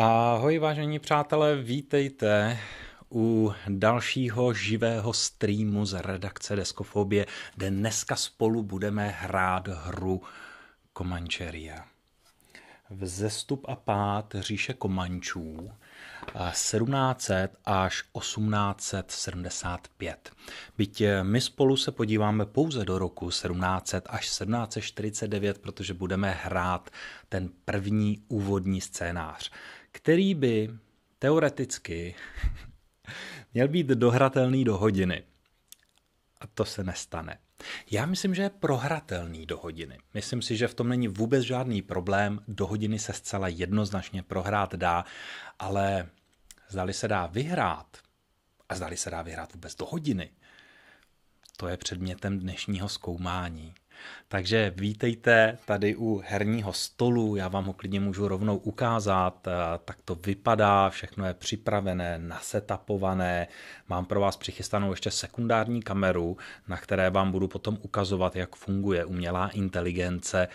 Ahoj vážení přátelé, vítejte u dalšího živého streamu z redakce Deskofobie. Dneska spolu budeme hrát hru Comancheria. Vzestup a pád říše Komančů 1700 eh, až 1875. Byť eh, my spolu se podíváme pouze do roku 1700 až 1749, protože budeme hrát ten první úvodní scénář který by teoreticky měl být dohratelný do hodiny. A to se nestane. Já myslím, že je prohratelný do hodiny. Myslím si, že v tom není vůbec žádný problém. Do hodiny se zcela jednoznačně prohrát dá, ale zdali se dá vyhrát a zdali se dá vyhrát vůbec do hodiny, to je předmětem dnešního zkoumání. Takže vítejte tady u herního stolu, já vám ho klidně můžu rovnou ukázat, tak to vypadá, všechno je připravené, nasetapované, mám pro vás přichystanou ještě sekundární kameru, na které vám budu potom ukazovat, jak funguje umělá inteligence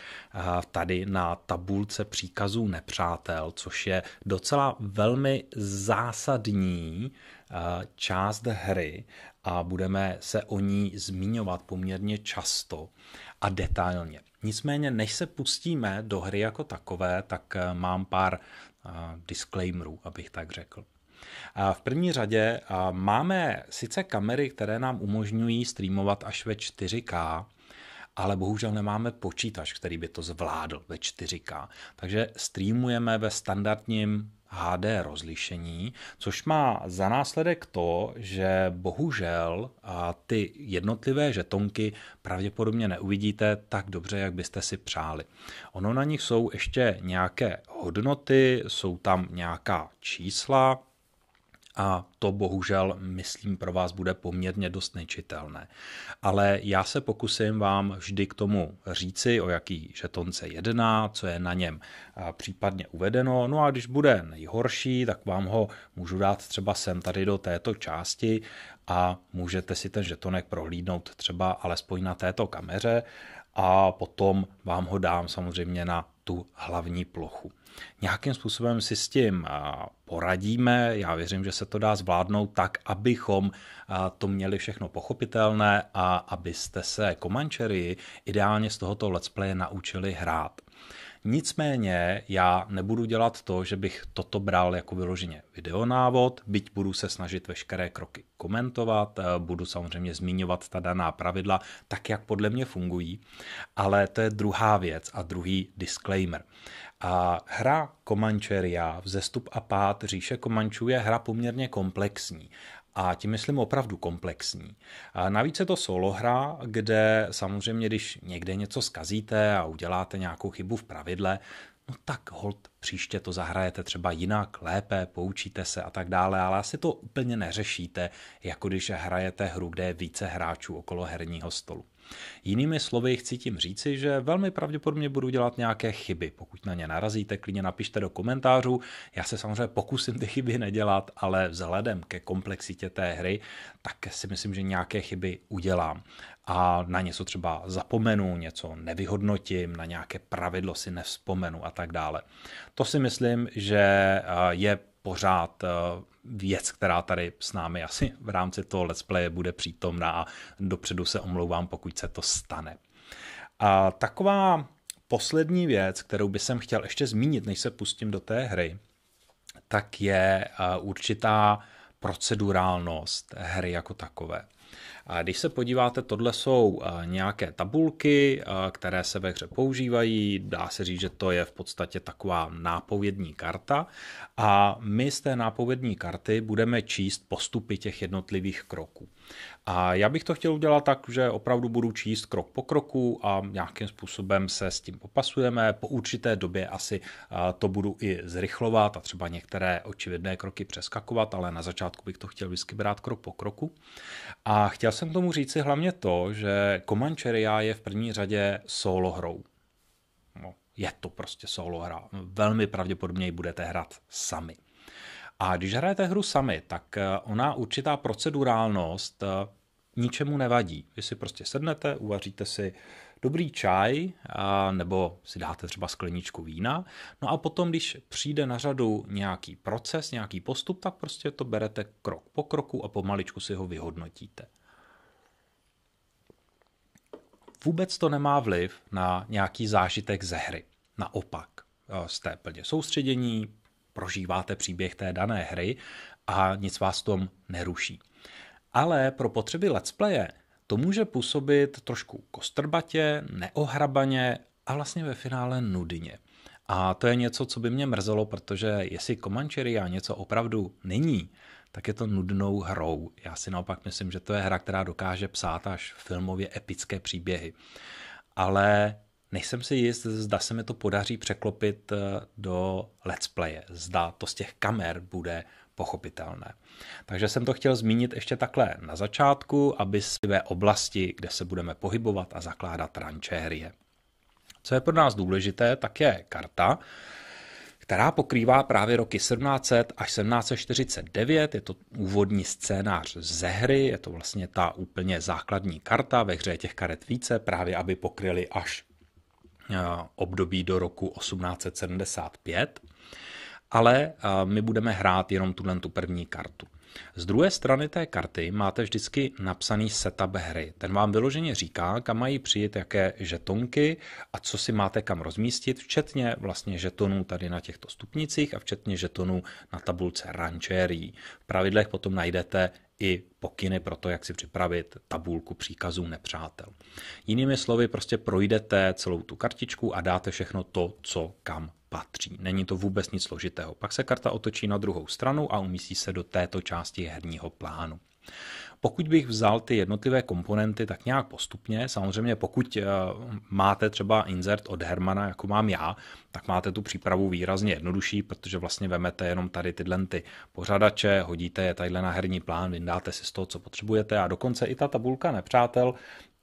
tady na tabulce příkazů nepřátel, což je docela velmi zásadní část hry a budeme se o ní zmiňovat poměrně často a detailně. Nicméně, než se pustíme do hry jako takové, tak eh, mám pár eh, disclaimerů, abych tak řekl. V první řadě eh, máme sice kamery, které nám umožňují streamovat až ve 4K, ale bohužel nemáme počítač, který by to zvládl ve 4K. Takže streamujeme ve standardním HD rozlišení, což má za následek to, že bohužel ty jednotlivé žetonky pravděpodobně neuvidíte tak dobře, jak byste si přáli. Ono na nich jsou ještě nějaké hodnoty, jsou tam nějaká čísla, a to bohužel, myslím, pro vás bude poměrně dost nečitelné. Ale já se pokusím vám vždy k tomu říci, o jaký žeton se jedná, co je na něm případně uvedeno. No a když bude nejhorší, tak vám ho můžu dát třeba sem tady do této části a můžete si ten žetonek prohlídnout třeba alespoň na této kameře a potom vám ho dám samozřejmě na tu hlavní plochu. Nějakým způsobem si s tím poradíme. Já věřím, že se to dá zvládnout tak, abychom to měli všechno pochopitelné a abyste se komančery ideálně z tohoto let's play naučili hrát. Nicméně já nebudu dělat to, že bych toto bral jako vyloženě videonávod, byť budu se snažit veškeré kroky komentovat, budu samozřejmě zmiňovat ta daná pravidla, tak jak podle mě fungují, ale to je druhá věc a druhý disclaimer. A hra Comancheria, Vzestup a pád říše Komančů je hra poměrně komplexní. A tím myslím opravdu komplexní. A navíc je to solo hra, kde samozřejmě, když někde něco skazíte a uděláte nějakou chybu v pravidle, no tak hold, příště to zahrajete třeba jinak, lépe, poučíte se a tak dále, ale asi to úplně neřešíte, jako když hrajete hru, kde je více hráčů okolo herního stolu. Jinými slovy chci tím říci, že velmi pravděpodobně budu dělat nějaké chyby. Pokud na ně narazíte, klidně napište do komentářů. Já se samozřejmě pokusím ty chyby nedělat, ale vzhledem ke komplexitě té hry, tak si myslím, že nějaké chyby udělám a na něco třeba zapomenu, něco nevyhodnotím, na nějaké pravidlo si nevzpomenu a tak dále. To si myslím, že eh, je pořád eh, věc, která tady s námi asi v rámci toho let's play bude přítomná a dopředu se omlouvám, pokud se to stane. A taková poslední věc, kterou bych jsem chtěl ještě zmínit, než se pustím do té hry, tak je eh, určitá procedurálnost hry jako takové. Když se podíváte, tohle jsou eh, nějaké tabulky, eh, které se ve hře používají. Dá se říct, že to je v podstatě taková nápovědní karta. A my z té nápovědní karty budeme číst postupy těch jednotlivých kroků. A já bych to chtěl udělat tak, že opravdu budu číst krok po kroku a nějakým způsobem se s tím popasujeme. Po určité době asi to budu i zrychlovat a třeba některé očividné kroky přeskakovat, ale na začátku bych to chtěl vždycky brát krok po kroku. A chtěl jsem k tomu říci hlavně to, že Comancheria je v první řadě solo hrou. No, je to prostě solo hra. Velmi pravděpodobně ji budete hrát sami. A když hrajete hru sami, tak eh, ona určitá procedurálnost eh, ničemu nevadí. Vy si prostě sednete, uvaříte si dobrý čaj nebo si dáte třeba skleničku vína. No a potom, když přijde na řadu nějaký proces, nějaký postup, tak prostě to berete krok po kroku a pomaličku si ho vyhodnotíte. Vůbec to nemá vliv na nějaký zážitek ze hry. Naopak, jste eh, plně soustředění, prožíváte příběh té dané hry a nic vás v tom neruší. Ale pro potřeby let's playe to může působit trošku kostrbatě, neohrabaně a vlastně ve finále nudně. A to je něco, co by mě mrzelo, protože jestli a něco opravdu není, tak je to nudnou hrou. Já si naopak myslím, že to je hra, která dokáže psát až filmově epické příběhy. Ale Nejsem si jist, zda se mi to podaří překlopit eh, do let's playe, zda to z těch kamer bude pochopitelné. Takže jsem to chtěl zmínit ještě takhle na začátku, aby své oblasti, kde se budeme pohybovat a zakládat rančérie. Co je pro nás důležité, tak je karta, která pokrývá právě roky 1700 až 1749. Je to úvodní scénář ze hry, je to vlastně ta úplně základní karta, ve hře je těch karet více, právě aby pokryly až období do roku 1875, ale my budeme hrát jenom tuhle tu první kartu. Z druhé strany té karty máte vždycky napsaný setup hry. Ten vám vyloženě říká, kam mají přijít jaké žetonky a co si máte kam rozmístit, včetně vlastně žetonů tady na těchto stupnicích a včetně žetonů na tabulce rančerí. V pravidlech potom najdete i pokyny pro to, jak si připravit tabulku příkazů nepřátel. Jinými slovy, prostě projdete celou tu kartičku a dáte všechno to, co kam patří. Není to vůbec nic složitého. Pak se karta otočí na druhou stranu a umístí se do této části herního plánu. Pokud bych vzal ty jednotlivé komponenty tak nějak postupně, samozřejmě pokud eh, máte třeba insert od Hermana, jako mám já, tak máte tu přípravu výrazně jednodušší, protože vlastně vemete jenom tady tyhle ty pořadače, hodíte je tadyhle na herní plán, vyndáte si z toho, co potřebujete a dokonce i ta tabulka nepřátel,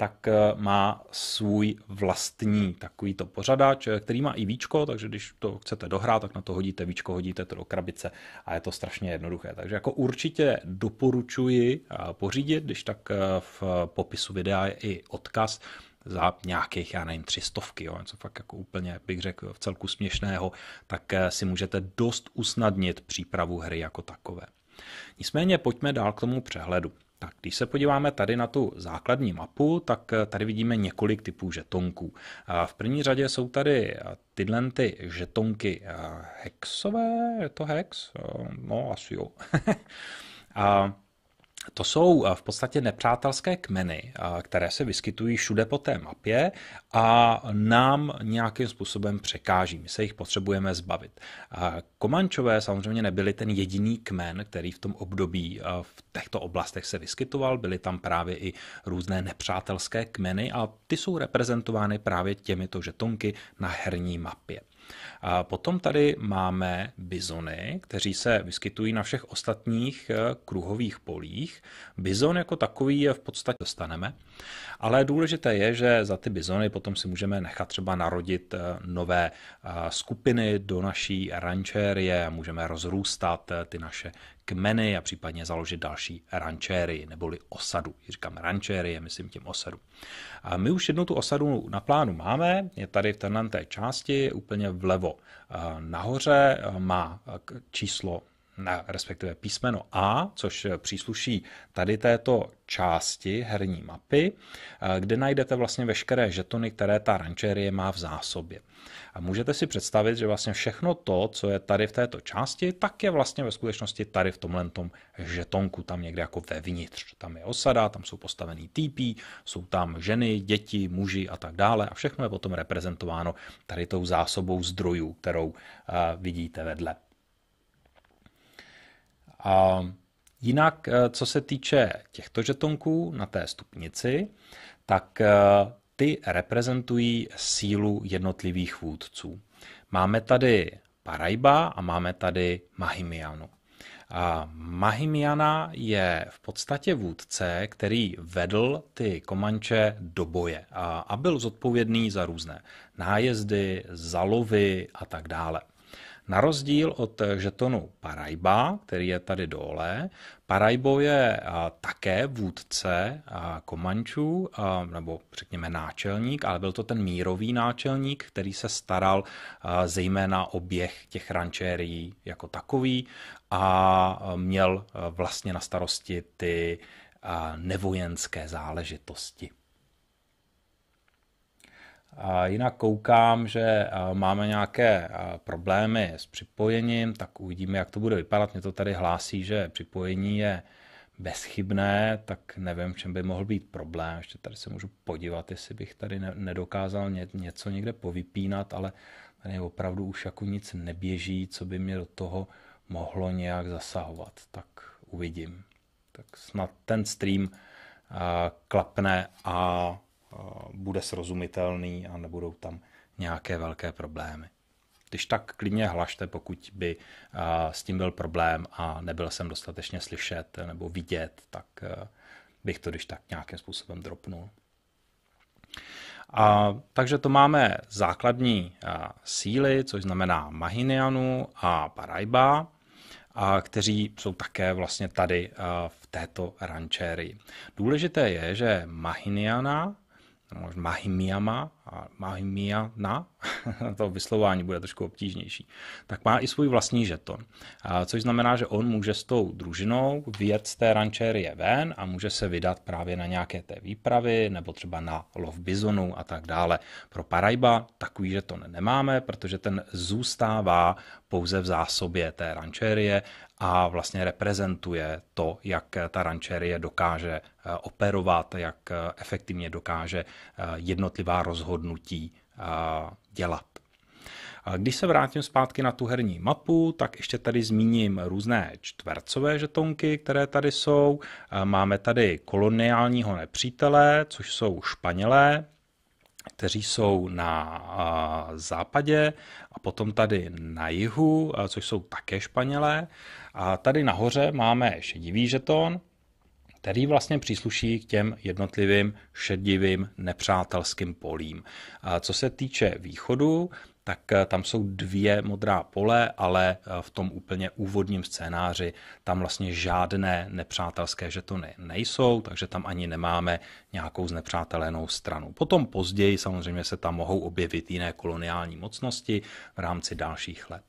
tak eh, má svůj vlastní takovýto pořadač, eh, který má i víčko, takže když to chcete dohrát, tak na to hodíte víčko, hodíte to do krabice a je to strašně jednoduché. Takže jako určitě doporučuji eh, pořídit, když tak v popisu videa je i odkaz, za nějakých, já nevím, tři stovky, jo, co fakt jako úplně, bych řekl, v celku směšného, tak si můžete dost usnadnit přípravu hry jako takové. Nicméně pojďme dál k tomu přehledu. Tak, když se podíváme tady na tu základní mapu, tak eh, tady vidíme několik typů žetonků. V první řadě jsou tady eh, tyhle ty žetonky eh, hexové, je to hex? No, asi jo. A to jsou eh, v podstatě nepřátelské kmeny, eh, které se vyskytují všude po té mapě a nám nějakým způsobem překáží. My se jich potřebujeme zbavit. Eh, Komančové samozřejmě nebyli ten jediný kmen, který v tom období v těchto oblastech se vyskytoval. Byly tam právě i různé nepřátelské kmeny a ty jsou reprezentovány právě těmito žetonky na herní mapě. A potom tady máme bizony, kteří se vyskytují na všech ostatních eh, kruhových polích. Bizon jako takový je v podstatě dostaneme. Ale důležité je, že za ty bizony potom si můžeme nechat třeba narodit eh, nové eh, skupiny do naší rančérie, můžeme rozrůstat eh, ty naše kmeny a případně založit další rančéry, neboli osadu. Říkám rančéry, myslím tím osadu. A my už jednu tu osadu na plánu máme, je tady v téhle té části, úplně vlevo nahoře, má číslo na, respektive písmeno A, což eh, přísluší tady této části herní mapy, eh, kde najdete vlastně veškeré žetony, které ta rančerie má v zásobě. A můžete si představit, že vlastně všechno to, co je tady v této části, tak je vlastně ve skutečnosti tady v tomhle tom žetonku, tam někde jako vevnitř. Tam je osada, tam jsou postavený TP, jsou tam ženy, děti, muži a tak dále a všechno je potom reprezentováno tady tou zásobou zdrojů, kterou uh, vidíte vedle. A jinak, eh, co se týče těchto žetonků na té stupnici, tak eh, ty reprezentují sílu jednotlivých vůdců. Máme tady Parajba a máme tady Mahimianu. A Mahimiana je v podstatě vůdce, který vedl ty komanče do boje a, a byl zodpovědný za různé nájezdy, zalovy a tak dále. Na rozdíl od eh, žetonu Parajba, který je tady dole, Parajbo je eh, také vůdce eh, Komančů, nebo řekněme náčelník, ale byl to ten mírový náčelník, který se staral zejména o běh těch rančérií jako takový a měl vlastně na starosti ty nevojenské záležitosti. Jinak koukám, že máme nějaké problémy s připojením, tak uvidíme, jak to bude vypadat. Mě to tady hlásí, že připojení je bezchybné, tak nevím, v čem by mohl být problém. Ještě tady se můžu podívat, jestli bych tady nedokázal něco někde povypínat, ale tady opravdu už jako nic neběží, co by mě do toho mohlo nějak zasahovat. Tak uvidím. Tak snad ten stream klapne a bude srozumitelný a nebudou tam nějaké velké problémy. Když tak klidně hlašte, pokud by s tím byl problém a nebyl jsem dostatečně slyšet nebo vidět, tak bych to když tak nějakým způsobem dropnul. A, takže to máme základní a, síly, což znamená Mahinianu a Paraiba, a, kteří jsou také vlastně tady a, v této rančéry. Důležité je, že Mahiniana Mahimiyama a Mahimiyana, to vyslování bude trošku obtížnější, tak má i svůj vlastní žeton, což znamená, že on může s tou družinou vyjet z té rančerie ven a může se vydat právě na nějaké té výpravy nebo třeba na lov bizonu a tak dále. Pro Parajba takový žeton nemáme, protože ten zůstává pouze v zásobě té rančerie a vlastně reprezentuje to, jak ta rančerie dokáže eh, operovat, jak eh, efektivně dokáže eh, jednotlivá rozhodnutí dělat. Když se vrátím zpátky na tu herní mapu, tak ještě tady zmíním různé čtvercové žetonky, které tady jsou. Máme tady koloniálního nepřítele, což jsou Španělé, kteří jsou na západě a potom tady na jihu, což jsou také Španělé. A tady nahoře máme šedivý žeton, který vlastně přísluší k těm jednotlivým šedivým nepřátelským polím. A co se týče východu, tak eh, tam jsou dvě modrá pole, ale eh, v tom úplně úvodním scénáři tam vlastně žádné nepřátelské žetony nejsou, takže tam ani nemáme nějakou znepřátelenou stranu. Potom později samozřejmě se tam mohou objevit jiné koloniální mocnosti v rámci dalších let.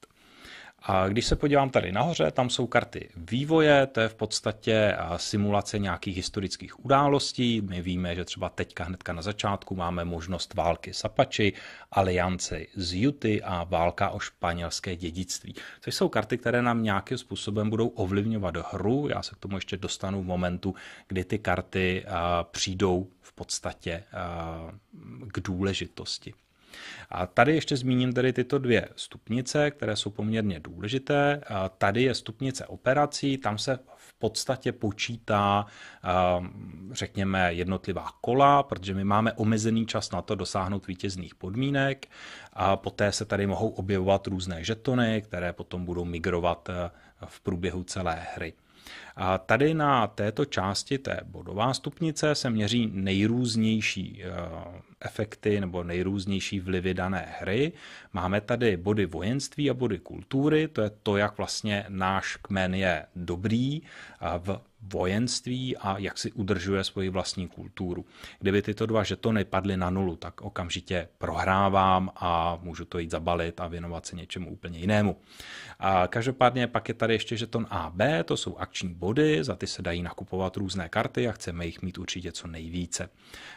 A když se podívám tady nahoře, tam jsou karty vývoje, to je v podstatě simulace nějakých historických událostí. My víme, že třeba teďka hnedka na začátku máme možnost války s Apači, alianci z Juty a válka o španělské dědictví. Což jsou karty, které nám nějakým způsobem budou ovlivňovat hru. Já se k tomu ještě dostanu v momentu, kdy ty karty přijdou v podstatě k důležitosti. A tady ještě zmíním tedy tyto dvě stupnice, které jsou poměrně důležité. Tady je stupnice operací, tam se v podstatě počítá, řekněme, jednotlivá kola, protože my máme omezený čas na to dosáhnout vítězných podmínek a poté se tady mohou objevovat různé žetony, které potom budou migrovat v průběhu celé hry. A tady na této části té bodová stupnice se měří nejrůznější eh, efekty nebo nejrůznější vlivy dané hry. Máme tady body vojenství a body kultury, to je to, jak vlastně náš kmen je dobrý v vojenství a jak si udržuje svoji vlastní kulturu. Kdyby tyto dva žetony padly na nulu, tak okamžitě prohrávám a můžu to jít zabalit a věnovat se něčemu úplně jinému. A každopádně pak je tady ještě žeton AB, to jsou akční body, za ty se dají nakupovat různé karty a chceme jich mít určitě co nejvíce.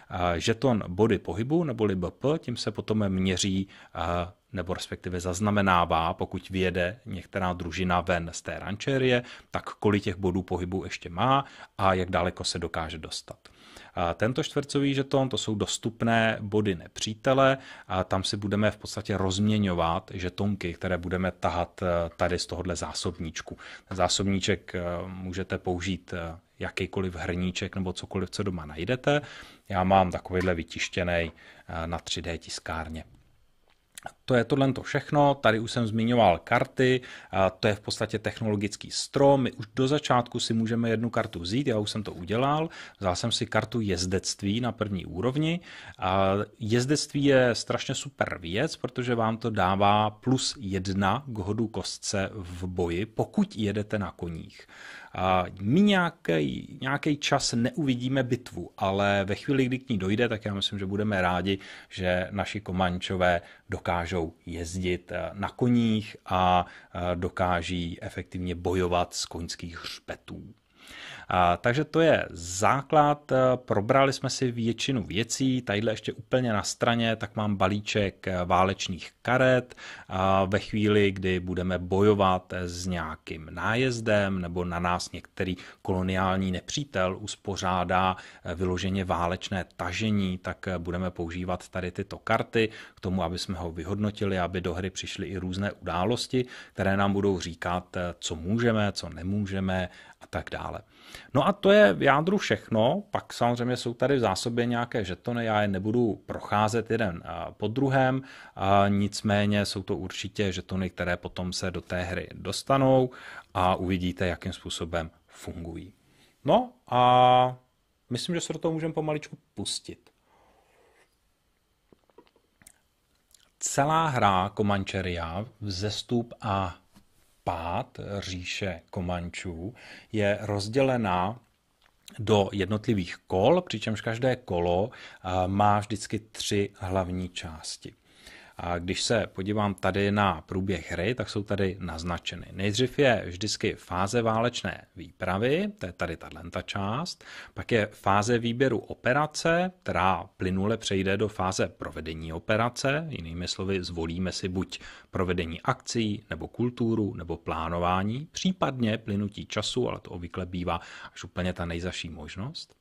A žeton body pohybu neboli BP, tím se potom měří nebo respektive zaznamenává, pokud vyjede některá družina ven z té rančerie, tak kolik těch bodů pohybu ještě má a jak daleko se dokáže dostat. Tento čtvrcový žeton, to jsou dostupné body nepřítele a tam si budeme v podstatě rozměňovat žetonky, které budeme tahat e, tady z tohohle zásobníčku. Ten zásobníček e, můžete použít e, jakýkoliv hrníček nebo cokoliv, co doma najdete. Já mám takovýhle vytištěný na 3D tiskárně. To je tohle to všechno, tady už jsem zmiňoval karty, to je v podstatě technologický strom, my už do začátku si můžeme jednu kartu vzít, já už jsem to udělal, vzal jsem si kartu jezdectví na první úrovni. Jezdectví je strašně super věc, protože vám to dává plus jedna k hodu kostce v boji, pokud jedete na koních. My nějaký, nějaký čas neuvidíme bitvu, ale ve chvíli, kdy k ní dojde, tak já myslím, že budeme rádi, že naši komančové dokážou jezdit eh, na koních a eh, dokáží efektivně bojovat z koňských hřbetů takže to je základ, e, probrali jsme si většinu věcí, tadyhle ještě úplně na straně, tak mám balíček e, válečných karet, ve chvíli, kdy budeme bojovat s nějakým nájezdem nebo na nás některý koloniální nepřítel uspořádá e, vyloženě válečné tažení, tak budeme používat tady tyto karty k tomu, aby jsme ho vyhodnotili, aby do hry přišly i různé události, které nám budou říkat, co můžeme, co nemůžeme tak dále. No a to je v jádru všechno, pak samozřejmě jsou tady v zásobě nějaké žetony, já je nebudu procházet jeden po druhém, nicméně jsou to určitě žetony, které potom se do té hry dostanou a uvidíte, jakým způsobem fungují. No a myslím, že se do toho můžeme pomaličku pustit. Celá hra Comancheria, vzestup a pád říše Komančů je rozdělená do jednotlivých kol, přičemž každé kolo eh, má vždycky tři hlavní části. A když se podívám tady na průběh hry, tak jsou tady naznačeny. Nejdřív je vždycky fáze válečné výpravy, to je tady tato část, pak je fáze výběru operace, která plynule přejde do fáze provedení operace, jinými slovy zvolíme si buď provedení akcí, nebo kulturu, nebo plánování, případně plynutí času, ale to obvykle bývá až úplně ta nejzaší možnost.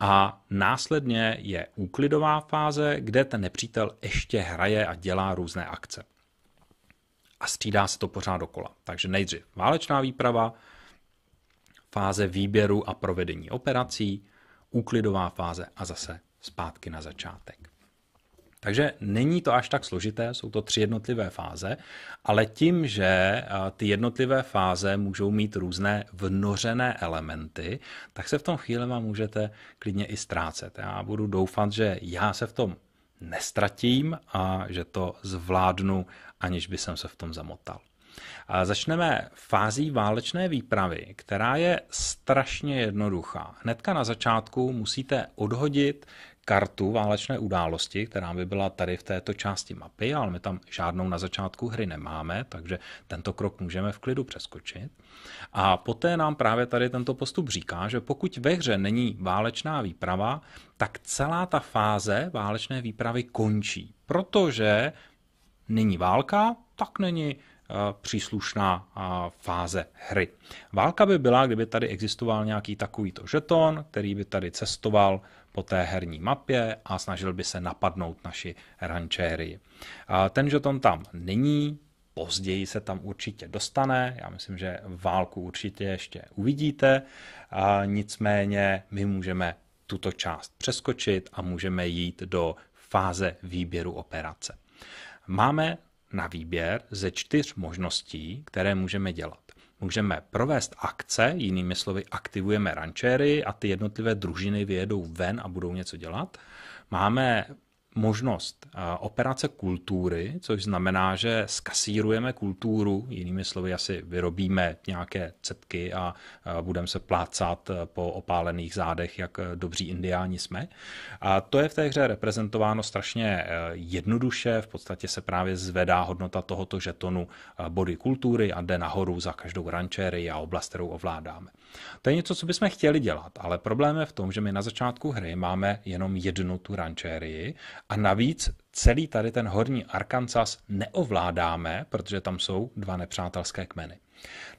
A následně je úklidová fáze, kde ten nepřítel ještě hraje a dělá různé akce. A střídá se to pořád dokola. Takže nejdřív válečná výprava, fáze výběru a provedení operací, úklidová fáze a zase zpátky na začátek. Takže není to až tak složité, jsou to tři jednotlivé fáze, ale tím, že ty jednotlivé fáze můžou mít různé vnořené elementy, tak se v tom chvíli vám můžete klidně i ztrácet. Já budu doufat, že já se v tom nestratím a že to zvládnu, aniž by jsem se v tom zamotal. A začneme fází válečné výpravy, která je strašně jednoduchá. Hnedka na začátku musíte odhodit kartu válečné události, která by byla tady v této části mapy, ale my tam žádnou na začátku hry nemáme, takže tento krok můžeme v klidu přeskočit. A poté nám právě tady tento postup říká, že pokud ve hře není válečná výprava, tak celá ta fáze válečné výpravy končí, protože není válka, tak není eh, příslušná eh, fáze hry. Válka by byla, kdyby tady existoval nějaký takovýto žeton, který by tady cestoval po té herní mapě a snažil by se napadnout naši rančéry. Ten žeton tam není, později se tam určitě dostane, já myslím, že válku určitě ještě uvidíte, a nicméně my můžeme tuto část přeskočit a můžeme jít do fáze výběru operace. Máme na výběr ze čtyř možností, které můžeme dělat můžeme provést akce, jinými slovy aktivujeme rančéry a ty jednotlivé družiny vyjedou ven a budou něco dělat. Máme možnost operace kultury, což znamená, že skasírujeme kulturu, jinými slovy asi vyrobíme nějaké cetky a budeme se plácat e, po opálených zádech, jak e, dobří indiáni jsme. A to je v té hře reprezentováno strašně e, jednoduše, v podstatě se právě zvedá hodnota tohoto žetonu body kultury a jde nahoru za každou rančery a oblast, kterou ovládáme. To je něco, co bychom chtěli dělat, ale problém je v tom, že my na začátku hry máme jenom jednu tu rančérii a navíc celý tady ten horní Arkansas neovládáme, protože tam jsou dva nepřátelské kmeny.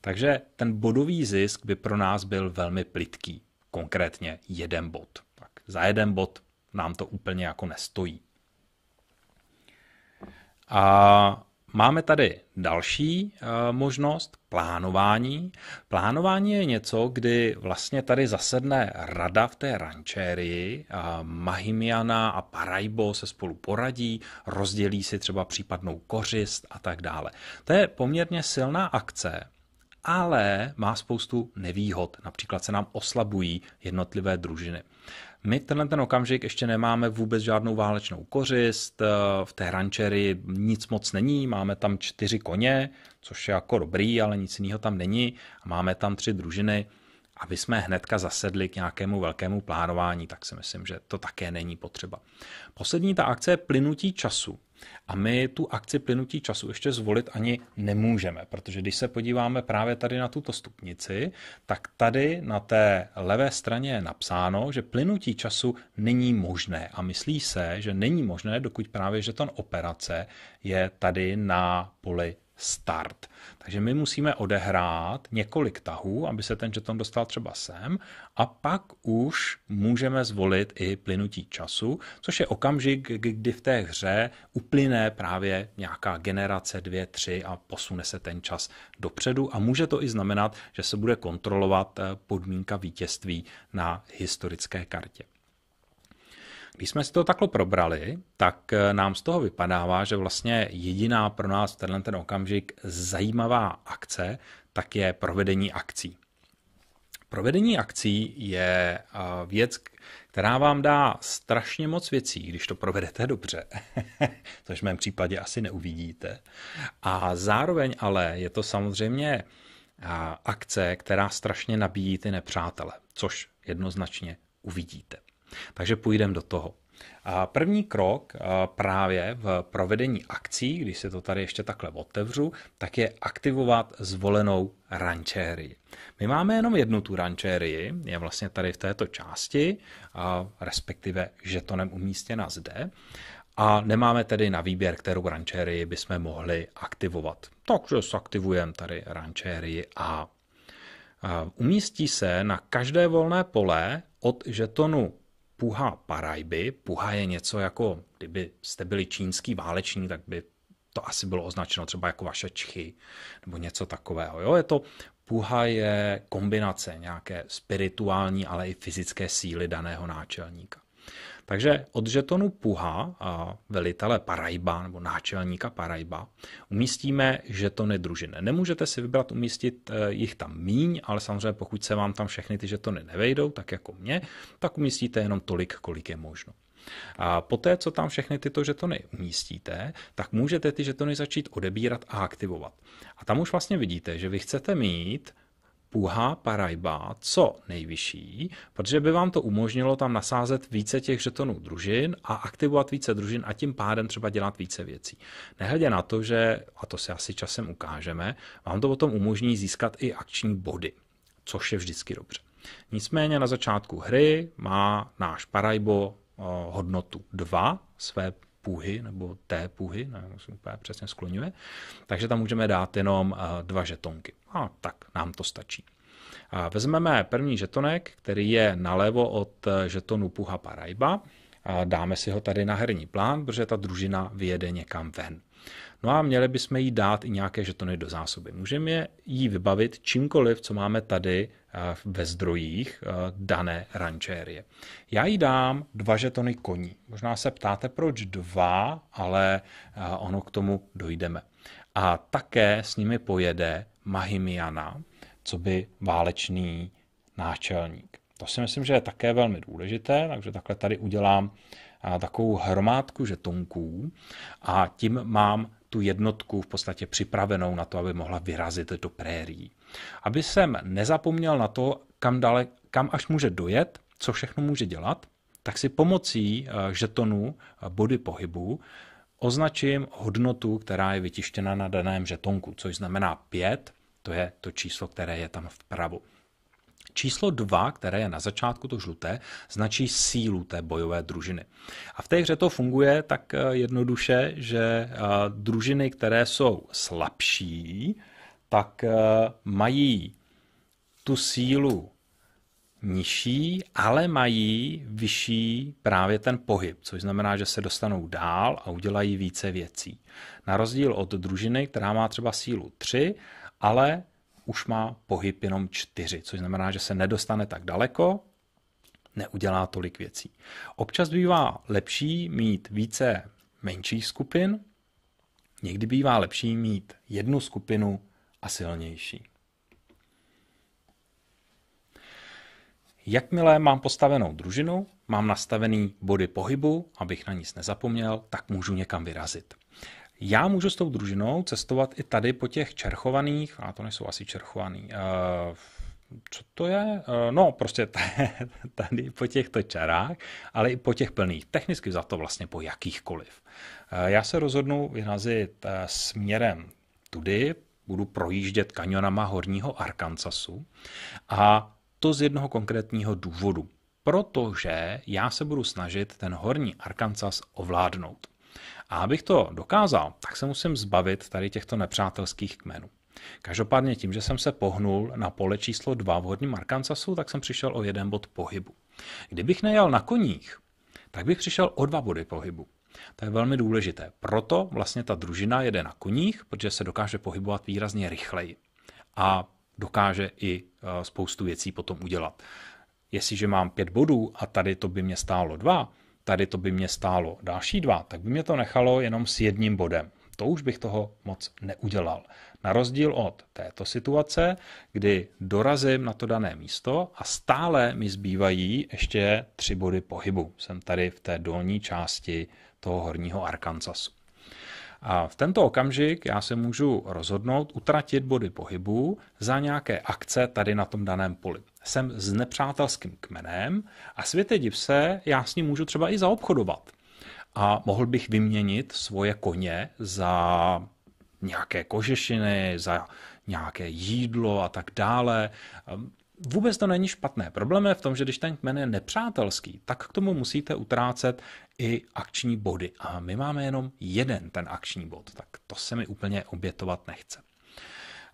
Takže ten bodový zisk by pro nás byl velmi plitký, konkrétně jeden bod. Tak za jeden bod nám to úplně jako nestojí. A Máme tady další eh, možnost plánování. Plánování je něco, kdy vlastně tady zasedne rada v té rančérii, eh, Mahimiana a Paraibo se spolu poradí, rozdělí si třeba případnou kořist a tak dále. To je poměrně silná akce, ale má spoustu nevýhod. Například se nám oslabují jednotlivé družiny my tenhle ten okamžik ještě nemáme vůbec žádnou válečnou kořist, eh, v té rančery nic moc není, máme tam čtyři koně, což je jako dobrý, ale nic jiného tam není, máme tam tři družiny, aby jsme hnedka zasedli k nějakému velkému plánování, tak si myslím, že to také není potřeba. Poslední ta akce je plynutí času. A my tu akci plynutí času ještě zvolit ani nemůžeme, protože když se podíváme právě tady na tuto stupnici, tak tady na té levé straně je napsáno, že plynutí času není možné a myslí se, že není možné, dokud právě že ten operace je tady na poli start. Takže my musíme odehrát několik tahů, aby se ten žeton dostal třeba sem a pak už můžeme zvolit i plynutí času, což je okamžik, kdy v té hře uplyne právě nějaká generace, dvě, tři a posune se ten čas dopředu a může to i znamenat, že se bude kontrolovat eh, podmínka vítězství na historické kartě. Když jsme si to takhle probrali, tak eh, nám z toho vypadává, že vlastně jediná pro nás v tenhle ten okamžik zajímavá akce, tak je provedení akcí. Provedení akcí je eh, věc, která vám dá strašně moc věcí, když to provedete dobře, což v mém případě asi neuvidíte. A zároveň ale je to samozřejmě eh, akce, která strašně nabíjí ty nepřátele, což jednoznačně uvidíte. Takže půjdeme do toho. První krok eh, právě v provedení akcí, když se to tady ještě takhle otevřu, tak je aktivovat zvolenou rančérii. My máme jenom jednu tu rančérii, je vlastně tady v této části, respektive žetonem umístěna zde, a nemáme tedy na výběr, kterou rančérii bychom mohli aktivovat. Takže zaktivujeme tady rančérii A. Eh, umístí se na každé volné pole od žetonu Puha Parajby. Puha je něco jako, kdyby jste byli čínský váleční, tak by to asi bylo označeno třeba jako vaše čchy nebo něco takového. Jo? Je to, puha je kombinace nějaké spirituální, ale i fyzické síly daného náčelníka. Takže od žetonu Puha, velitele Parajba nebo náčelníka Parajba, umístíme žetony družiny. Nemůžete si vybrat umístit eh, jich tam míň, ale samozřejmě pokud se vám tam všechny ty žetony nevejdou, tak jako mě, tak umístíte jenom tolik, kolik je možno. A poté, co tam všechny tyto žetony umístíte, tak můžete ty žetony začít odebírat a aktivovat. A tam už vlastně vidíte, že vy chcete mít půhá parajba co nejvyšší, protože by vám to umožnilo tam nasázet více těch žetonů družin a aktivovat více družin a tím pádem třeba dělat více věcí. Nehledě na to, že, a to se asi časem ukážeme, vám to potom umožní získat i akční body, což je vždycky dobře. Nicméně na začátku hry má náš parajbo eh, hodnotu 2, své půhy nebo té půhy, ne, se úplně přesně skloňuje, takže tam můžeme dát jenom eh, dva žetonky. A tak nám to stačí. A vezmeme první žetonek, který je nalevo od eh, žetonu Puha Parajba. A dáme si ho tady na herní plán, protože ta družina vyjede někam ven. No a měli bychom jí dát i nějaké žetony do zásoby. Můžeme jí vybavit čímkoliv, co máme tady eh, ve zdrojích eh, dané rančérie. Já jí dám dva žetony koní. Možná se ptáte, proč dva, ale eh, ono k tomu dojdeme. A také s nimi pojede Mahimiana, co by válečný náčelník. To si myslím, že je také velmi důležité, takže takhle tady udělám takovou hromádku žetonků a tím mám tu jednotku v podstatě připravenou na to, aby mohla vyrazit do prérií. Aby jsem nezapomněl na to, kam, dále, kam až může dojet, co všechno může dělat, tak si pomocí eh, žetonu eh, body pohybu označím hodnotu, která je vytištěna na daném žetonku, což znamená 5, to je to číslo, které je tam vpravo. Číslo 2, které je na začátku to žluté, značí sílu té bojové družiny. A v té hře to funguje tak eh, jednoduše, že eh, družiny, které jsou slabší, tak eh, mají tu sílu nižší, ale mají vyšší právě ten pohyb, což znamená, že se dostanou dál a udělají více věcí. Na rozdíl od družiny, která má třeba sílu 3, ale už má pohyb jenom 4, což znamená, že se nedostane tak daleko, neudělá tolik věcí. Občas bývá lepší mít více menších skupin, někdy bývá lepší mít jednu skupinu a silnější. Jakmile mám postavenou družinu, mám nastavený body pohybu, abych na nic nezapomněl, tak můžu někam vyrazit. Já můžu s tou družinou cestovat i tady po těch čerchovaných, a to nejsou asi čerchovaný, uh, co to je? Eh, no, prostě tady po těchto čarách, ale i po těch plných. Technicky za to vlastně po jakýchkoliv. Eh, já se rozhodnu vyrazit směrem tudy, budu projíždět kanionama horního Arkansasu a to z jednoho konkrétního důvodu. Protože já se budu snažit ten horní Arkansas ovládnout. A abych to dokázal, tak se musím zbavit tady těchto nepřátelských kmenů. Každopádně tím, že jsem se pohnul na pole číslo 2 v hodním Arkansasu, tak jsem přišel o jeden bod pohybu. Kdybych nejel na koních, tak bych přišel o dva body pohybu. To je velmi důležité. Proto vlastně ta družina jede na koních, protože se dokáže pohybovat výrazně rychleji a dokáže i eh, spoustu věcí potom udělat. Jestliže mám pět bodů a tady to by mě stálo dva, tady to by mě stálo další dva, tak by mě to nechalo jenom s jedním bodem. To už bych toho moc neudělal. Na rozdíl od této situace, kdy dorazím na to dané místo a stále mi zbývají ještě tři body pohybu. Jsem tady v té dolní části toho horního Arkansasu. A v tento okamžik já se můžu rozhodnout utratit body pohybu za nějaké akce tady na tom daném poli. Jsem s nepřátelským kmenem a světe div se, já s ním můžu třeba i zaobchodovat. A mohl bych vyměnit svoje koně za nějaké kožešiny, za nějaké jídlo a tak dále. Vůbec to není špatné. Problém je v tom, že když ten kmen je nepřátelský, tak k tomu musíte utrácet i akční body. A my máme jenom jeden ten akční bod, tak to se mi úplně obětovat nechce.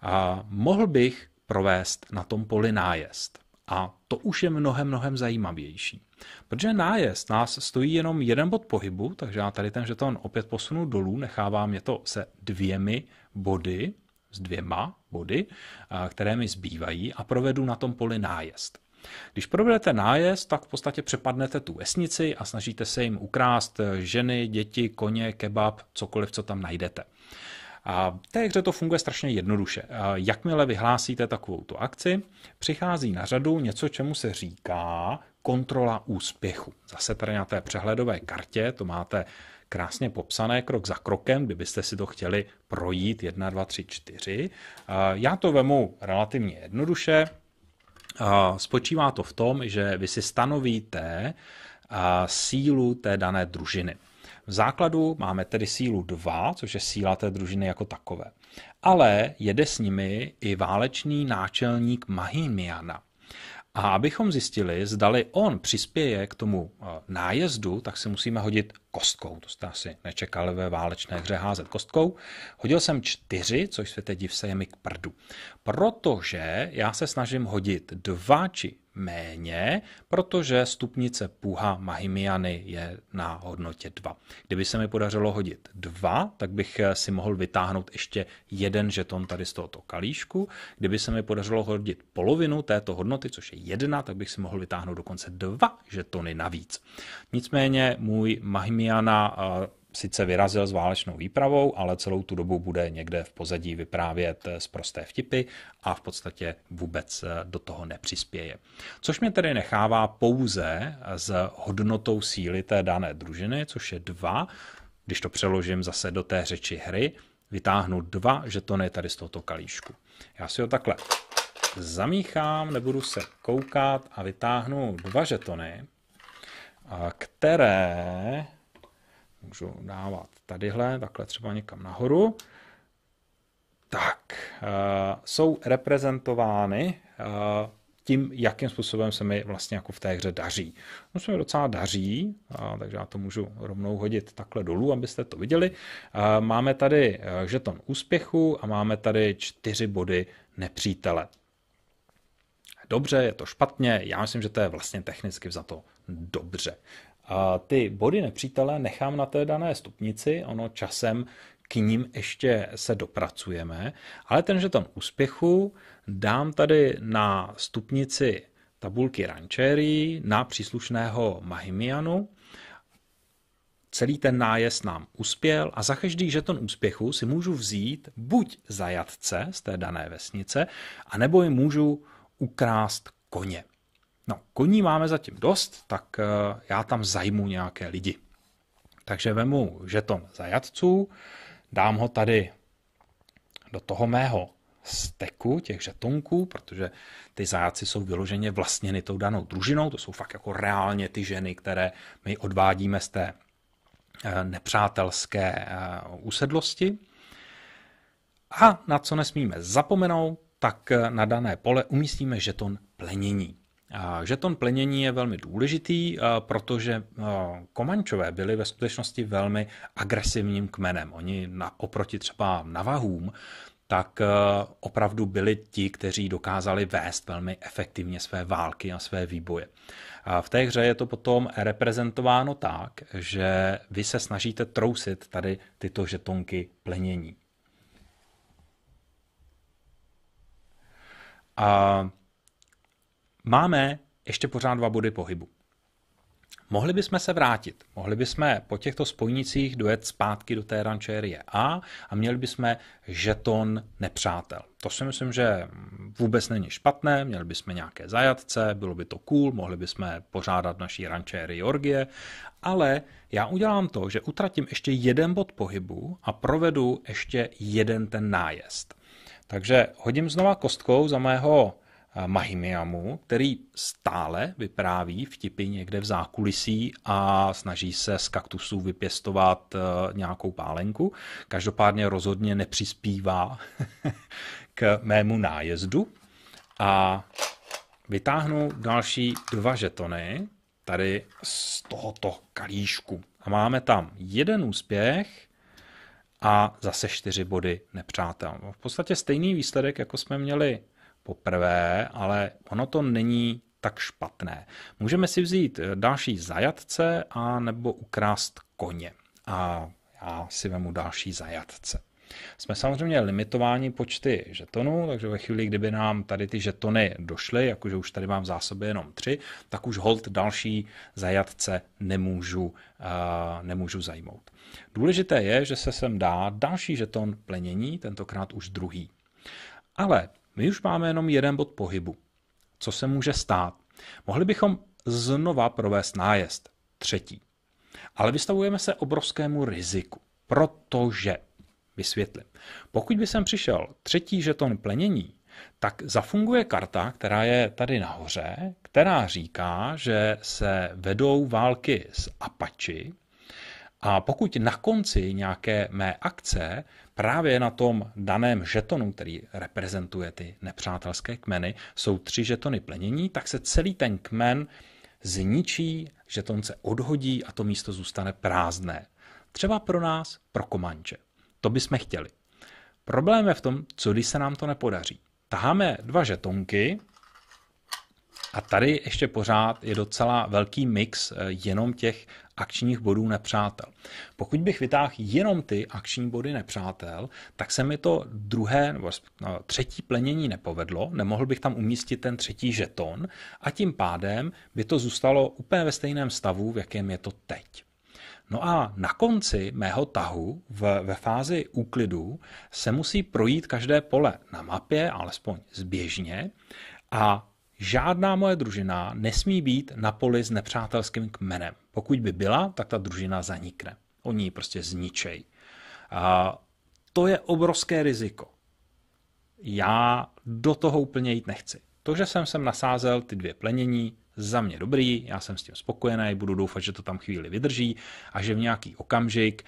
A mohl bych provést na tom poli nájezd. A to už je mnohem, mnohem zajímavější. Protože nájezd nás stojí jenom jeden bod pohybu, takže já tady ten žeton opět posunu dolů, nechávám je to se dvěmi body s dvěma body, které mi zbývají a provedu na tom poli nájezd. Když provedete nájezd, tak v podstatě přepadnete tu vesnici a snažíte se jim ukrást e, ženy, děti, koně, kebab, cokoliv, co tam najdete. A v té hře to funguje strašně jednoduše. Jakmile vyhlásíte takovou tu akci, přichází na řadu něco, čemu se říká kontrola úspěchu. Zase tady na té přehledové kartě, to máte krásně popsané krok za krokem, kdybyste si to chtěli projít 1, 2, 3, 4. Já to vemu relativně jednoduše. Spočívá to v tom, že vy si stanovíte sílu té dané družiny. V základu máme tedy sílu 2, což je síla té družiny jako takové. Ale jede s nimi i válečný náčelník Mahimiana. A abychom zjistili, zdali on přispěje k tomu eh, nájezdu, tak si musíme hodit kostkou. To jste asi nečekali ve válečné hře házet kostkou. Hodil jsem čtyři, což se teď div se je mi k prdu. Protože já se snažím hodit dva či méně, protože stupnice Puha Mahimiany je na hodnotě 2. Kdyby se mi podařilo hodit 2, tak bych eh, si mohl vytáhnout ještě jeden žeton tady z tohoto kalíšku. Kdyby se mi podařilo hodit polovinu této hodnoty, což je 1, tak bych si mohl vytáhnout dokonce dva žetony navíc. Nicméně můj Mahimiana eh, sice vyrazil s válečnou výpravou, ale celou tu dobu bude někde v pozadí vyprávět z prosté vtipy a v podstatě vůbec eh, do toho nepřispěje. Což mě tedy nechává pouze s hodnotou síly té dané družiny, což je dva, když to přeložím zase do té řeči hry, vytáhnu dva žetony tady z tohoto kalíšku. Já si ho takhle zamíchám, nebudu se koukat a vytáhnu dva žetony, eh, které můžu dávat tadyhle, takhle třeba někam nahoru. Tak, eh, jsou reprezentovány eh, tím, jakým způsobem se mi vlastně jako v té hře daří. No se mi docela daří, eh, takže já to můžu rovnou hodit takhle dolů, abyste to viděli. máme tady žeton úspěchu a máme tady čtyři body nepřítele. Dobře, je to špatně, já myslím, že to je vlastně technicky za to dobře. A ty body nepřítele nechám na té dané stupnici, ono časem k ním ještě se dopracujeme, ale ten žeton úspěchu dám tady na stupnici tabulky Rancheri na příslušného Mahimianu. Celý ten nájezd nám uspěl a za každý žeton úspěchu si můžu vzít buď zajatce z té dané vesnice, anebo jim můžu ukrást koně. No, koní máme zatím dost, tak eh, já tam zajmu nějaké lidi. Takže vemu žeton zajatců, dám ho tady do toho mého steku těch žetonků, protože ty zajáci jsou vyloženě vlastněny tou danou družinou, to jsou fakt jako reálně ty ženy, které my odvádíme z té eh, nepřátelské eh, usedlosti. A na co nesmíme zapomenout, tak na dané pole umístíme žeton plenění. Žeton plenění je velmi důležitý, protože Komančové byli ve skutečnosti velmi agresivním kmenem. Oni oproti třeba Navahům, tak opravdu byli ti, kteří dokázali vést velmi efektivně své války a své výboje. A v té hře je to potom reprezentováno tak, že vy se snažíte trousit tady tyto žetonky plenění. A máme ještě pořád dva body pohybu. Mohli bychom se vrátit, mohli bychom po těchto spojnicích dojet zpátky do té rančérie A a měli bychom žeton nepřátel. To si myslím, že vůbec není špatné, měli bychom nějaké zajatce, bylo by to cool, mohli bychom pořádat naší rančérii orgie, ale já udělám to, že utratím ještě jeden bod pohybu a provedu ještě jeden ten nájezd. Takže hodím znova kostkou za mého Eh, Mahimiamu, který stále vypráví vtipy někde v zákulisí a snaží se z kaktusů vypěstovat eh, nějakou pálenku. Každopádně rozhodně nepřispívá k mému nájezdu. A vytáhnu další dva žetony tady z tohoto kalíšku. A máme tam jeden úspěch, a zase čtyři body nepřátel. No, v podstatě stejný výsledek, jako jsme měli poprvé, ale ono to není tak špatné. Můžeme si vzít eh, další zajatce a nebo ukrást koně. A já si vemu další zajatce. Jsme samozřejmě limitováni počty žetonů, takže ve chvíli, kdyby nám tady ty žetony došly, jakože už tady mám v zásobě jenom tři, tak už hold další zajatce nemůžu, uh, nemůžu zajmout. Důležité je, že se sem dá další žeton plenění, tentokrát už druhý. Ale my už máme jenom jeden bod pohybu. Co se může stát? Mohli bychom znova provést nájezd, třetí. Ale vystavujeme se obrovskému riziku, protože, vysvětlím, pokud by sem přišel třetí žeton plenění, tak zafunguje karta, která je tady nahoře, která říká, že se vedou války s Apači a pokud na konci nějaké mé akce Právě na tom daném žetonu, který reprezentuje ty nepřátelské kmeny, jsou tři žetony plenění, tak se celý ten kmen zničí, žeton se odhodí a to místo zůstane prázdné. Třeba pro nás, pro komanče. To bychom chtěli. Problém je v tom, co když se nám to nepodaří. Taháme dva žetonky, a tady ještě pořád je docela velký mix eh, jenom těch akčních bodů nepřátel. Pokud bych vytáhl jenom ty akční body nepřátel, tak se mi to druhé nebo no, třetí plenění nepovedlo, nemohl bych tam umístit ten třetí žeton a tím pádem by to zůstalo úplně ve stejném stavu, v jakém je to teď. No a na konci mého tahu v, ve fázi úklidu se musí projít každé pole na mapě, alespoň zběžně, a žádná moje družina nesmí být na poli s nepřátelským kmenem. Pokud by byla, tak ta družina zanikne. Oni ji prostě zničejí. A to je obrovské riziko. Já do toho úplně jít nechci. To, že jsem sem nasázel ty dvě plenění, za mě dobrý, já jsem s tím spokojený, budu doufat, že to tam chvíli vydrží a že v nějaký okamžik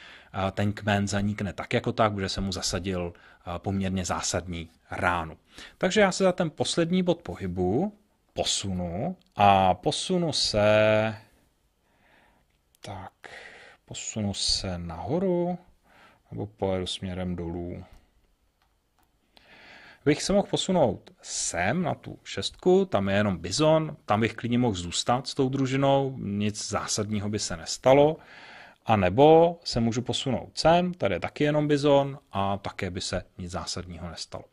ten kmen zanikne tak jako tak, že jsem mu zasadil poměrně zásadní ránu. Takže já se za ten poslední bod pohybu posunu a posunu se tak, posunu se nahoru nebo pojedu směrem dolů. Bych se mohl posunout sem na tu šestku, tam je jenom Bizon, tam bych klidně mohl zůstat s tou družinou, nic zásadního by se nestalo. A nebo se můžu posunout sem, tady je taky jenom Bizon a také by se nic zásadního nestalo.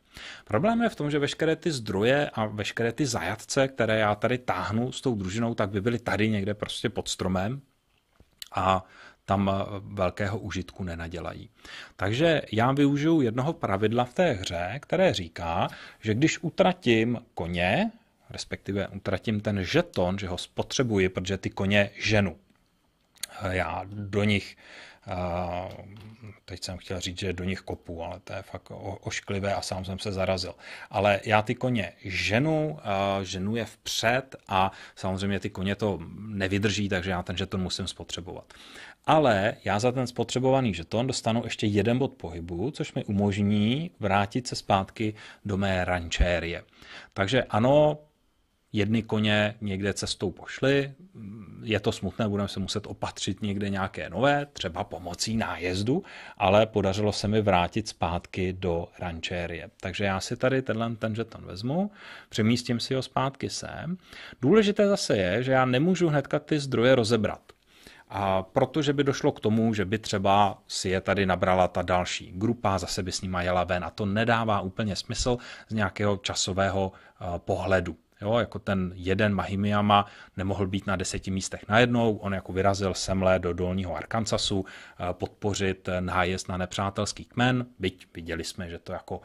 Problém je v tom, že veškeré ty zdroje a veškeré ty zajatce, které já tady táhnu s tou družinou, tak by byly tady někde prostě pod stromem, a tam eh, velkého užitku nenadělají. Takže já využiju jednoho pravidla v té hře, které říká, že když utratím koně, respektive utratím ten žeton, že ho spotřebuji, protože ty koně ženu. Já do nich a mm, teď jsem chtěl říct, že do nich kopu, ale to je fakt ošklivé a sám jsem se zarazil. Ale já ty koně ženu, ženu je vpřed a samozřejmě ty koně to nevydrží, takže já ten žeton musím spotřebovat. Ale já za ten spotřebovaný žeton dostanu ještě jeden bod pohybu, což mi umožní vrátit se zpátky do mé rančérie. Takže ano, jedny koně někde cestou pošly, je to smutné, budeme se muset opatřit někde nějaké nové, třeba pomocí nájezdu, ale podařilo se mi vrátit zpátky do rančérie. Takže já si tady tenhle ten žeton vezmu, přemístím si ho zpátky sem. Důležité zase je, že já nemůžu hnedka ty zdroje rozebrat. A protože by došlo k tomu, že by třeba si je tady nabrala ta další grupa, zase by s nima jela ven a to nedává úplně smysl z nějakého časového eh, pohledu. Jo, jako ten jeden Mahimiyama nemohl být na deseti místech najednou, on jako vyrazil semle do dolního Arkansasu eh, podpořit nájezd na nepřátelský kmen, byť viděli jsme, že to jako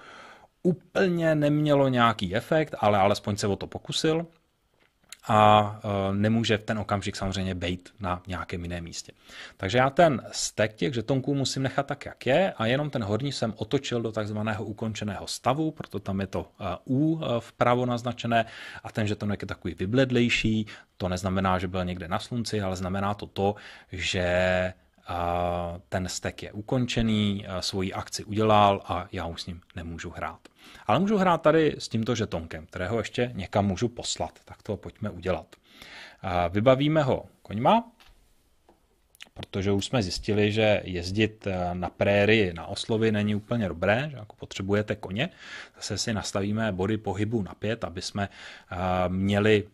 úplně nemělo nějaký efekt, ale alespoň se o to pokusil a e, nemůže v ten okamžik samozřejmě být na nějakém jiném místě. Takže já ten stek těch žetonků musím nechat tak, jak je a jenom ten horní jsem otočil do takzvaného ukončeného stavu, proto tam je to e, U e, vpravo naznačené a ten žetonek je takový vybledlejší, to neznamená, že byl někde na slunci, ale znamená to to, že ten stek je ukončený, svoji akci udělal a já už s ním nemůžu hrát. Ale můžu hrát tady s tímto žetonkem, kterého ještě někam můžu poslat, tak to pojďme udělat. Vybavíme ho koňma, protože už jsme zjistili, že jezdit e, na prérii na oslovy není úplně dobré, že jako potřebujete koně. Zase si nastavíme body pohybu na pět, aby jsme e, měli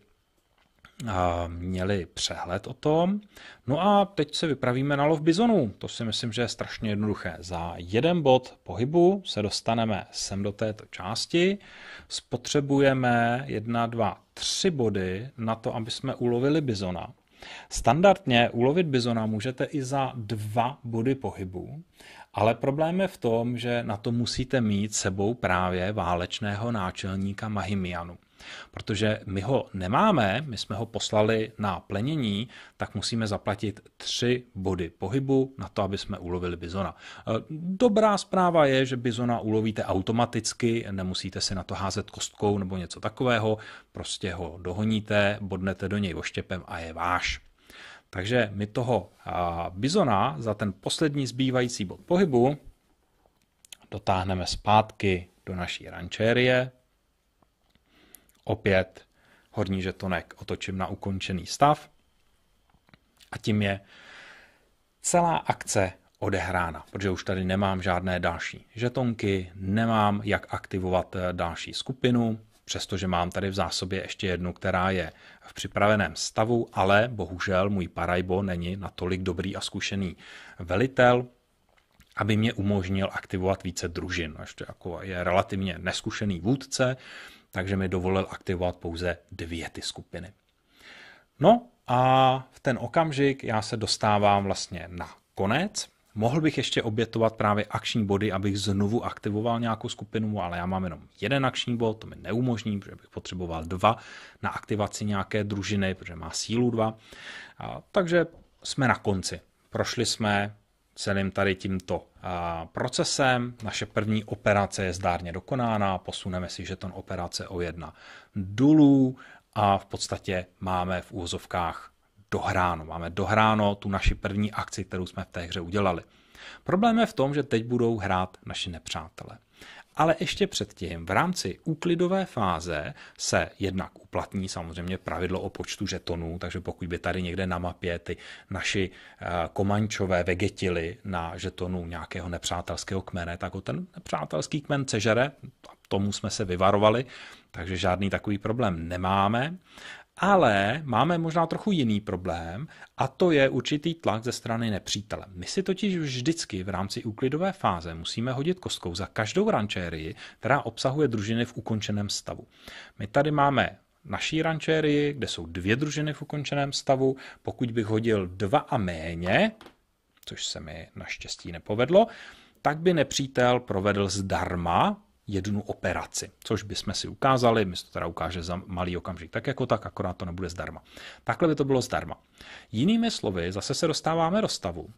měli přehled o tom. No a teď se vypravíme na lov bizonů. To si myslím, že je strašně jednoduché. Za jeden bod pohybu se dostaneme sem do této části. Spotřebujeme jedna, dva, tři body na to, aby jsme ulovili bizona. Standardně ulovit bizona můžete i za dva body pohybu, ale problém je v tom, že na to musíte mít sebou právě válečného náčelníka Mahimianu. Protože my ho nemáme, my jsme ho poslali na plenění, tak musíme zaplatit tři body pohybu na to, aby jsme ulovili bizona. E, dobrá zpráva je, že bizona ulovíte automaticky, nemusíte si na to házet kostkou nebo něco takového, prostě ho dohoníte, bodnete do něj oštěpem a je váš. Takže my toho bizona za ten poslední zbývající bod pohybu dotáhneme zpátky do naší rančérie. Opět horní žetonek otočím na ukončený stav a tím je celá akce odehrána, protože už tady nemám žádné další žetonky, nemám jak aktivovat eh, další skupinu, Přestože mám tady v zásobě ještě jednu, která je v připraveném stavu, ale bohužel můj Paraibo není natolik dobrý a zkušený velitel, aby mě umožnil aktivovat více družin. No, ještě jako je relativně neskušený vůdce, takže mi dovolil aktivovat pouze dvě ty skupiny. No a v ten okamžik já se dostávám vlastně na konec Mohl bych ještě obětovat právě akční body, abych znovu aktivoval nějakou skupinu, ale já mám jenom jeden akční bod, to mi neumožní, protože bych potřeboval dva na aktivaci nějaké družiny, protože má sílu dva. A, takže jsme na konci. Prošli jsme celým tady tímto procesem. Naše první operace je zdárně dokonána, posuneme si žeton operace o jedna dolů a v podstatě máme v úvozovkách dohráno. Máme dohráno tu naši první akci, kterou jsme v té hře udělali. Problém je v tom, že teď budou hrát naši nepřátelé. Ale ještě předtím, v rámci úklidové fáze se jednak uplatní samozřejmě pravidlo o počtu žetonů, takže pokud by tady někde na mapě ty naši eh, komančové vegetily na žetonu nějakého nepřátelského kmene, tak o ten nepřátelský kmen sežere, tomu jsme se vyvarovali, takže žádný takový problém nemáme. Ale máme možná trochu jiný problém a to je určitý tlak ze strany nepřítele. My si totiž vždycky v rámci úklidové fáze musíme hodit kostkou za každou rančérii, která obsahuje družiny v ukončeném stavu. My tady máme naší rančérii, kde jsou dvě družiny v ukončeném stavu. Pokud bych hodil dva a méně, což se mi naštěstí nepovedlo, tak by nepřítel provedl zdarma jednu operaci, což bychom si ukázali, my to teda ukáže za malý okamžik, tak jako tak, akorát to nebude zdarma. Takhle by to bylo zdarma. Jinými slovy, zase se dostáváme do stavu,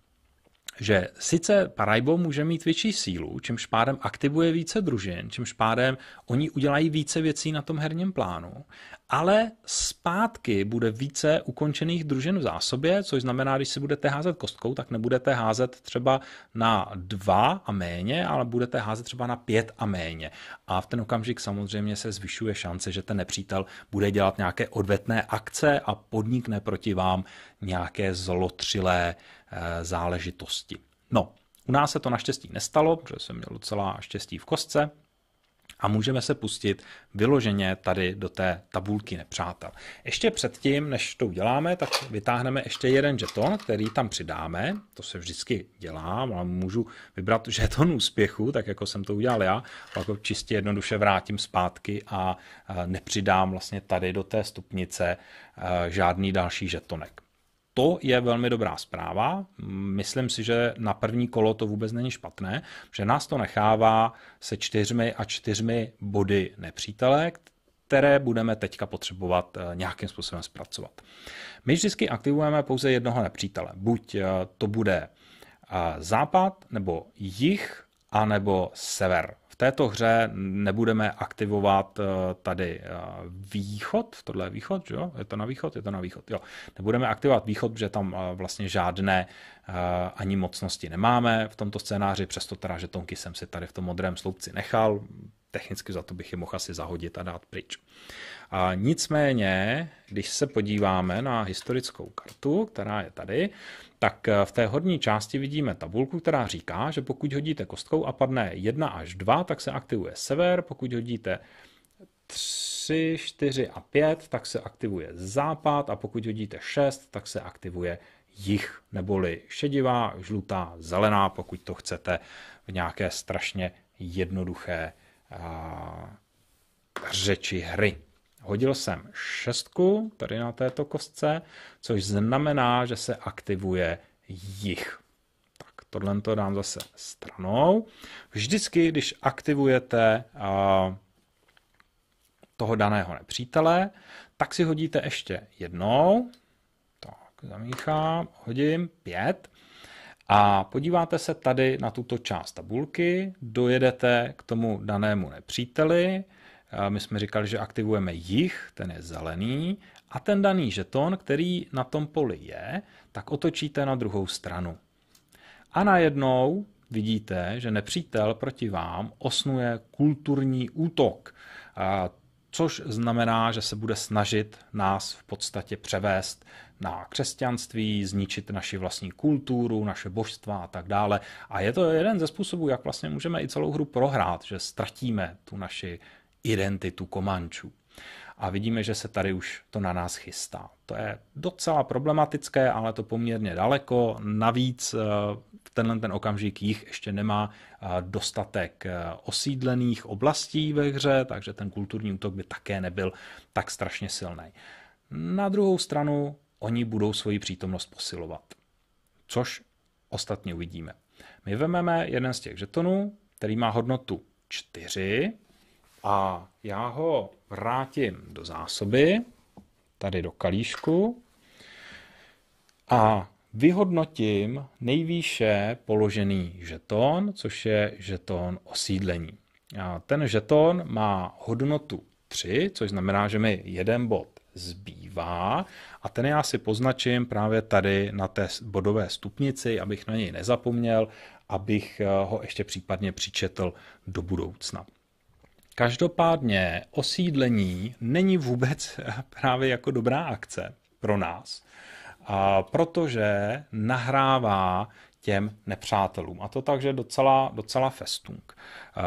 že sice Paraibo může mít větší sílu, čímž pádem aktivuje více družin, čímž pádem oni udělají více věcí na tom herním plánu, ale zpátky bude více ukončených družin v zásobě, což znamená, když si budete házet kostkou, tak nebudete házet třeba na dva a méně, ale budete házet třeba na pět a méně. A v ten okamžik samozřejmě se zvyšuje šance, že ten nepřítel bude dělat nějaké odvetné akce a podnikne proti vám nějaké zlotřilé eh, záležitosti. No, u nás se to naštěstí nestalo, protože jsem měl docela štěstí v kostce, a můžeme se pustit vyloženě tady do té tabulky nepřátel. Ještě předtím, než to uděláme, tak vytáhneme ještě jeden žeton, který tam přidáme. To se vždycky dělá, ale můžu vybrat žeton úspěchu, tak jako jsem to udělal já, pak ho čistě jednoduše vrátím zpátky a e, nepřidám vlastně tady do té stupnice e, žádný další žetonek to je velmi dobrá zpráva. Myslím si, že na první kolo to vůbec není špatné, že nás to nechává se čtyřmi a čtyřmi body nepřítele, které budeme teďka potřebovat eh, nějakým způsobem zpracovat. My vždycky aktivujeme pouze jednoho nepřítele. Buď eh, to bude eh, západ, nebo jih, anebo sever této hře nebudeme aktivovat eh, tady eh, východ, tohle je východ, jo? je to na východ, je to na východ, jo. Nebudeme aktivovat východ, protože tam eh, vlastně žádné ani mocnosti nemáme v tomto scénáři, přesto teda žetonky jsem si tady v tom modrém sloupci nechal, technicky za to bych je mohl asi zahodit a dát pryč. A nicméně, když se podíváme na historickou kartu, která je tady, tak eh, v té horní části vidíme tabulku, která říká, že pokud hodíte kostkou a padne 1 až 2, tak se aktivuje sever, pokud hodíte 3, 4 a 5, tak se aktivuje západ a pokud hodíte 6, tak se aktivuje jich, neboli šedivá, žlutá, zelená, pokud to chcete v nějaké strašně jednoduché a, eh, řeči hry. Hodil jsem šestku tady na této kostce, což znamená, že se aktivuje jich. Tak tohle to dám zase stranou. Vždycky, když aktivujete eh, toho daného nepřítele, tak si hodíte ještě jednou. Tak, zamíchám, hodím pět. A podíváte se tady na tuto část tabulky, dojedete k tomu danému nepříteli, my jsme říkali, že aktivujeme jich, ten je zelený, a ten daný žeton, který na tom poli je, tak otočíte na druhou stranu. A najednou vidíte, že nepřítel proti vám osnuje kulturní útok. A což znamená, že se bude snažit nás v podstatě převést na křesťanství, zničit naši vlastní kulturu, naše božstva a tak dále. A je to jeden ze způsobů, jak vlastně můžeme i celou hru prohrát, že ztratíme tu naši identitu komančů a vidíme, že se tady už to na nás chystá. To je docela problematické, ale to poměrně daleko. Navíc v eh, tenhle ten okamžik jich ještě nemá eh, dostatek eh, osídlených oblastí ve hře, takže ten kulturní útok by také nebyl tak strašně silný. Na druhou stranu oni budou svoji přítomnost posilovat, což ostatně uvidíme. My vememe jeden z těch žetonů, který má hodnotu 4, a já ho vrátím do zásoby, tady do kalíšku, a vyhodnotím nejvýše položený žeton, což je žeton osídlení. A ten žeton má hodnotu 3, což znamená, že mi jeden bod zbývá a ten já si poznačím právě tady na té bodové stupnici, abych na něj nezapomněl, abych eh, ho ještě případně přičetl do budoucna. Každopádně osídlení není vůbec právě jako dobrá akce pro nás, protože nahrává těm nepřátelům. A to takže docela, docela festung. Eh,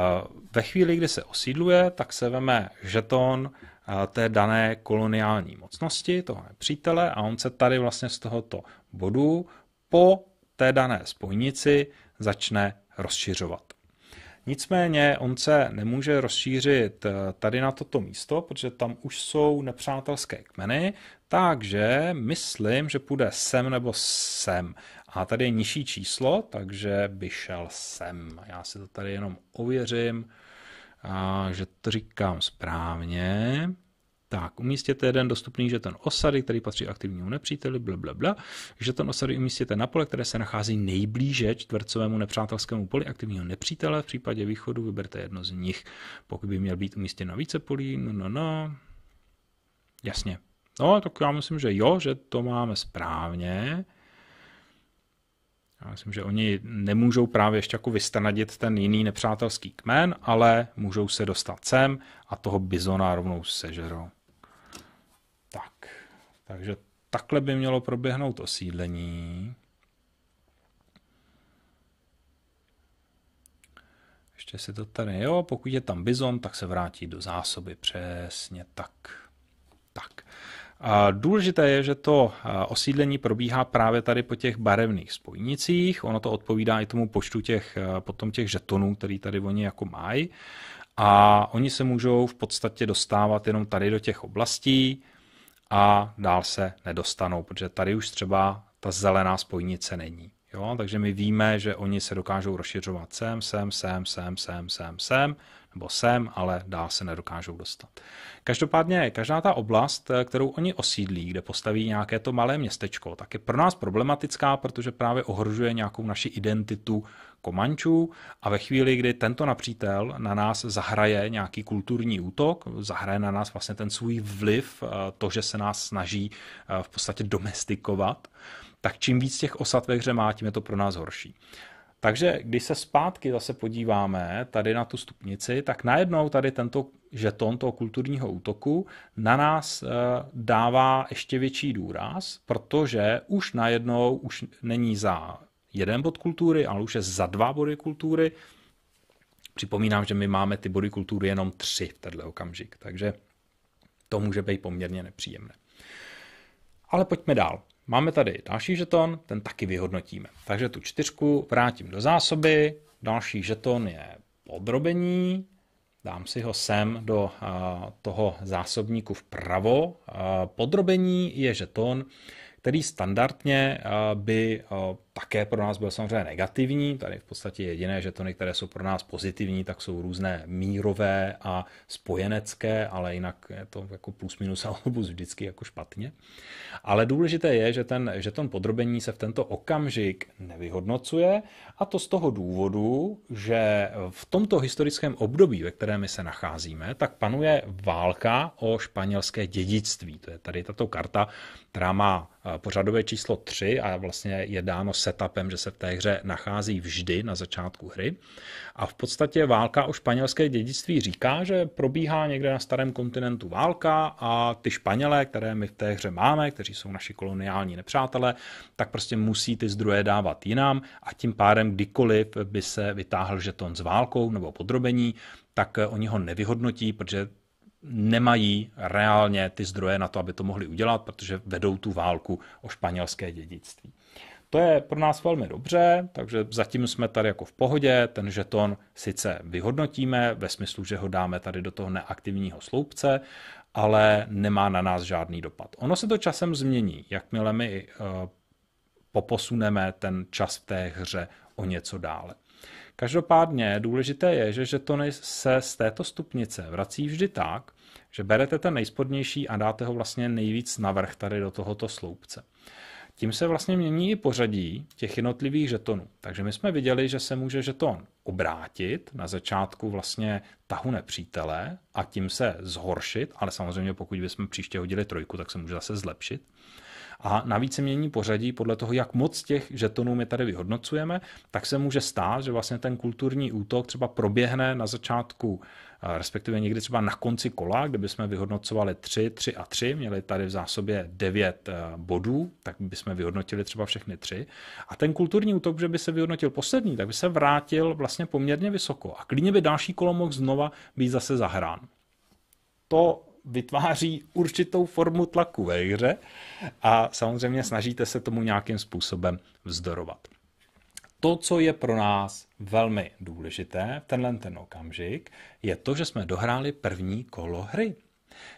ve chvíli, kdy se osídluje, tak se veme žeton eh, té dané koloniální mocnosti, toho nepřítele, a on se tady vlastně z tohoto bodu po té dané spojnici začne rozšiřovat. Nicméně on se nemůže rozšířit eh, tady na toto místo, protože tam už jsou nepřátelské kmeny, takže myslím, že půjde sem nebo sem. A tady je nižší číslo, takže by šel sem. Já si to tady jenom ověřím, eh, že to říkám správně. Tak, umístěte jeden dostupný žeton osady, který patří aktivnímu nepříteli, bla, bla, bla. Žeton osady umístěte na pole, které se nachází nejblíže čtvrcovému nepřátelskému poli aktivního nepřítele. V případě východu vyberte jedno z nich. Pokud by měl být umístěn na více polí, no, no, no. Jasně. No, tak já myslím, že jo, že to máme správně. Já myslím, že oni nemůžou právě ještě jako vystanadit ten jiný nepřátelský kmen, ale můžou se dostat sem a toho bizona rovnou sežerou. Takže takhle by mělo proběhnout osídlení. Ještě si to tady, jo, pokud je tam bizon, tak se vrátí do zásoby, přesně tak. Tak. A důležité je, že to osídlení probíhá právě tady po těch barevných spojnicích. Ono to odpovídá i tomu počtu těch, potom těch žetonů, který tady oni jako mají. A oni se můžou v podstatě dostávat jenom tady do těch oblastí, a dál se nedostanou, protože tady už třeba ta zelená spojnice není. Jo? Takže my víme, že oni se dokážou rozšiřovat sem, sem, sem, sem, sem, sem, sem, nebo sem, ale dál se nedokážou dostat. Každopádně každá ta oblast, eh, kterou oni osídlí, kde postaví nějaké to malé městečko, tak je pro nás problematická, protože právě ohrožuje nějakou naši identitu Komančů a ve chvíli, kdy tento napřítel na nás zahraje nějaký kulturní útok, zahraje na nás vlastně ten svůj vliv, eh, to, že se nás snaží eh, v podstatě domestikovat, tak čím víc těch osad ve hře má, tím je to pro nás horší. Takže když se zpátky zase podíváme tady na tu stupnici, tak najednou tady tento žeton toho kulturního útoku na nás eh, dává ještě větší důraz, protože už najednou už není za jeden bod kultury, ale už je za dva body kultury. Připomínám, že my máme ty body kultury jenom tři v tenhle okamžik, takže to může být poměrně nepříjemné. Ale pojďme dál. Máme tady další žeton, ten taky vyhodnotíme. Takže tu čtyřku vrátím do zásoby, další žeton je podrobení, dám si ho sem do eh, toho zásobníku vpravo. Eh, podrobení je žeton, který standardně eh, by také pro nás byl samozřejmě negativní. Tady v podstatě jediné žetony, které jsou pro nás pozitivní, tak jsou různé mírové a spojenecké, ale jinak je to jako plus minus obus vždycky jako špatně. Ale důležité je, že ten žeton podrobení se v tento okamžik nevyhodnocuje a to z toho důvodu, že v tomto historickém období, ve kterém my se nacházíme, tak panuje válka o španělské dědictví. To je tady tato karta, která má eh, pořadové číslo 3 a vlastně je dáno setupem, že se v té hře nachází vždy na začátku hry. A v podstatě válka o španělské dědictví říká, že probíhá někde na starém kontinentu válka a ty Španělé, které my v té hře máme, kteří jsou naši koloniální nepřátelé, tak prostě musí ty zdroje dávat jinam a tím pádem kdykoliv by se vytáhl žeton s válkou nebo podrobení, tak eh, oni ho nevyhodnotí, protože nemají reálně ty zdroje na to, aby to mohli udělat, protože vedou tu válku o španělské dědictví. To je pro nás velmi dobře, takže zatím jsme tady jako v pohodě, ten žeton sice vyhodnotíme ve smyslu, že ho dáme tady do toho neaktivního sloupce, ale nemá na nás žádný dopad. Ono se to časem změní, jakmile my eh, poposuneme ten čas v té hře o něco dále. Každopádně důležité je, že žetony se z této stupnice vrací vždy tak, že berete ten nejspodnější a dáte ho vlastně nejvíc navrh tady do tohoto sloupce. Tím se vlastně mění i pořadí těch jednotlivých žetonů. Takže my jsme viděli, že se může žeton obrátit na začátku vlastně tahu nepřítele a tím se zhoršit, ale samozřejmě pokud bychom příště hodili trojku, tak se může zase zlepšit. A navíc se mění pořadí podle toho, jak moc těch žetonů my tady vyhodnocujeme, tak se může stát, že vlastně ten kulturní útok třeba proběhne na začátku respektive někdy třeba na konci kola, kde bychom vyhodnocovali 3, 3 a 3, měli tady v zásobě 9 eh, bodů, tak bychom vyhodnotili třeba všechny 3. A ten kulturní útok, že by se vyhodnotil poslední, tak by se vrátil vlastně poměrně vysoko. A klidně by další kolo mohl znova být zase zahrán. To vytváří určitou formu tlaku ve hře a samozřejmě snažíte se tomu nějakým způsobem vzdorovat to, co je pro nás velmi důležité v tenhle ten okamžik, je to, že jsme dohráli první kolo hry.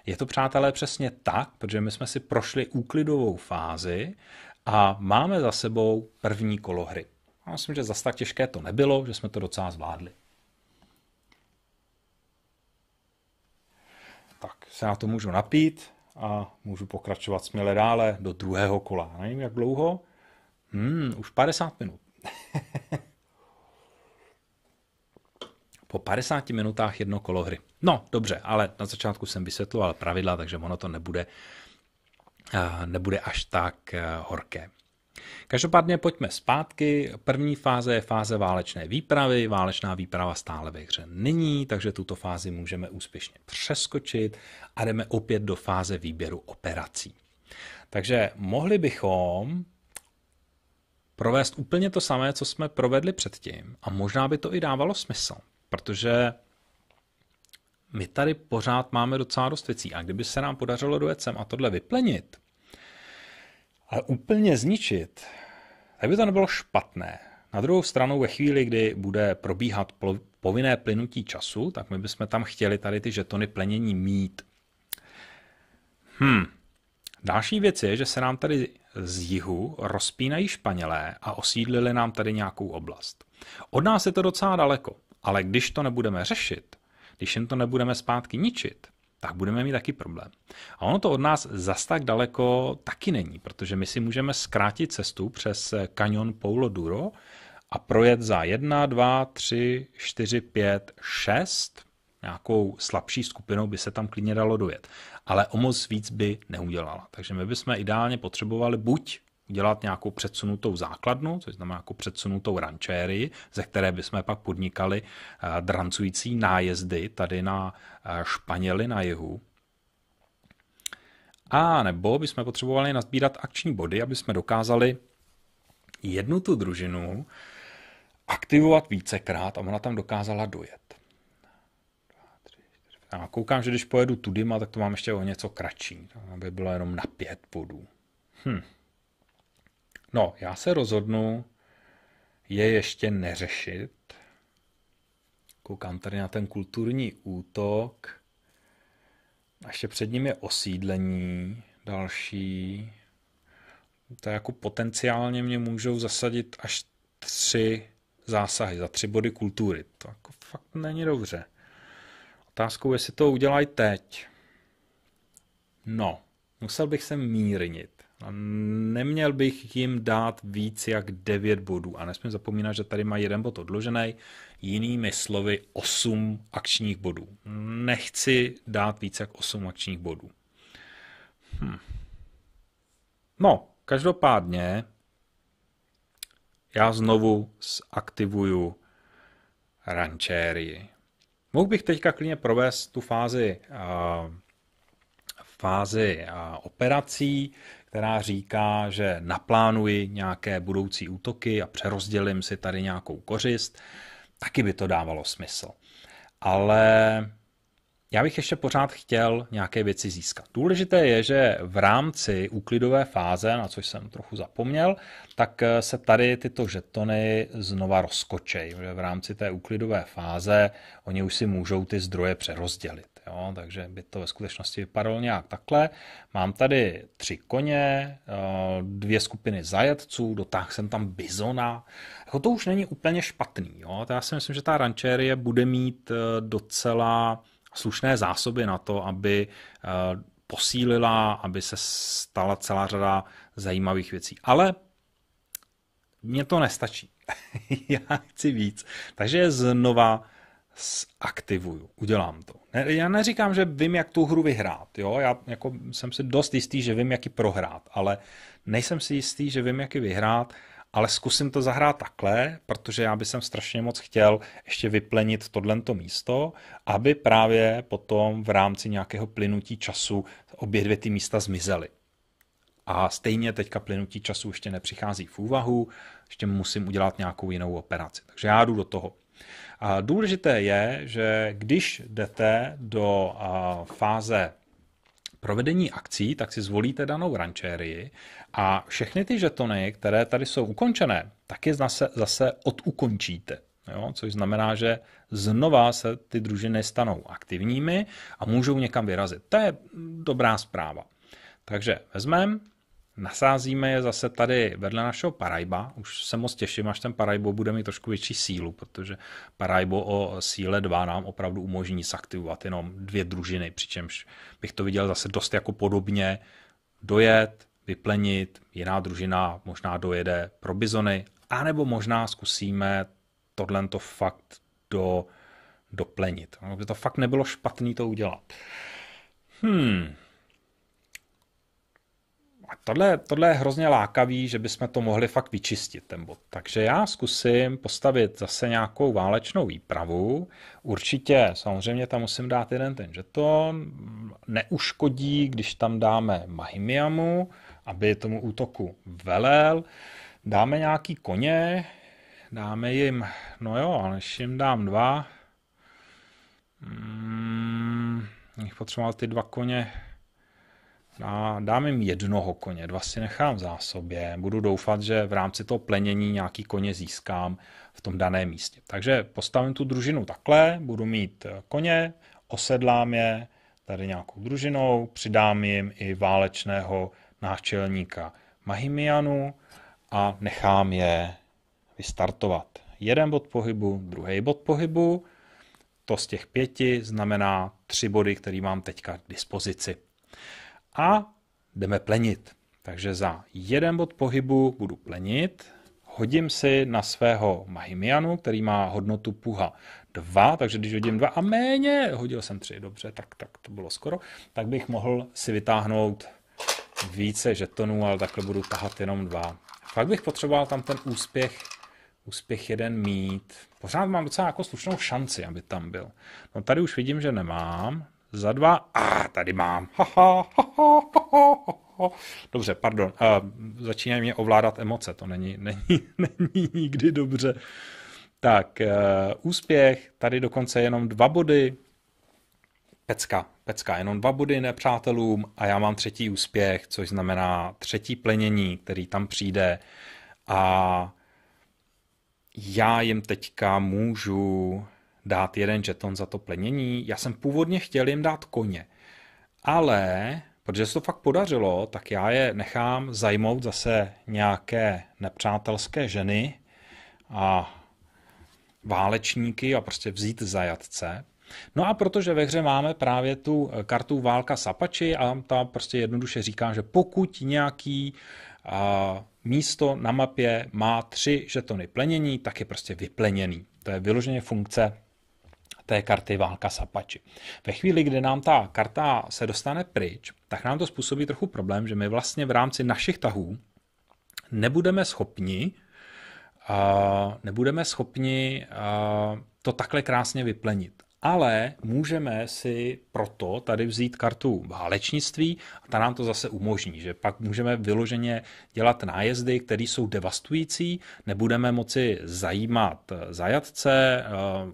Je to, přátelé, přesně tak, protože my jsme si prošli úklidovou fázi a máme za sebou první kolo hry. A myslím, že zas tak těžké to nebylo, že jsme to docela zvládli. Tak se na to můžu napít a můžu pokračovat směle dále do druhého kola. Nevím, jak dlouho. Hmm, už 50 minut. po 50 minutách jedno kolo hry. No, dobře, ale na začátku jsem vysvětloval pravidla, takže ono to nebude, eh, nebude až tak eh, horké. Každopádně pojďme zpátky. První fáze je fáze válečné výpravy. Válečná výprava stále ve hře není, takže tuto fázi můžeme úspěšně přeskočit a jdeme opět do fáze výběru operací. Takže mohli bychom provést úplně to samé, co jsme provedli předtím. A možná by to i dávalo smysl, protože my tady pořád máme docela dost věcí a kdyby se nám podařilo dojet sem a tohle vyplenit a úplně zničit, tak by to nebylo špatné. Na druhou stranu ve chvíli, kdy bude probíhat povinné plynutí času, tak my bychom tam chtěli tady ty žetony plenění mít. Hm. Další věc je, že se nám tady z jihu rozpínají Španělé a osídlili nám tady nějakou oblast. Od nás je to docela daleko, ale když to nebudeme řešit, když jim to nebudeme zpátky ničit, tak budeme mít taky problém. A ono to od nás zas tak daleko taky není, protože my si můžeme zkrátit cestu přes kanion Paulo Duro a projet za 1, 2, 3, 4, 5, 6 nějakou slabší skupinou by se tam klidně dalo dojet. Ale o moc víc by neudělala. Takže my bychom ideálně potřebovali buď udělat nějakou předsunutou základnu, což znamená jako předsunutou rančéry, ze které bychom pak podnikali eh, drancující nájezdy tady na eh, Španěli na jihu. A nebo bychom potřebovali nazbírat akční body, aby jsme dokázali jednu tu družinu aktivovat vícekrát a ona tam dokázala dojet. A koukám, že když pojedu tudyma, tak to mám ještě o něco kratší, aby bylo jenom na pět bodů. Hm. No, já se rozhodnu je ještě neřešit. Koukám tady na ten kulturní útok. A ještě před ním je osídlení další. To jako potenciálně mě můžou zasadit až tři zásahy za tři body kultury. To jako fakt není dobře. Otázkou, jestli to udělají teď. No, musel bych se mírnit. A neměl bych jim dát víc jak 9 bodů. A nesmím zapomínat, že tady má jeden bod odložený, jinými slovy 8 akčních bodů. Nechci dát víc jak 8 akčních bodů. Hm. No, každopádně já znovu zaktivuju rančérii. Mohl bych teďka klidně provést tu fázi, uh, fázi uh, operací, která říká, že naplánuji nějaké budoucí útoky a přerozdělím si tady nějakou kořist. Taky by to dávalo smysl. Ale já bych ještě pořád chtěl nějaké věci získat. Důležité je, že v rámci úklidové fáze, na což jsem trochu zapomněl, tak eh, se tady tyto žetony znova rozkočejí. V rámci té úklidové fáze oni už si můžou ty zdroje přerozdělit. Jo? Takže by to ve skutečnosti vypadalo nějak takhle. Mám tady tři koně, eh, dvě skupiny zajatců, dotáhl jsem tam bizona. Jako to už není úplně špatný. Jo? To já si myslím, že ta rančérie bude mít eh, docela slušné zásoby na to, aby eh, posílila, aby se stala celá řada zajímavých věcí. Ale mně to nestačí. Já chci víc. Takže znova zaktivuju. udělám to. já neříkám, že vím, jak tu hru vyhrát, jo, já jako jsem si dost jistý, že vím, jak ji prohrát, ale nejsem si jistý, že vím, jak ji vyhrát ale zkusím to zahrát takhle, protože já bych strašně moc chtěl ještě vyplenit tohleto místo, aby právě potom v rámci nějakého plynutí času obě dvě ty místa zmizely. A stejně teďka plynutí času ještě nepřichází v úvahu, ještě musím udělat nějakou jinou operaci. Takže já jdu do toho. A důležité je, že když jdete do fáze provedení akcí, tak si zvolíte danou rančérii a všechny ty žetony, které tady jsou ukončené, tak je zase, zase odukončíte. Jo? Což znamená, že znova se ty družiny stanou aktivními a můžou někam vyrazit. To je dobrá zpráva. Takže vezmeme, Nasázíme je zase tady vedle našeho Parajba. Už se moc těším, až ten Parajbo bude mít trošku větší sílu, protože Parajbo o síle 2 nám opravdu umožní zaktivovat jenom dvě družiny, přičemž bych to viděl zase dost jako podobně dojet, vyplenit, jiná družina možná dojede pro bizony, anebo možná zkusíme tohle to fakt do, doplenit. No, by to fakt nebylo špatný to udělat. Hmm, a tohle, tohle je hrozně lákavý, že bychom to mohli fakt vyčistit, ten bod. Takže já zkusím postavit zase nějakou válečnou výpravu. Určitě, samozřejmě tam musím dát jeden ten žeton. Neuškodí, když tam dáme Mahimiamu, aby tomu útoku velel. Dáme nějaký koně, dáme jim, no jo, ale než jim dám dva, hmm, potřeboval ty dva koně, a dám jim jednoho koně, dva si nechám v zásobě, budu doufat, že v rámci toho plenění nějaký koně získám v tom daném místě. Takže postavím tu družinu takhle, budu mít eh, koně, osedlám je tady nějakou družinou, přidám jim i válečného náčelníka Mahimianu a nechám je vystartovat. Jeden bod pohybu, druhý bod pohybu, to z těch pěti znamená tři body, které mám teďka k dispozici a jdeme plenit. Takže za jeden bod pohybu budu plenit, hodím si na svého Mahimianu, který má hodnotu puha 2, takže když hodím 2 a méně, hodil jsem 3, dobře, tak, tak to bylo skoro, tak bych mohl si vytáhnout více žetonů, ale takhle budu tahat jenom 2. Pak bych potřeboval tam ten úspěch úspěch jeden mít. Pořád mám docela jako slušnou šanci, aby tam byl. No tady už vidím, že nemám, za dva. A ah, tady mám. Ha, ha, ha, Dobře, pardon. Uh, začínají mě ovládat emoce, to není, není, není nikdy dobře. Tak, uh, úspěch, tady dokonce jenom dva body. Pecka, pecka, jenom dva body nepřátelům a já mám třetí úspěch, což znamená třetí plenění, který tam přijde. A já jim teďka můžu dát jeden žeton za to plenění. Já jsem původně chtěl jim dát koně, ale protože se to fakt podařilo, tak já je nechám zajmout zase nějaké nepřátelské ženy a válečníky a prostě vzít zajatce. No a protože ve hře máme právě tu kartu válka s Apači a ta prostě jednoduše říká, že pokud nějaký a, místo na mapě má tři žetony plenění, tak je prostě vypleněný. To je vyloženě funkce té karty válka s Ve chvíli, kdy nám ta karta se dostane pryč, tak nám to způsobí trochu problém, že my vlastně v rámci našich tahů nebudeme schopni uh, nebudeme schopni uh, to takhle krásně vyplenit ale můžeme si proto tady vzít kartu válečnictví a ta nám to zase umožní, že pak můžeme vyloženě dělat nájezdy, které jsou devastující, nebudeme moci zajímat eh, zajatce, eh,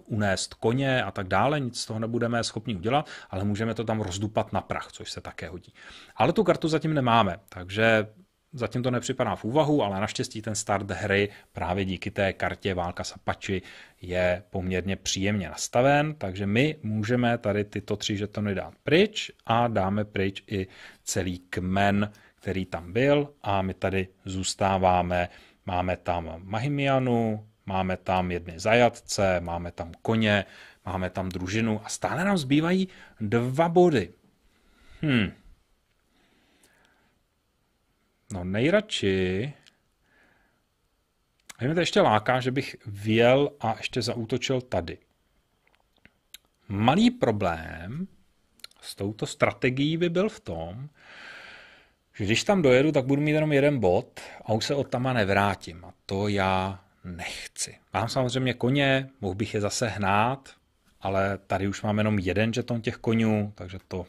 unést koně a tak dále, nic z toho nebudeme schopni udělat, ale můžeme to tam rozdupat na prach, což se také hodí. Ale tu kartu zatím nemáme, takže Zatím to nepřipadá v úvahu, ale naštěstí ten start hry právě díky té kartě Válka s Apache je poměrně příjemně nastaven, takže my můžeme tady tyto tři žetony dát pryč a dáme pryč i celý kmen, který tam byl a my tady zůstáváme, máme tam Mahimianu, máme tam jedny zajatce, máme tam koně, máme tam družinu a stále nám zbývají dva body. Hmm, No nejradši... A mě to ještě láká, že bych věl a ještě zautočil tady. Malý problém s touto strategií by byl v tom, že když tam dojedu, tak budu mít jenom jeden bod a už se od tama nevrátím. A to já nechci. Mám samozřejmě koně, mohl bych je zase hnát, ale tady už mám jenom jeden žeton těch konů, takže to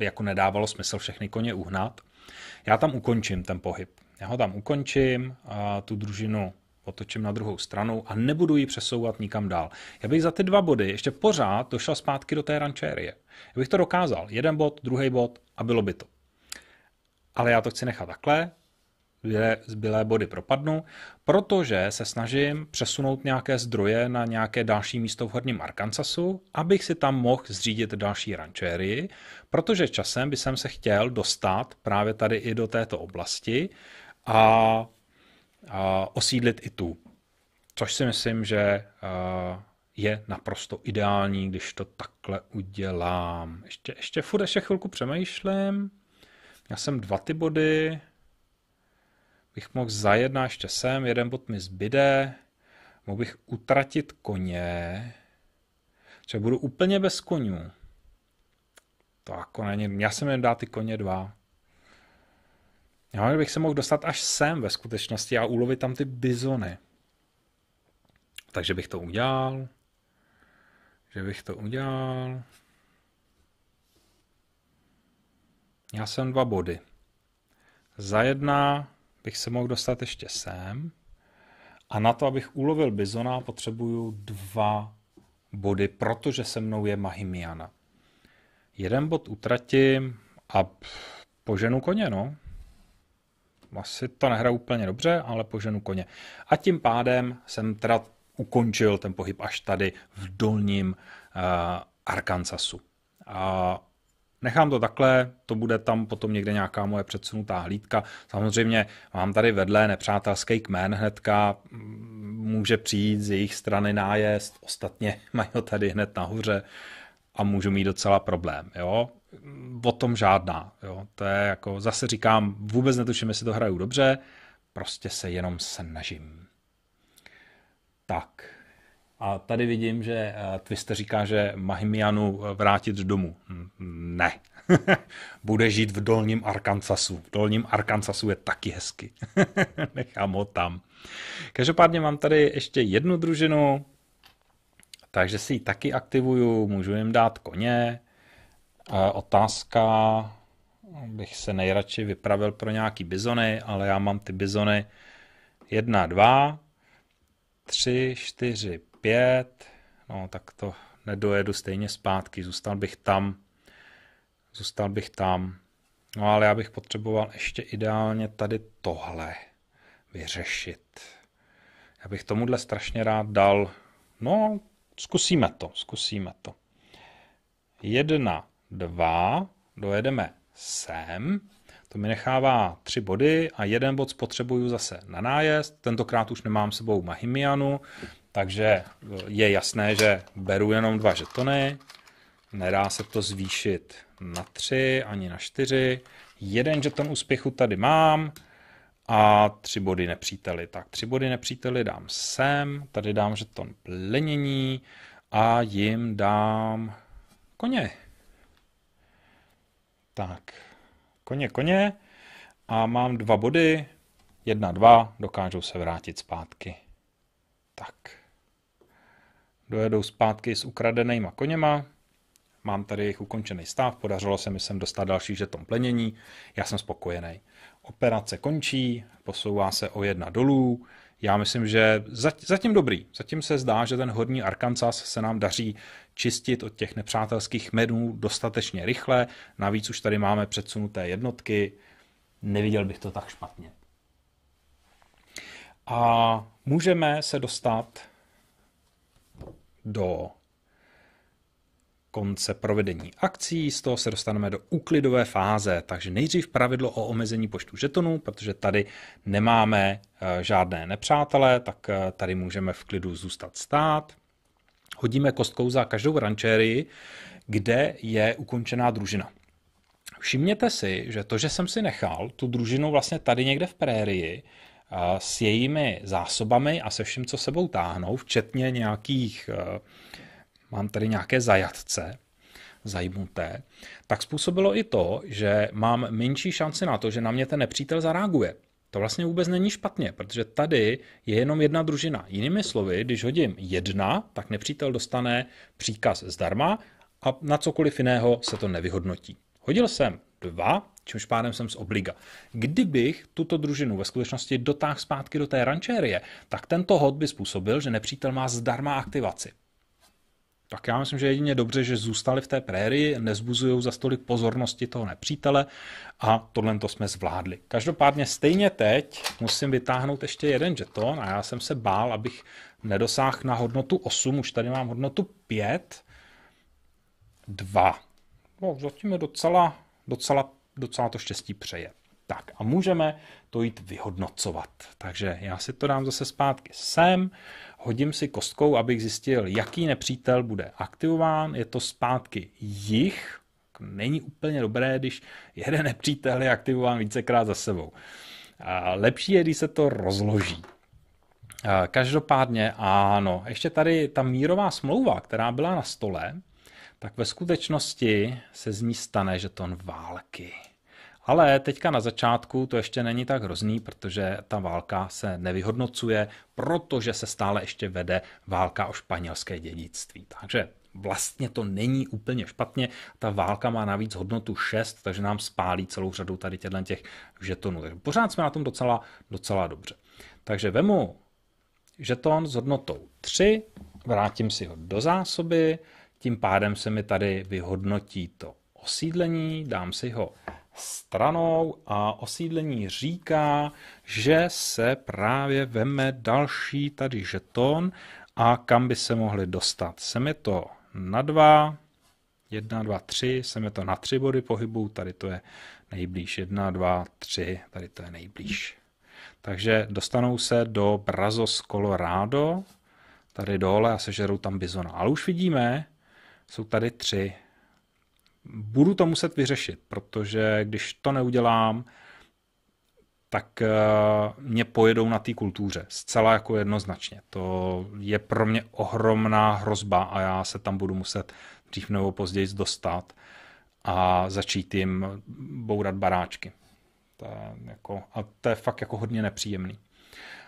jako nedávalo smysl všechny koně uhnat já tam ukončím ten pohyb. Já ho tam ukončím a tu družinu otočím na druhou stranu a nebudu ji přesouvat nikam dál. Já bych za ty dva body ještě pořád došel zpátky do té rančérie. Já bych to dokázal. Jeden bod, druhý bod a bylo by to. Ale já to chci nechat takhle, kde zbylé body propadnou, protože se snažím přesunout nějaké zdroje na nějaké další místo v Horním Arkansasu, abych si tam mohl zřídit další rančérii, protože časem by jsem se chtěl dostat právě tady i do této oblasti a, a osídlit i tu. Což si myslím, že a, je naprosto ideální, když to takhle udělám. Ještě, ještě furt ještě chvilku přemýšlím. Já jsem dva ty body, bych mohl za ještě sem, jeden bod mi zbyde, mohl bych utratit koně, třeba budu úplně bez koní. To jako není, já jsem jen dát ty koně dva. Já bych se mohl dostat až sem ve skutečnosti a ulovit tam ty bizony. Takže bych to udělal. Že bych to udělal. Já jsem dva body. Za jedna bych se mohl dostat ještě sem. A na to, abych ulovil bizona, potřebuju dva body, protože se mnou je Mahimiana. Jeden bod utratím a poženu koně, no. Asi to nehra úplně dobře, ale poženu koně. A tím pádem jsem teda ukončil ten pohyb až tady v dolním uh, Arkansasu. A Nechám to takhle, to bude tam potom někde nějaká moje předsunutá hlídka. Samozřejmě mám tady vedle nepřátelský kmen hnedka, mm, může přijít z jejich strany nájezd, ostatně mají ho tady hned nahoře a můžu mít docela problém. Jo? O tom žádná. Jo? To je jako, zase říkám, vůbec netuším, jestli to hraju dobře, prostě se jenom snažím. Tak, a tady vidím, že eh, Twister říká, že Mahimianu eh, vrátit domů. Hm, ne. Bude žít v dolním Arkansasu. V dolním Arkansasu je taky hezky. Nechám ho tam. Každopádně mám tady ještě jednu družinu, takže si ji taky aktivuju, můžu jim dát koně. Otázka, bych se nejradši vypravil pro nějaký bizony, ale já mám ty bizony 1, 2, 3, 4, pět, no tak to nedojedu stejně zpátky, zůstal bych tam, zůstal bych tam. No ale já bych potřeboval ještě ideálně tady tohle vyřešit. Já bych tomuhle strašně rád dal, no zkusíme to, zkusíme to. Jedna, dva, dojedeme sem, to mi nechává tři body a jeden bod spotřebuju zase na nájezd. Tentokrát už nemám sebou Mahimianu, takže je jasné, že beru jenom dva žetony, nedá se to zvýšit na tři ani na čtyři. Jeden žeton úspěchu tady mám a tři body nepříteli. Tak tři body nepříteli dám sem, tady dám žeton plenění a jim dám koně. Tak, koně, koně a mám dva body, jedna, dva, dokážou se vrátit zpátky. Tak dojedou zpátky s ukradenýma koněma, mám tady jejich ukončený stav, podařilo se mi sem dostat další žeton plenění, já jsem spokojený. Operace končí, posouvá se o jedna dolů, já myslím, že zatím dobrý. Zatím se zdá, že ten horní Arkansas se nám daří čistit od těch nepřátelských menů dostatečně rychle. Navíc už tady máme předsunuté jednotky. Neviděl bych to tak špatně. A můžeme se dostat do konce provedení akcí, z toho se dostaneme do úklidové fáze, takže nejdřív pravidlo o omezení počtu žetonů, protože tady nemáme eh, žádné nepřátelé, tak eh, tady můžeme v klidu zůstat stát. Hodíme kostkou za každou rančérii, kde je ukončená družina. Všimněte si, že to, že jsem si nechal tu družinu vlastně tady někde v prérii, s jejími zásobami a se vším, co sebou táhnou, včetně nějakých, eh, mám tady nějaké zajatce, zajmuté, tak způsobilo i to, že mám menší šanci na to, že na mě ten nepřítel zareaguje. To vlastně vůbec není špatně, protože tady je jenom jedna družina. Jinými slovy, když hodím jedna, tak nepřítel dostane příkaz zdarma a na cokoliv jiného se to nevyhodnotí. Hodil jsem dva, čímž pádem jsem z obliga. Kdybych tuto družinu ve skutečnosti dotáhl zpátky do té rančérie, tak tento hod by způsobil, že nepřítel má zdarma aktivaci. Tak já myslím, že jedině dobře, že zůstali v té prérii, nezbuzují za stolik pozornosti toho nepřítele a tohle to jsme zvládli. Každopádně stejně teď musím vytáhnout ještě jeden žeton a já jsem se bál, abych nedosáhl na hodnotu 8, už tady mám hodnotu 5, 2. No, zatím je docela, docela docela to štěstí přeje. Tak a můžeme to jít vyhodnocovat. Takže já si to dám zase zpátky sem, hodím si kostkou, abych zjistil, jaký nepřítel bude aktivován. Je to zpátky jich. Není úplně dobré, když jeden nepřítel je aktivován vícekrát za sebou. A lepší je, když se to rozloží. Každopádně ano, ještě tady ta mírová smlouva, která byla na stole, tak ve skutečnosti se z ní stane žeton války. Ale teďka na začátku to ještě není tak hrozný, protože ta válka se nevyhodnocuje, protože se stále ještě vede válka o španělské dědictví. Takže vlastně to není úplně špatně. Ta válka má navíc hodnotu 6, takže nám spálí celou řadu tady těchto těch žetonů. Takže pořád jsme na tom docela, docela dobře. Takže vemu žeton s hodnotou 3, vrátím si ho do zásoby, tím pádem se mi tady vyhodnotí to osídlení, dám si ho stranou a osídlení říká, že se právě veme další tady žeton a kam by se mohli dostat. Se mi to na dva, jedna, dva, tři, se mi to na tři body pohybu, tady to je nejblíž, jedna, dva, tři, tady to je nejblíž. Takže dostanou se do Brazos Colorado, tady dole a sežerou tam bizona. Ale už vidíme, jsou tady tři. Budu to muset vyřešit, protože když to neudělám, tak eh, mě pojedou na té kultuře. Zcela jako jednoznačně. To je pro mě ohromná hrozba a já se tam budu muset dřív nebo později dostat a začít jim bourat baráčky. To je jako, a to je fakt jako hodně nepříjemný.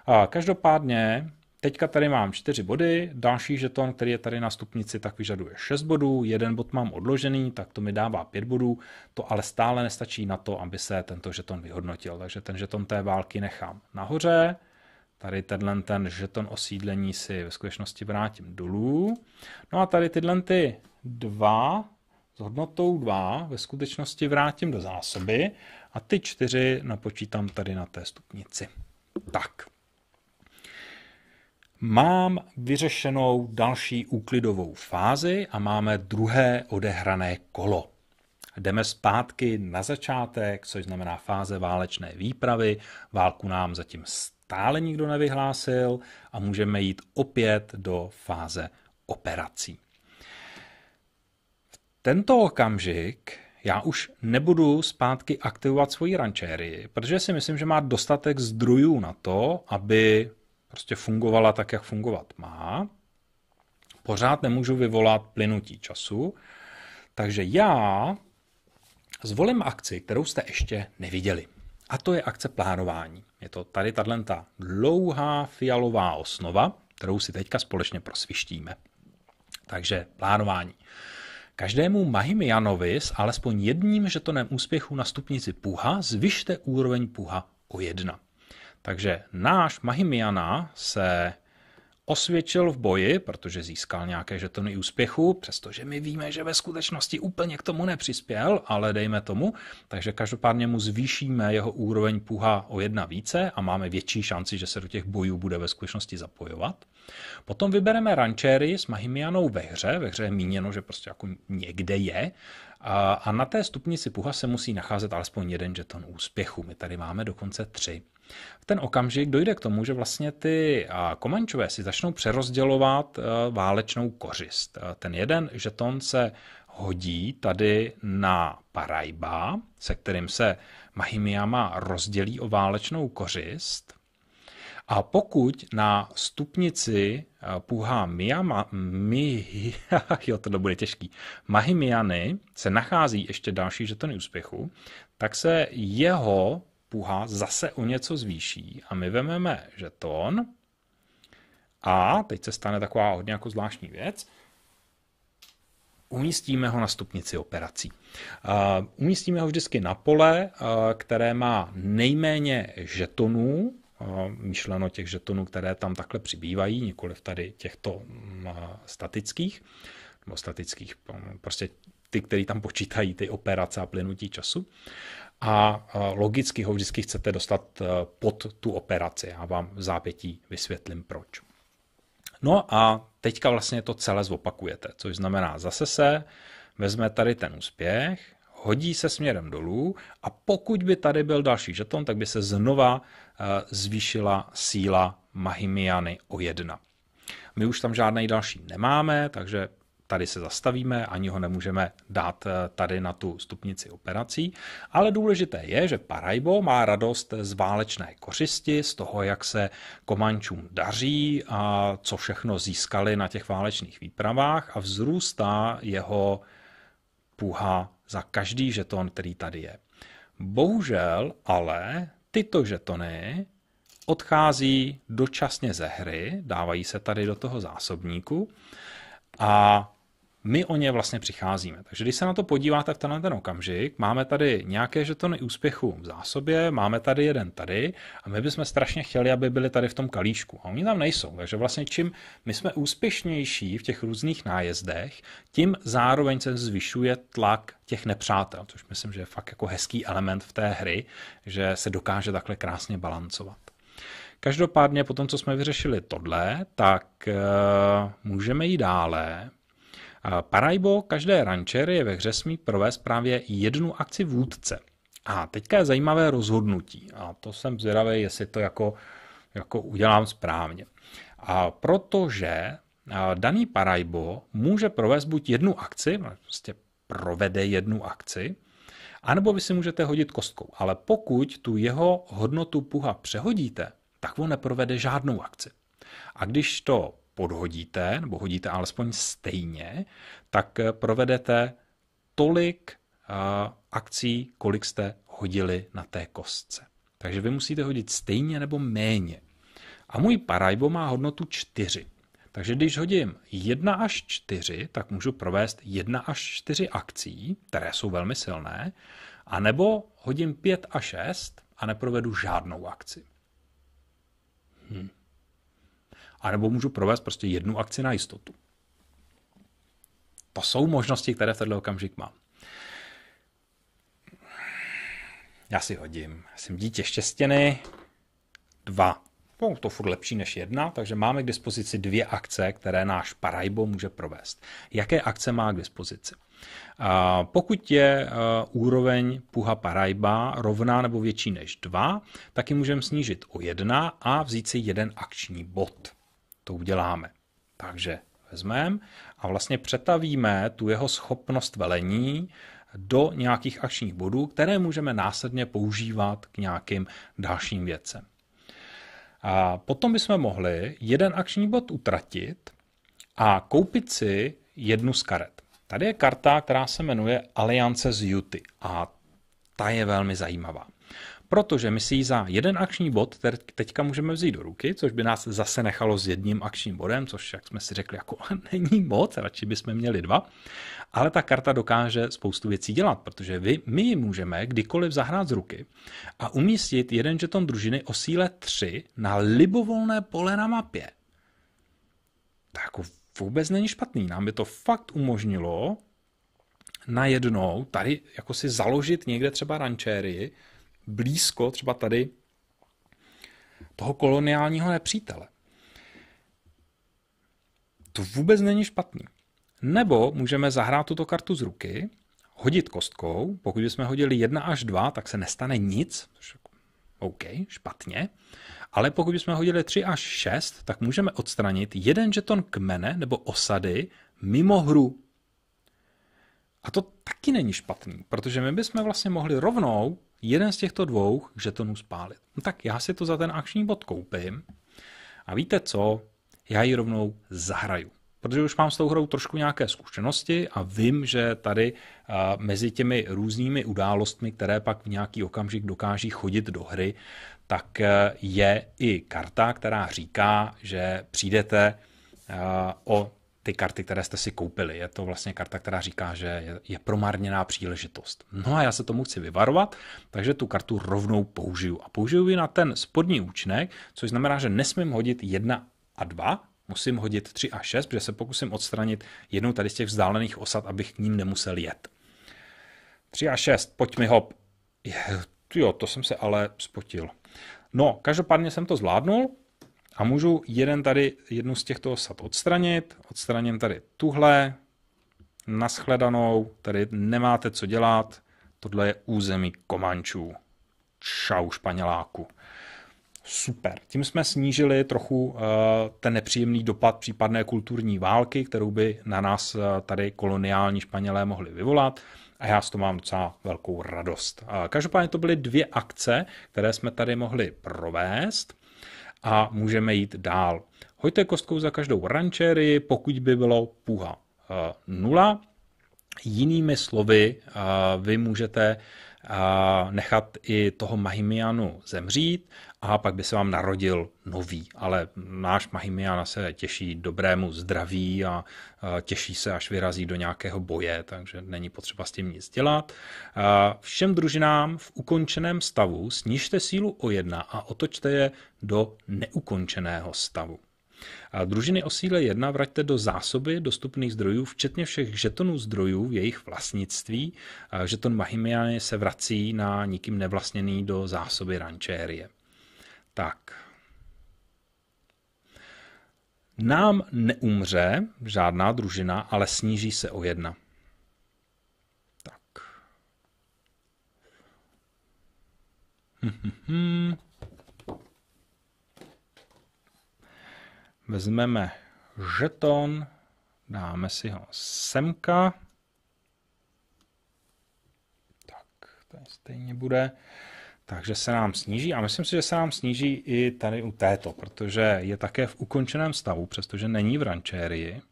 A každopádně Teďka tady mám 4 body, další žeton, který je tady na stupnici, tak vyžaduje 6 bodů, jeden bod mám odložený, tak to mi dává 5 bodů, to ale stále nestačí na to, aby se tento žeton vyhodnotil, takže ten žeton té války nechám nahoře, tady tenhle ten žeton osídlení si ve skutečnosti vrátím dolů, no a tady tyhle ty dva s hodnotou 2 ve skutečnosti vrátím do zásoby a ty čtyři napočítám tady na té stupnici. Tak. Mám vyřešenou další úklidovou fázi a máme druhé odehrané kolo. Jdeme zpátky na začátek, což znamená fáze válečné výpravy. Válku nám zatím stále nikdo nevyhlásil a můžeme jít opět do fáze operací. V tento okamžik já už nebudu zpátky aktivovat svoji rančéry, protože si myslím, že má dostatek zdrojů na to, aby prostě fungovala tak, jak fungovat má. Pořád nemůžu vyvolat plynutí času, takže já zvolím akci, kterou jste ještě neviděli. A to je akce plánování. Je to tady tato dlouhá fialová osnova, kterou si teďka společně prosvištíme. Takže plánování. Každému Mahimyanovi s alespoň jedním žetonem úspěchu na stupnici puha zvyšte úroveň puha o jedna. Takže náš Mahimiana se osvědčil v boji, protože získal nějaké žetony úspěchu, přestože my víme, že ve skutečnosti úplně k tomu nepřispěl, ale dejme tomu, takže každopádně mu zvýšíme jeho úroveň puha o jedna více a máme větší šanci, že se do těch bojů bude ve skutečnosti zapojovat. Potom vybereme rančéry s Mahimianou ve hře, ve hře je míněno, že prostě jako někde je, a na té stupnici puha se musí nacházet alespoň jeden žeton úspěchu. My tady máme dokonce tři. V ten okamžik dojde k tomu, že vlastně ty komančové si začnou přerozdělovat e, válečnou kořist. E, ten jeden žeton se hodí tady na Parajba, se kterým se Mahimiyama rozdělí o válečnou kořist. A pokud na stupnici e, Puha Miyama, mi, jo, tohle bude těžký, Mahimiany se nachází ještě další žetony úspěchu, tak se jeho puha zase o něco zvýší a my vememe žeton a teď se stane taková hodně jako zvláštní věc, umístíme ho na stupnici operací. umístíme ho vždycky na pole, které má nejméně žetonů, myšleno těch žetonů, které tam takhle přibývají, v tady těchto mm, statických, nebo statických, prostě ty, které tam počítají ty operace a plynutí času a logicky ho vždycky chcete dostat eh, pod tu operaci. Já vám v zápětí vysvětlím proč. No a teďka vlastně to celé zopakujete, což znamená zase se vezme tady ten úspěch, hodí se směrem dolů a pokud by tady byl další žeton, tak by se znova eh, zvýšila síla Mahimiany o jedna. My už tam žádný další nemáme, takže tady se zastavíme, ani ho nemůžeme dát eh, tady na tu stupnici operací, ale důležité je, že Parajbo má radost z válečné kořisti, z toho, jak se Komančům daří a co všechno získali na těch válečných výpravách a vzrůstá jeho puha za každý žeton, který tady je. Bohužel ale tyto žetony odchází dočasně ze hry, dávají se tady do toho zásobníku a my o ně vlastně přicházíme. Takže když se na to podíváte v tenhle ten okamžik, máme tady nějaké žetony úspěchu v zásobě, máme tady jeden tady a my bychom strašně chtěli, aby byli tady v tom kalíšku. A oni tam nejsou. Takže vlastně čím my jsme úspěšnější v těch různých nájezdech, tím zároveň se zvyšuje tlak těch nepřátel, což myslím, že je fakt jako hezký element v té hry, že se dokáže takhle krásně balancovat. Každopádně po tom, co jsme vyřešili tohle, tak eh, můžeme jít dále, Paraibo každé je ve hře smí provést právě jednu akci vůdce. A teďka je zajímavé rozhodnutí. A to jsem zvědavý, jestli to jako, jako udělám správně. A protože daný Paraibo může provést buď jednu akci, no, prostě provede jednu akci, anebo vy si můžete hodit kostkou. Ale pokud tu jeho hodnotu puha přehodíte, tak on neprovede žádnou akci. A když to podhodíte, nebo hodíte alespoň stejně, tak eh, provedete tolik eh, akcí, kolik jste hodili na té kostce. Takže vy musíte hodit stejně nebo méně. A můj parajbo má hodnotu 4. Takže když hodím 1 až 4, tak můžu provést 1 až 4 akcí, které jsou velmi silné, anebo hodím 5 a 6 a neprovedu žádnou akci. Hmm. A nebo můžu provést prostě jednu akci na jistotu. To jsou možnosti, které v tenhle okamžik mám. Já si hodím. Jsem dítě štěstěny. Dva. No, to furt lepší než jedna, takže máme k dispozici dvě akce, které náš parajbo může provést. Jaké akce má k dispozici? Pokud je úroveň puha parajba rovná nebo větší než dva, tak ji můžeme snížit o jedna a vzít si jeden akční bod to uděláme. Takže vezmeme a vlastně přetavíme tu jeho schopnost velení do nějakých akčních bodů, které můžeme následně používat k nějakým dalším věcem. A potom bychom mohli jeden akční bod utratit a koupit si jednu z karet. Tady je karta, která se jmenuje Aliance z Juty a ta je velmi zajímavá protože my si ji za jeden akční bod teďka můžeme vzít do ruky, což by nás zase nechalo s jedním akčním bodem, což jak jsme si řekli, jako není moc, radši bychom měli dva. Ale ta karta dokáže spoustu věcí dělat, protože vy, my ji můžeme kdykoliv zahrát z ruky a umístit jeden žeton družiny o síle 3 na libovolné pole na mapě. Tak jako vůbec není špatný. Nám by to fakt umožnilo najednou tady jako si založit někde třeba rančéry, blízko, třeba tady, toho koloniálního nepřítele. To vůbec není špatný. Nebo můžeme zahrát tuto kartu z ruky, hodit kostkou, pokud bychom hodili 1 až 2, tak se nestane nic, což jako OK, špatně, ale pokud bychom hodili 3 až 6, tak můžeme odstranit jeden žeton kmene nebo osady mimo hru. A to taky není špatný, protože my bychom vlastně mohli rovnou jeden z těchto dvou žetonů spálit. No tak já si to za ten akční bod koupím a víte co, já ji rovnou zahraju. Protože už mám s tou hrou trošku nějaké zkušenosti a vím, že tady mezi těmi různými událostmi, které pak v nějaký okamžik dokáží chodit do hry, tak e, je i karta, která říká, že přijdete o ty karty, které jste si koupili. Je to vlastně karta, která říká, že je, promarněná příležitost. No a já se tomu chci vyvarovat, takže tu kartu rovnou použiju. A použiju ji na ten spodní účinek, což znamená, že nesmím hodit 1 a 2, musím hodit 3 a 6, protože se pokusím odstranit jednou tady z těch vzdálených osad, abych k ním nemusel jet. 3 a 6, pojď mi hop. Jo, to jsem se ale spotil. No, každopádně jsem to zvládnul, a můžu jeden tady, jednu z těchto osad odstranit, odstraním tady tuhle, naschledanou, tady nemáte co dělat, tohle je území Komančů. Čau Španěláku. Super. Tím jsme snížili trochu eh, ten nepříjemný dopad případné kulturní války, kterou by na nás eh, tady koloniální Španělé mohli vyvolat. A já s to mám docela velkou radost. Eh, každopádně to byly dvě akce, které jsme tady mohli provést a můžeme jít dál. Hojte kostkou za každou rančery, pokud by bylo půha eh, nula. Jinými slovy, eh, vy můžete nechat i toho Mahimianu zemřít a pak by se vám narodil nový. Ale náš Mahimiana se těší dobrému zdraví a těší se, až vyrazí do nějakého boje, takže není potřeba s tím nic dělat. Všem družinám v ukončeném stavu snižte sílu o jedna a otočte je do neukončeného stavu. A družiny o síle 1 vraťte do zásoby dostupných zdrojů, včetně všech žetonů zdrojů v jejich vlastnictví. A žeton Mahimiany se vrací na nikým nevlastněný do zásoby rančérie. Tak. Nám neumře žádná družina, ale sníží se o jedna. Tak. Hm, hm, hm. vezmeme žeton, dáme si ho semka. Tak, to stejně bude. Takže se nám sníží a myslím si, že se nám sníží i tady u této, protože je také v ukončeném stavu, přestože není v rančérii.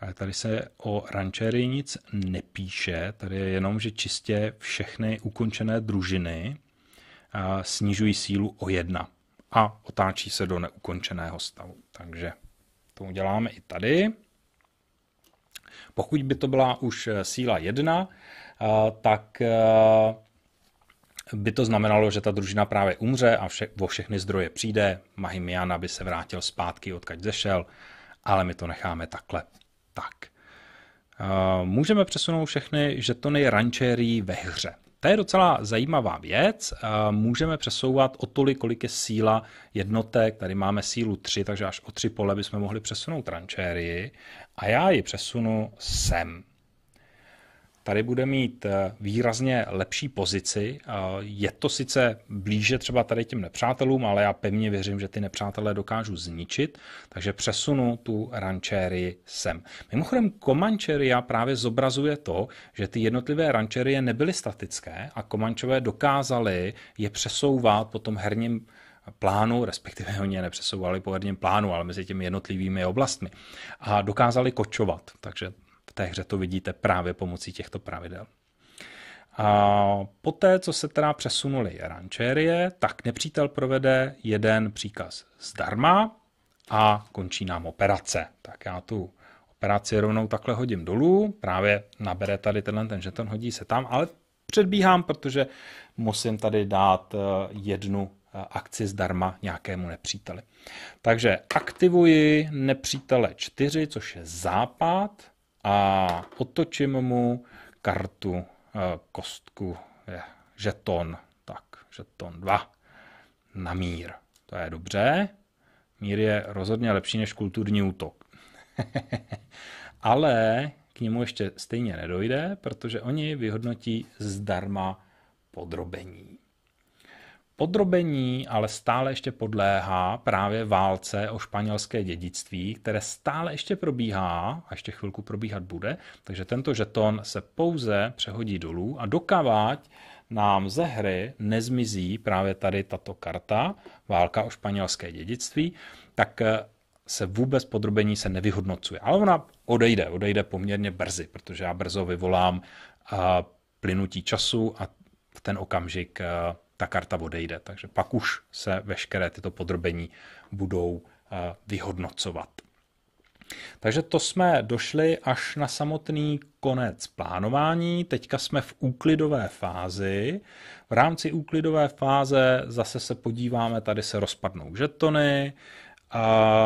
Ale tady se o rančérii nic nepíše, tady je jenom, že čistě všechny ukončené družiny snižují sílu o jedna a otáčí se do neukončeného stavu. Takže to uděláme i tady. Pokud by to byla už eh, síla 1, eh, tak eh, by to znamenalo, že ta družina právě umře a vše, vo všechny zdroje přijde, Mahimiana by se vrátil zpátky, odkaď zešel, ale my to necháme takhle. Tak. Můžeme přesunout všechny žetony rančerí ve hře. To je docela zajímavá věc. Eh, můžeme přesouvat o tolik, kolik je síla jednotek. Tady máme sílu 3, takže až o 3 pole bychom mohli přesunout trančérii. A já ji přesunu sem tady bude mít eh, výrazně lepší pozici. Eh, je to sice blíže třeba tady těm nepřátelům, ale já pevně věřím, že ty nepřátelé dokážu zničit, takže přesunu tu rančéry sem. Mimochodem Comancheria právě zobrazuje to, že ty jednotlivé rančerie nebyly statické a Comanchové dokázali je přesouvat po tom herním plánu, respektive oni je nepřesouvali po herním plánu, ale mezi těmi jednotlivými oblastmi. A dokázali kočovat, takže té hře to vidíte právě pomocí těchto pravidel. A poté, co se teda přesunuli rančérie, tak nepřítel provede jeden příkaz zdarma a končí nám operace. Tak já tu operaci rovnou takhle hodím dolů, právě nabere tady tenhle ten žeton, hodí se tam, ale předbíhám, protože musím tady dát eh, jednu eh, akci zdarma nějakému nepříteli. Takže aktivuji nepřítele 4, což je západ, a otočím mu kartu, eh, kostku, je, žeton, tak, žeton 2, na mír. To je dobře, mír je rozhodně lepší než kulturní útok. Ale k němu ještě stejně nedojde, protože oni vyhodnotí zdarma podrobení. Podrobení ale stále ještě podléhá právě válce o španělské dědictví, které stále ještě probíhá a ještě chvilku probíhat bude, takže tento žeton se pouze přehodí dolů a dokavať nám ze hry nezmizí právě tady tato karta, válka o španělské dědictví, tak eh, se vůbec podrobení se nevyhodnocuje. Ale ona odejde, odejde poměrně brzy, protože já brzo vyvolám eh, plynutí času a v ten okamžik eh, ta karta odejde. Takže pak už se veškeré tyto podrobení budou eh, vyhodnocovat. Takže to jsme došli až na samotný konec plánování. Teďka jsme v úklidové fázi. V rámci úklidové fáze zase se podíváme, tady se rozpadnou žetony.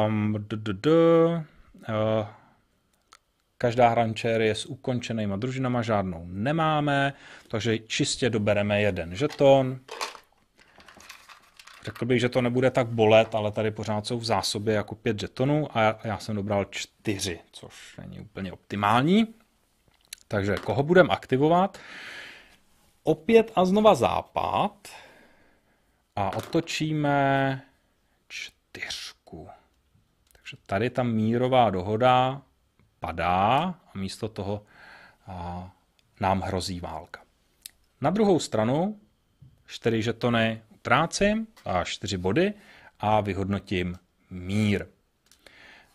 Um, d, d, d, uh, Každá hrančer je s ukončenýma družinama, žádnou nemáme, takže čistě dobereme jeden žeton. Řekl bych, že to nebude tak bolet, ale tady pořád jsou v zásobě jako pět žetonů a já, já jsem dobral čtyři, což není úplně optimální. Takže koho budeme aktivovat? Opět a znova západ a otočíme čtyřku. Takže tady ta mírová dohoda padá a místo toho a, nám hrozí válka. Na druhou stranu čtyři žetony utrácím a čtyři body a vyhodnotím mír.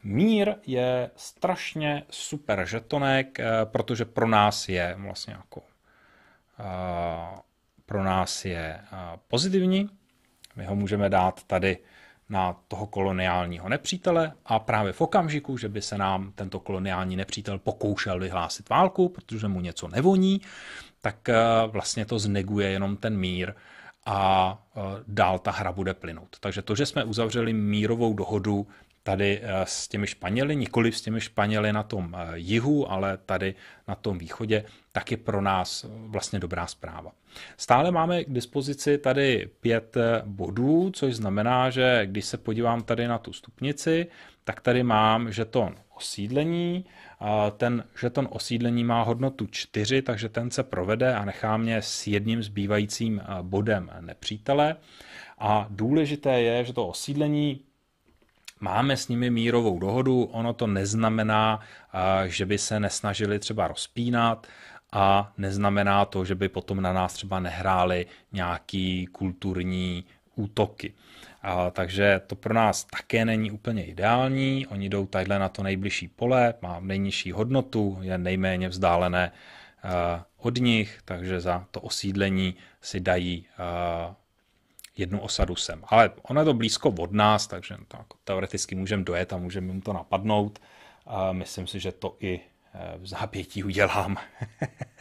Mír je strašně super žetonek, e, protože pro nás je vlastně jako e, pro nás je e, pozitivní. My ho můžeme dát tady na toho koloniálního nepřítele a právě v okamžiku, že by se nám tento koloniální nepřítel pokoušel vyhlásit válku, protože mu něco nevoní, tak eh, vlastně to zneguje jenom ten mír a eh, dál ta hra bude plynout. Takže to, že jsme uzavřeli mírovou dohodu, tady eh, s těmi Španěly, nikoli s těmi Španěly na tom eh, jihu, ale tady na tom východě, tak je pro nás eh, vlastně dobrá zpráva. Stále máme k dispozici tady pět bodů, což znamená, že když se podívám tady na tu stupnici, tak tady mám žeton osídlení. Ten žeton osídlení má hodnotu 4, takže ten se provede a nechá mě s jedním zbývajícím bodem nepřítele. A důležité je, že to osídlení Máme s nimi mírovou dohodu, ono to neznamená, že by se nesnažili třeba rozpínat a neznamená to, že by potom na nás třeba nehráli nějaký kulturní útoky. A, takže to pro nás také není úplně ideální. Oni jdou tadyhle na to nejbližší pole, má nejnižší hodnotu, je nejméně vzdálené uh, od nich, takže za to osídlení si dají uh, jednu osadu sem. Ale ono je to blízko od nás, takže to jako teoreticky můžeme dojet a můžeme jim to napadnout. A myslím si, že to i e, v zápětí udělám.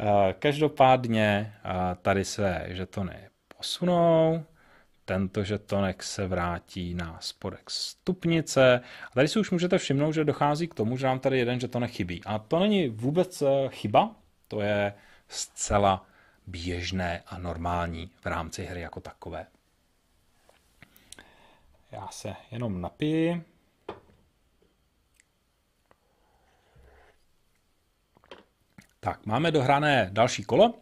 E, každopádně e, tady se žetony posunou, tento žetonek se vrátí na spodek stupnice. A tady si už můžete všimnout, že dochází k tomu, že nám tady jeden žetonek chybí. A to není vůbec chyba, to je zcela běžné a normální v rámci hry jako takové. Já se jenom napiju. Tak, máme dohrané další kolo.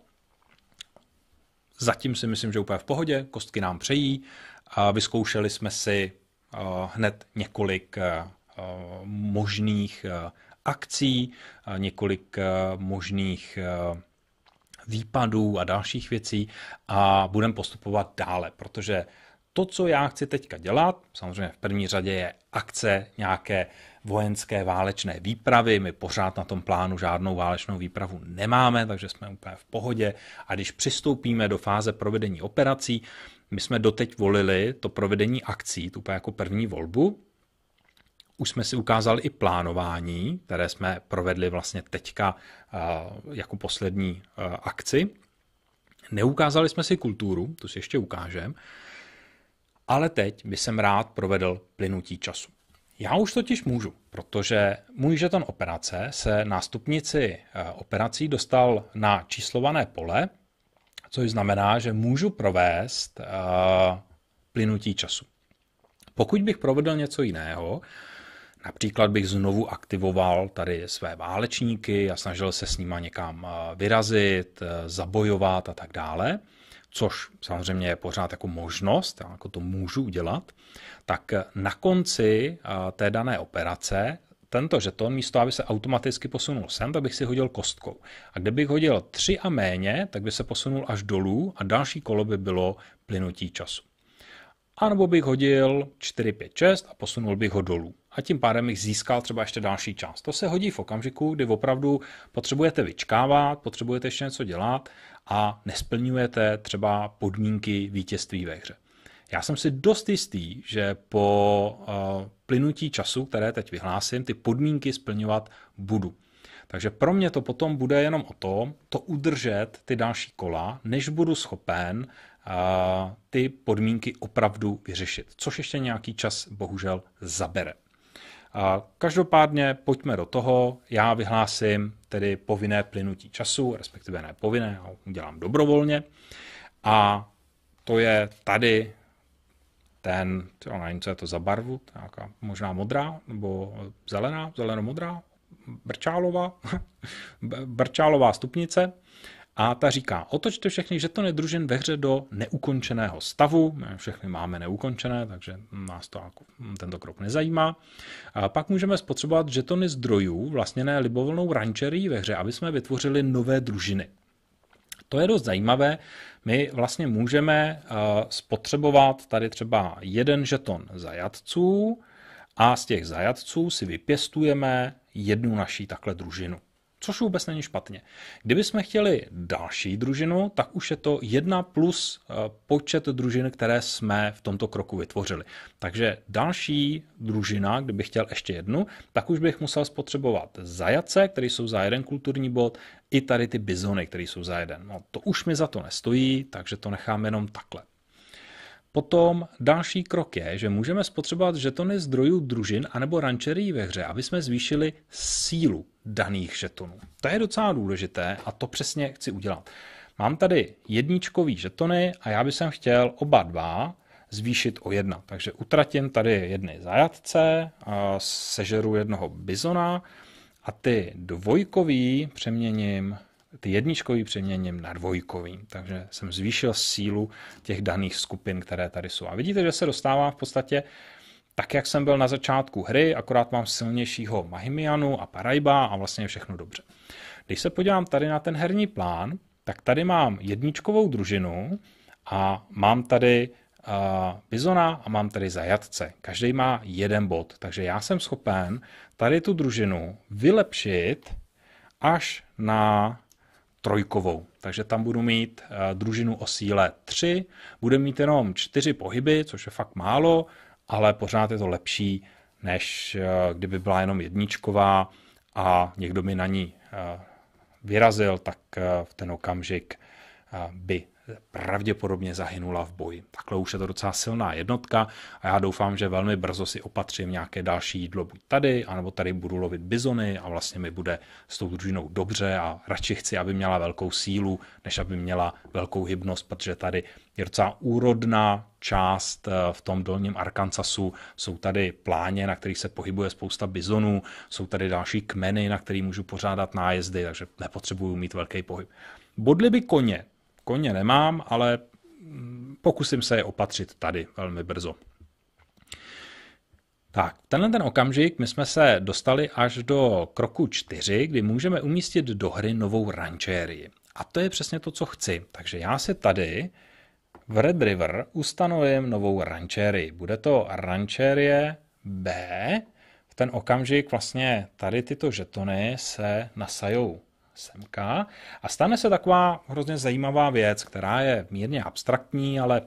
Zatím si myslím, že úplně v pohodě, kostky nám přejí. Vyzkoušeli jsme si eh, hned několik eh, eh, možných akcí, několik možných výpadů a dalších věcí a budeme postupovat dále, protože to, co já chci teďka dělat, samozřejmě v první řadě je akce nějaké vojenské válečné výpravy. My pořád na tom plánu žádnou válečnou výpravu nemáme, takže jsme úplně v pohodě. A když přistoupíme do fáze provedení operací, my jsme doteď volili to provedení akcí, tu jako první volbu, už jsme si ukázali i plánování, které jsme provedli vlastně teďka eh, jako poslední eh, akci. Neukázali jsme si kulturu, to si ještě ukážem, ale teď by jsem rád provedl plynutí času. Já už totiž můžu, protože můj žeton operace se na stupnici eh, operací dostal na číslované pole, což znamená, že můžu provést plynutí času. Pokud bych provedl něco jiného, Například bych znovu aktivoval tady své válečníky a snažil se s nima někam eh, vyrazit, eh, zabojovat a tak dále, což samozřejmě je pořád jako možnost, jako to můžu udělat, tak eh, na konci té dané operace tento žeton, místo aby se automaticky posunul sem, tak bych si hodil kostkou. A kdybych hodil tři a méně, tak by se posunul až dolů a další kolo by bylo plynutí času. A nebo bych hodil 4, 5, 6 a posunul bych ho dolů a tím pádem jich získal třeba ještě další část. To se hodí v okamžiku, kdy opravdu potřebujete vyčkávat, potřebujete ještě něco dělat a nesplňujete třeba podmínky vítězství ve hře. Já jsem si dost jistý, že po uh, plynutí času, které teď vyhlásím, ty podmínky splňovat budu. Takže pro mě to potom bude jenom o tom, to udržet ty další kola, než budu schopen uh, ty podmínky opravdu vyřešit, což ještě nějaký čas bohužel zabere každopádně pojďme do toho, já vyhlásím tedy povinné plynutí času, respektive ne povinné, já ho dělám dobrovolně. A to je tady ten, já nevím, co je to za barvu, nějaká možná modrá nebo zelená, zeleno-modrá, brčálová, brčálová stupnice. A ta říká, otočte všechny žetony družin ve hře do neukončeného stavu. Všechny máme neukončené, takže nás to jako tento krok nezajímá. A pak můžeme spotřebovat žetony zdrojů, vlastněné libovolnou rančerí ve hře, aby jsme vytvořili nové družiny. To je dost zajímavé. My vlastně můžeme eh, spotřebovat tady třeba jeden žeton zajatců a z těch zajatců si vypěstujeme jednu naší takhle družinu což vůbec není špatně. Kdybychom chtěli další družinu, tak už je to jedna plus eh, počet družin, které jsme v tomto kroku vytvořili. Takže další družina, kdybych chtěl ještě jednu, tak už bych musel spotřebovat zajace, které jsou za jeden kulturní bod, i tady ty bizony, které jsou za jeden. No, to už mi za to nestojí, takže to nechám jenom takhle. Potom další krok je, že můžeme spotřebovat žetony zdrojů družin anebo rančerí ve hře, aby jsme zvýšili sílu daných žetonů. To je docela důležité a to přesně chci udělat. Mám tady jedničkový žetony a já bych chtěl oba dva zvýšit o jedna. Takže utratím tady jedny zajatce, sežeru jednoho bizona a ty dvojkový přeměním ty jedničkový přeměním na dvojkový. Takže jsem zvýšil sílu těch daných skupin, které tady jsou. A vidíte, že se dostávám v podstatě tak, jak jsem byl na začátku hry, akorát mám silnějšího Mahimianu a Paraiba a vlastně všechno dobře. Když se podívám tady na ten herní plán, tak tady mám jedničkovou družinu a mám tady uh, Bizona a mám tady zajatce. Každý má jeden bod, takže já jsem schopen tady tu družinu vylepšit až na trojkovou. Takže tam budu mít eh, družinu o síle 3, bude mít jenom 4 pohyby, což je fakt málo, ale pořád je to lepší, než eh, kdyby byla jenom jedničková a někdo by na ní eh, vyrazil, tak v ten okamžik by pravděpodobně zahynula v boji. Takhle už je to docela silná jednotka a já doufám, že velmi brzo si opatřím nějaké další jídlo buď tady, anebo tady budu lovit bizony a vlastně mi bude s tou družinou dobře a radši chci, aby měla velkou sílu, než aby měla velkou hybnost, protože tady je docela úrodná část eh, v tom dolním Arkansasu. Jsou tady pláně, na kterých se pohybuje spousta bizonů, jsou tady další kmeny, na který můžu pořádat nájezdy, takže nepotřebuju mít velký pohyb. Bodli by koně, koně nemám, ale pokusím se je opatřit tady velmi brzo. Tak, tenhle ten okamžik my jsme se dostali až do kroku 4, kdy můžeme umístit do hry novou rančérii. A to je přesně to, co chci. Takže já si tady v Red River ustanovím novou rančérii. Bude to rančérie B. V ten okamžik vlastně tady tyto žetony se nasajou semka a stane se taková hrozně zajímavá věc, která je mírně abstraktní, ale,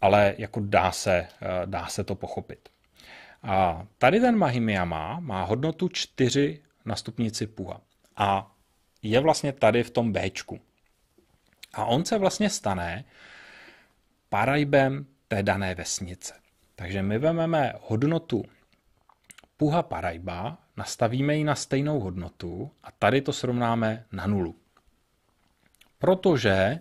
ale jako dá se, eh, dá se to pochopit. A tady ten Mahimiyama má hodnotu 4 na stupnici puha a je vlastně tady v tom Bčku. A on se vlastně stane parajbem té dané vesnice. Takže my vezmeme hodnotu puha parajba nastavíme ji na stejnou hodnotu a tady to srovnáme na nulu. Protože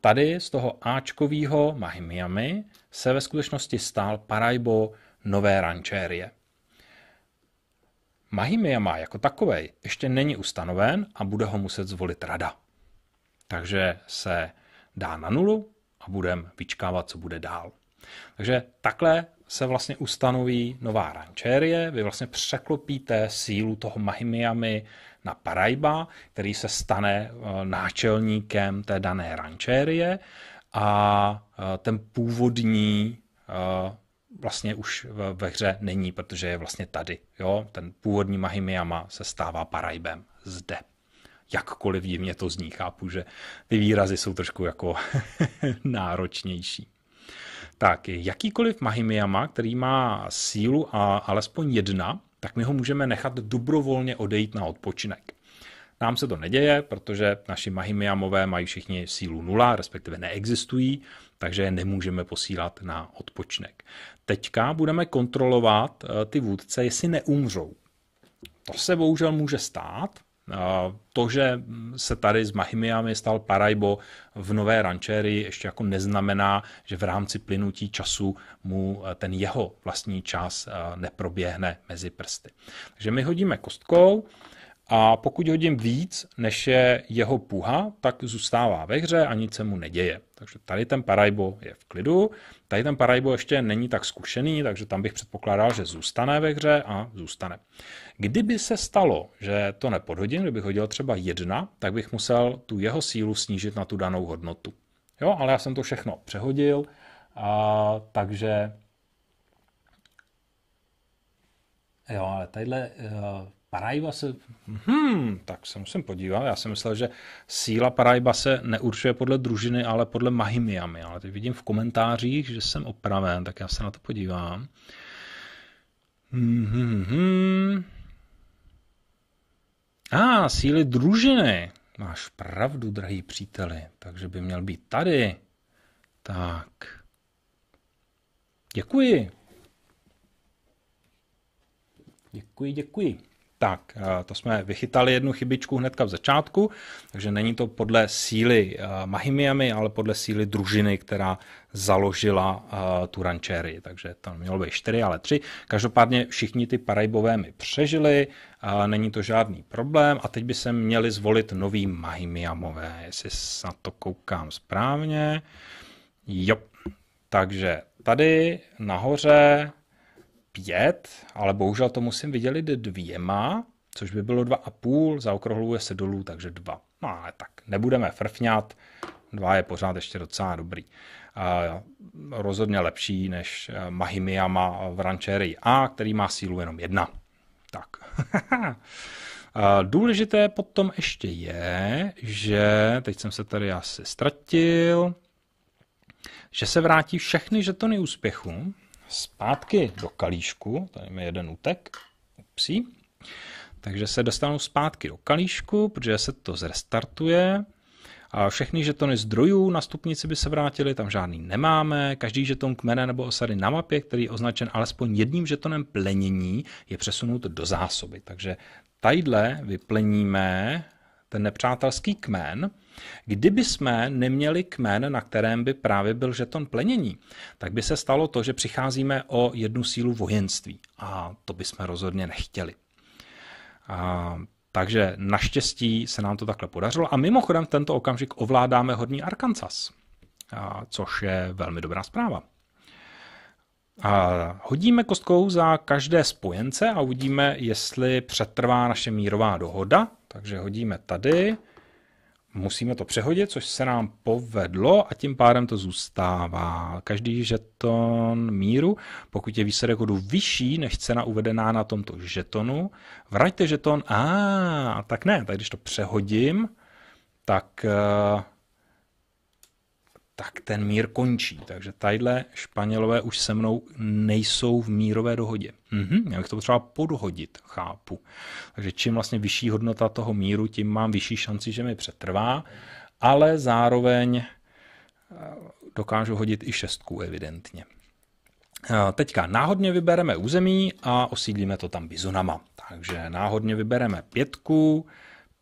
tady z toho Ačkového Mahimiami se ve skutečnosti stál Paraibo nové rančérie. Mahimiyama jako takový ještě není ustanoven a bude ho muset zvolit rada. Takže se dá na nulu a budeme vyčkávat, co bude dál. Takže takhle se vlastně ustanoví nová rančérie, vy vlastně překlopíte sílu toho Mahimiami na Parajba, který se stane eh, náčelníkem té dané rančérie a eh, ten původní eh, vlastně už ve hře není, protože je vlastně tady. Jo? Ten původní Mahimiyama se stává Parajbem zde. Jakkoliv divně to zní, chápu, že ty výrazy jsou trošku jako náročnější. Tak jakýkoliv Mahimiyama, který má sílu a alespoň jedna, tak my ho můžeme nechat dobrovolně odejít na odpočinek. Nám se to neděje, protože naši Mahimiyamové mají všichni sílu nula, respektive neexistují, takže je nemůžeme posílat na odpočinek. Teďka budeme kontrolovat eh, ty vůdce, jestli neumřou. To se bohužel může stát, to, že se tady s Mahimiami stal Parajbo v Nové rančérii, ještě jako neznamená, že v rámci plynutí času mu eh, ten jeho vlastní čas eh, neproběhne mezi prsty. Takže my hodíme kostkou a pokud hodím víc, než je jeho půha, tak zůstává ve hře a nic se mu neděje. Takže tady ten Parajbo je v klidu. Tady ten Parajbo ještě není tak zkušený, takže tam bych předpokládal, že zůstane ve hře a zůstane. Kdyby se stalo, že to nepodhodím, kdyby hodil třeba jedna, tak bych musel tu jeho sílu snížit na tu danou hodnotu. Jo, ale já jsem to všechno přehodil, a, takže jo, ale tadyhle uh, parajba se, hmm, tak se musím podívat, já jsem myslel, že síla parajba se neurčuje podle družiny, ale podle Mahimiami, ale teď vidím v komentářích, že jsem opraven, tak já se na to podívám. hmm, hmm, hmm. A, ah, síly družiny. Máš pravdu, drahý příteli, takže by měl být tady. Tak. Děkuji. Děkuji, děkuji. Tak, eh, to jsme vychytali jednu chybičku hnedka v začátku, takže není to podle síly eh, Mahimiami, ale podle síly družiny, která založila eh, tu rančérii. Takže tam mělo být čtyři, ale tři. Každopádně všichni ty parajbové mi přežili, není to žádný problém a teď by se měli zvolit nový Mahimiamové, jestli na to koukám správně. Jo, takže tady nahoře pět, ale bohužel to musím vydělit dvěma, což by bylo dva a půl, zaokrouhluje se dolů, takže dva. No ale tak, nebudeme frfňat, dva je pořád ještě docela dobrý. Uh, rozhodně lepší než eh, Mahimiyama v Rancherii A, který má sílu jenom jedna. Tak. Eh, důležité potom ještě je, že, teď jsem se tady asi ztratil, že se vrátí všechny žetony úspěchu, zpátky do kalíšku, tady mi jeden utek, upsí. Takže se dostanu zpátky do kalíšku, protože se to zrestartuje. A všechny žetony zdrojů na stupnici by se vrátily, tam žádný nemáme. Každý žeton kmene nebo osady na mapě, který je označen alespoň jedním žetonem plenění, je přesunut do zásoby. Takže tadyhle vypleníme ten nepřátelský kmen, kdyby jsme neměli kmen, na kterém by právě byl žeton plenění, tak by se stalo to, že přicházíme o jednu sílu vojenství. A to bychom rozhodně nechtěli. A takže naštěstí se nám to takhle podařilo. A mimochodem v tento okamžik ovládáme hodní Arkansas, což je velmi dobrá zpráva. A hodíme kostkou za každé spojence a uvidíme, jestli přetrvá naše mírová dohoda, takže hodíme tady, musíme to přehodit, což se nám povedlo a tím pádem to zůstává. Každý žeton míru, pokud je výsledek hodu vyšší než cena uvedená na tomto žetonu, vraťte žeton, a ah, tak ne, tak když to přehodím, tak eh, tak ten mír končí. Takže tadyhle Španělové už se mnou nejsou v mírové dohodě. Mhm, já bych to potřeboval podhodit, chápu. Takže čím vlastně vyšší hodnota toho míru, tím mám vyšší šanci, že mi přetrvá, ale zároveň eh, dokážu hodit i šestku evidentně. Eh, teďka náhodně vybereme území a osídlíme to tam bizonama. Takže náhodně vybereme pětku,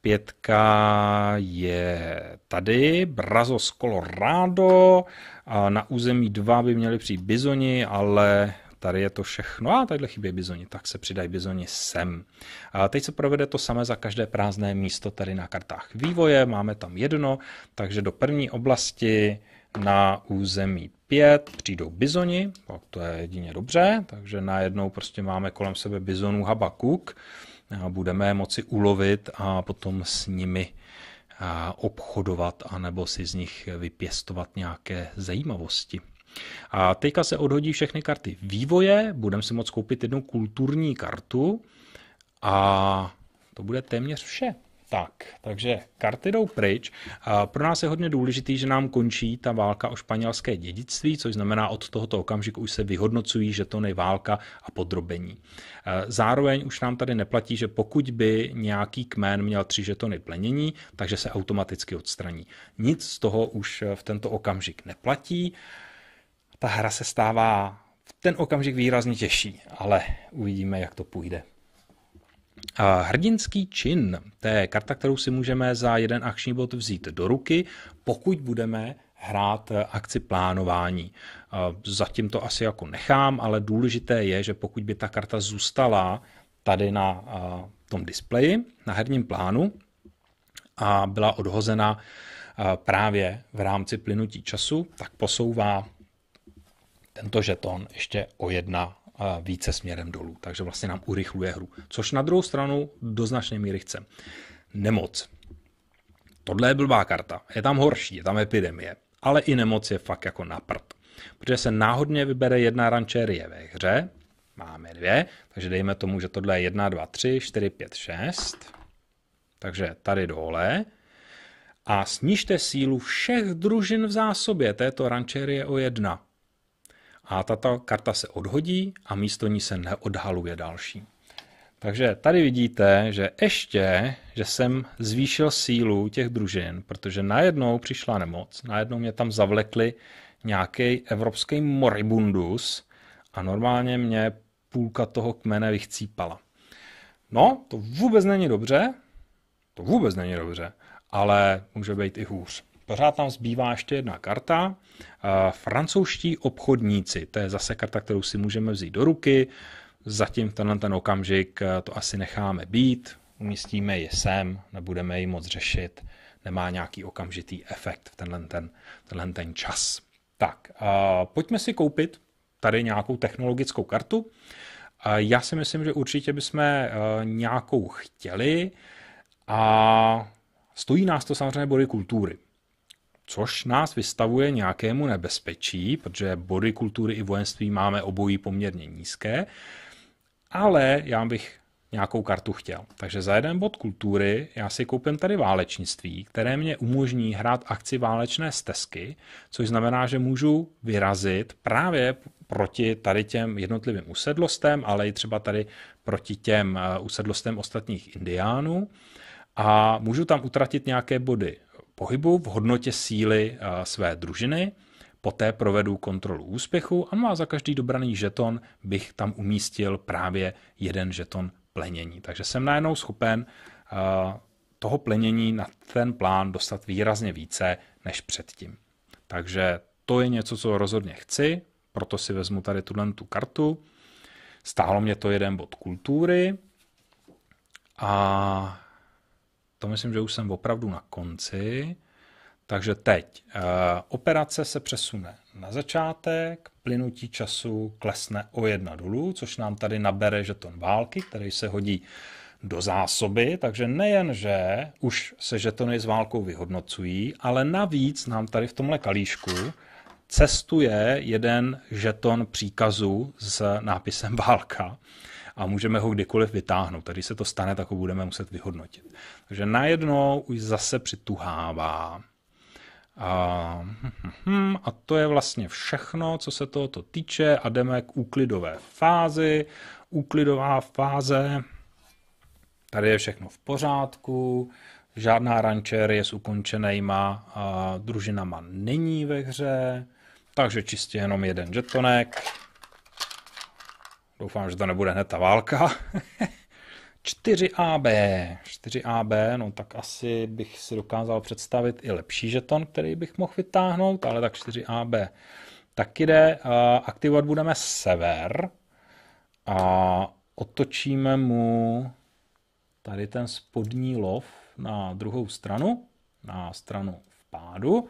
Pětka je tady, Brazos Colorado, a na území 2 by měli přijít bizoni, ale tady je to všechno. A tadyhle chybí bizoni, tak se přidají bizoni sem. A teď se provede to samé za každé prázdné místo tady na kartách vývoje, máme tam jedno, takže do první oblasti na území 5 přijdou bizoni, pak to je jedině dobře, takže najednou prostě máme kolem sebe bizonů habakuk. kuk budeme moci ulovit a potom s nimi obchodovat anebo si z nich vypěstovat nějaké zajímavosti. A teďka se odhodí všechny karty vývoje, budeme si moct koupit jednu kulturní kartu a to bude téměř vše. Tak, takže karty jdou pryč. Pro nás je hodně důležitý, že nám končí ta válka o španělské dědictví, což znamená od tohoto okamžiku už se vyhodnocují, že to válka a podrobení. Zároveň už nám tady neplatí, že pokud by nějaký kmen měl tři žetony plenění, takže se automaticky odstraní. Nic z toho už v tento okamžik neplatí. Ta hra se stává v ten okamžik výrazně těžší, ale uvidíme, jak to půjde. Hrdinský čin, to je karta, kterou si můžeme za jeden akční bod vzít do ruky, pokud budeme hrát akci plánování. Zatím to asi jako nechám, ale důležité je, že pokud by ta karta zůstala tady na tom displeji, na herním plánu a byla odhozena právě v rámci plynutí času, tak posouvá tento žeton ještě o jedna více směrem dolů. Takže vlastně nám urychluje hru, což na druhou stranu do značné míry chce. Nemoc. Tohle je blbá karta. Je tam horší, je tam epidemie. Ale i nemoc je fakt jako na prd. Protože se náhodně vybere jedna rančerie ve hře, máme dvě, takže dejme tomu, že tohle je 1, 2, 3, 4, 5, 6. Takže tady dole. A snižte sílu všech družin v zásobě této rančerie o jedna a tato karta se odhodí a místo ní se neodhaluje další. Takže tady vidíte, že ještě, že jsem zvýšil sílu těch družin, protože najednou přišla nemoc, najednou mě tam zavlekli nějaký evropský moribundus a normálně mě půlka toho kmene vychcípala. No, to vůbec není dobře, to vůbec není dobře, ale může být i hůř. Pořád tam zbývá ještě jedna karta. Francouzští obchodníci, to je zase karta, kterou si můžeme vzít do ruky. Zatím v tenhle ten okamžik eh, to asi necháme být, umístíme ji sem, nebudeme ji moc řešit, nemá nějaký okamžitý efekt v tenhle ten, tenhle ten čas. Tak, pojďme si koupit tady nějakou technologickou kartu. Já si myslím, že určitě bychom eh, nějakou chtěli a stojí nás to samozřejmě body kultury což nás vystavuje nějakému nebezpečí, protože body kultury i vojenství máme obojí poměrně nízké, ale já bych nějakou kartu chtěl. Takže za jeden bod kultury já si koupím tady válečnictví, které mě umožní hrát akci válečné stezky, což znamená, že můžu vyrazit právě proti tady těm jednotlivým usedlostem, ale i třeba tady proti těm eh, usedlostem ostatních indiánů a můžu tam utratit nějaké body pohybu v hodnotě síly eh, své družiny, poté provedu kontrolu úspěchu a má no za každý dobraný žeton bych tam umístil právě jeden žeton plenění. Takže jsem najednou schopen eh, toho plenění na ten plán dostat výrazně více než předtím. Takže to je něco, co rozhodně chci, proto si vezmu tady tuhle tu kartu. Stálo mě to jeden bod kultury a to myslím, že už jsem opravdu na konci. Takže teď eh, operace se přesune na začátek, plynutí času klesne o jedna dolů, což nám tady nabere žeton války, který se hodí do zásoby, takže nejen, že už se žetony s válkou vyhodnocují, ale navíc nám tady v tomhle kalíšku cestuje jeden žeton příkazu s nápisem válka a můžeme ho kdykoliv vytáhnout. Tady se to stane, tak ho budeme muset vyhodnotit. Takže najednou už zase přituhává. A, a to je vlastně všechno, co se tohoto týče a jdeme k úklidové fázi. Úklidová fáze, tady je všechno v pořádku, žádná rančer je s ukončenýma a družinama není ve hře, takže čistě jenom jeden žetonek. Doufám, že to nebude hned ta válka. 4AB. 4AB, no tak asi bych si dokázal představit i lepší žeton, který bych mohl vytáhnout, ale tak 4AB tak jde. Aktivovat budeme sever a otočíme mu tady ten spodní lov na druhou stranu, na stranu v pádu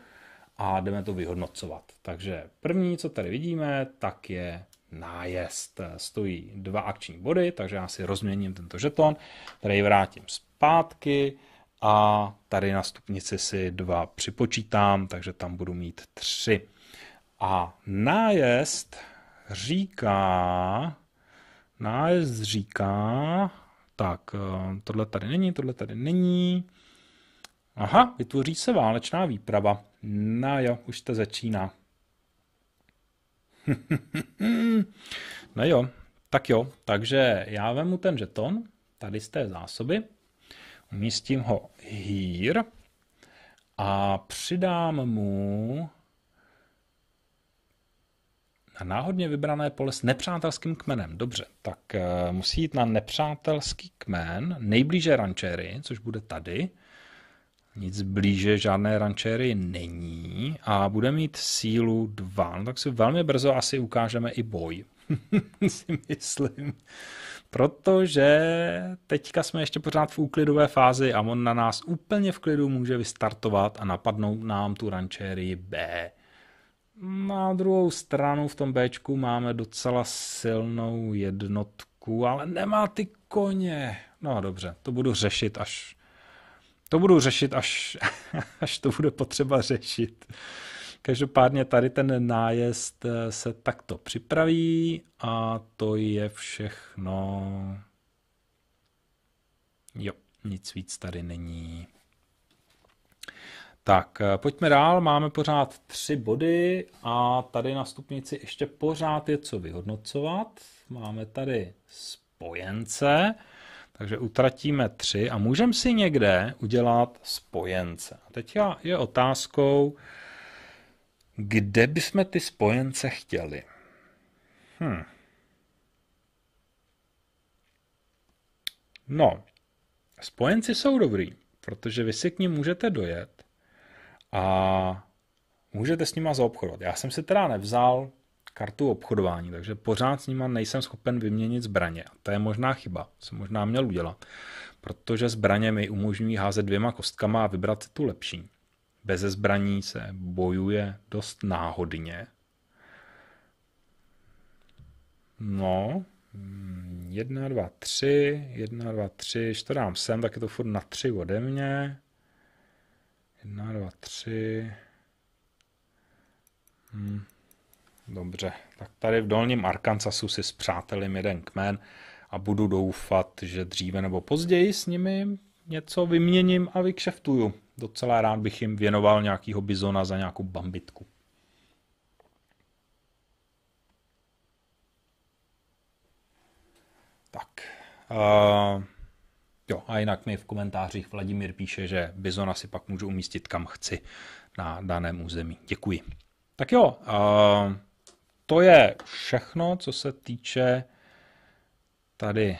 a jdeme to vyhodnocovat. Takže první, co tady vidíme, tak je nájezd. Stojí dva akční body, takže já si rozměním tento žeton, tady vrátím zpátky a tady na stupnici si dva připočítám, takže tam budu mít tři. A nájezd říká, nájezd říká, tak, eh, tohle tady není, tohle tady není. Aha, vytvoří se válečná výprava. No jo, už to začíná. no jo, tak jo, takže já vemu ten žeton, tady z té zásoby, umístím ho here a přidám mu na náhodně vybrané pole s nepřátelským kmenem. Dobře, tak eh, musí jít na nepřátelský kmen nejblíže rančery, což bude tady. Nic blíže žádné rančéry není a bude mít sílu 2. No tak si velmi brzo asi ukážeme i boj, si myslím. Protože teďka jsme ještě pořád v úklidové fázi a on na nás úplně v klidu může vystartovat a napadnout nám tu rančery B. Na druhou stranu v tom B máme docela silnou jednotku, ale nemá ty koně. No dobře, to budu řešit až to budu řešit, až, až to bude potřeba řešit. Každopádně tady ten nájezd eh, se takto připraví a to je všechno. Jo, nic víc tady není. Tak, eh, pojďme dál, máme pořád tři body a tady na stupnici ještě pořád je co vyhodnocovat. Máme tady spojence, takže utratíme tři a můžeme si někde udělat spojence. A teď je otázkou, kde bychom ty spojence chtěli. Hm. No, spojenci jsou dobrý, protože vy si k ním můžete dojet a můžete s nima zaobchodovat. Já jsem si teda nevzal kartu obchodování, takže pořád s nima nejsem schopen vyměnit zbraně. A to je možná chyba, co možná měl udělat, protože zbraně mi umožňují házet dvěma kostkama a vybrat si tu lepší. Bez zbraní se bojuje dost náhodně. No, jedna, dva, tři, jedna, dva, tři, když to dám sem, tak je to furt na tři ode mě. Jedna, dva, tři. Hmm. Dobře, tak tady v dolním Arkansasu si s přáteli jeden kmen a budu doufat, že dříve nebo později s nimi něco vyměním a vykšeftuju. Docela rád bych jim věnoval nějakýho bizona za nějakou bambitku. Tak. Uh, jo, a jinak mi v komentářích Vladimír píše, že bizona si pak můžu umístit kam chci na daném území. Děkuji. Tak jo, uh, to je všechno, co se týče tady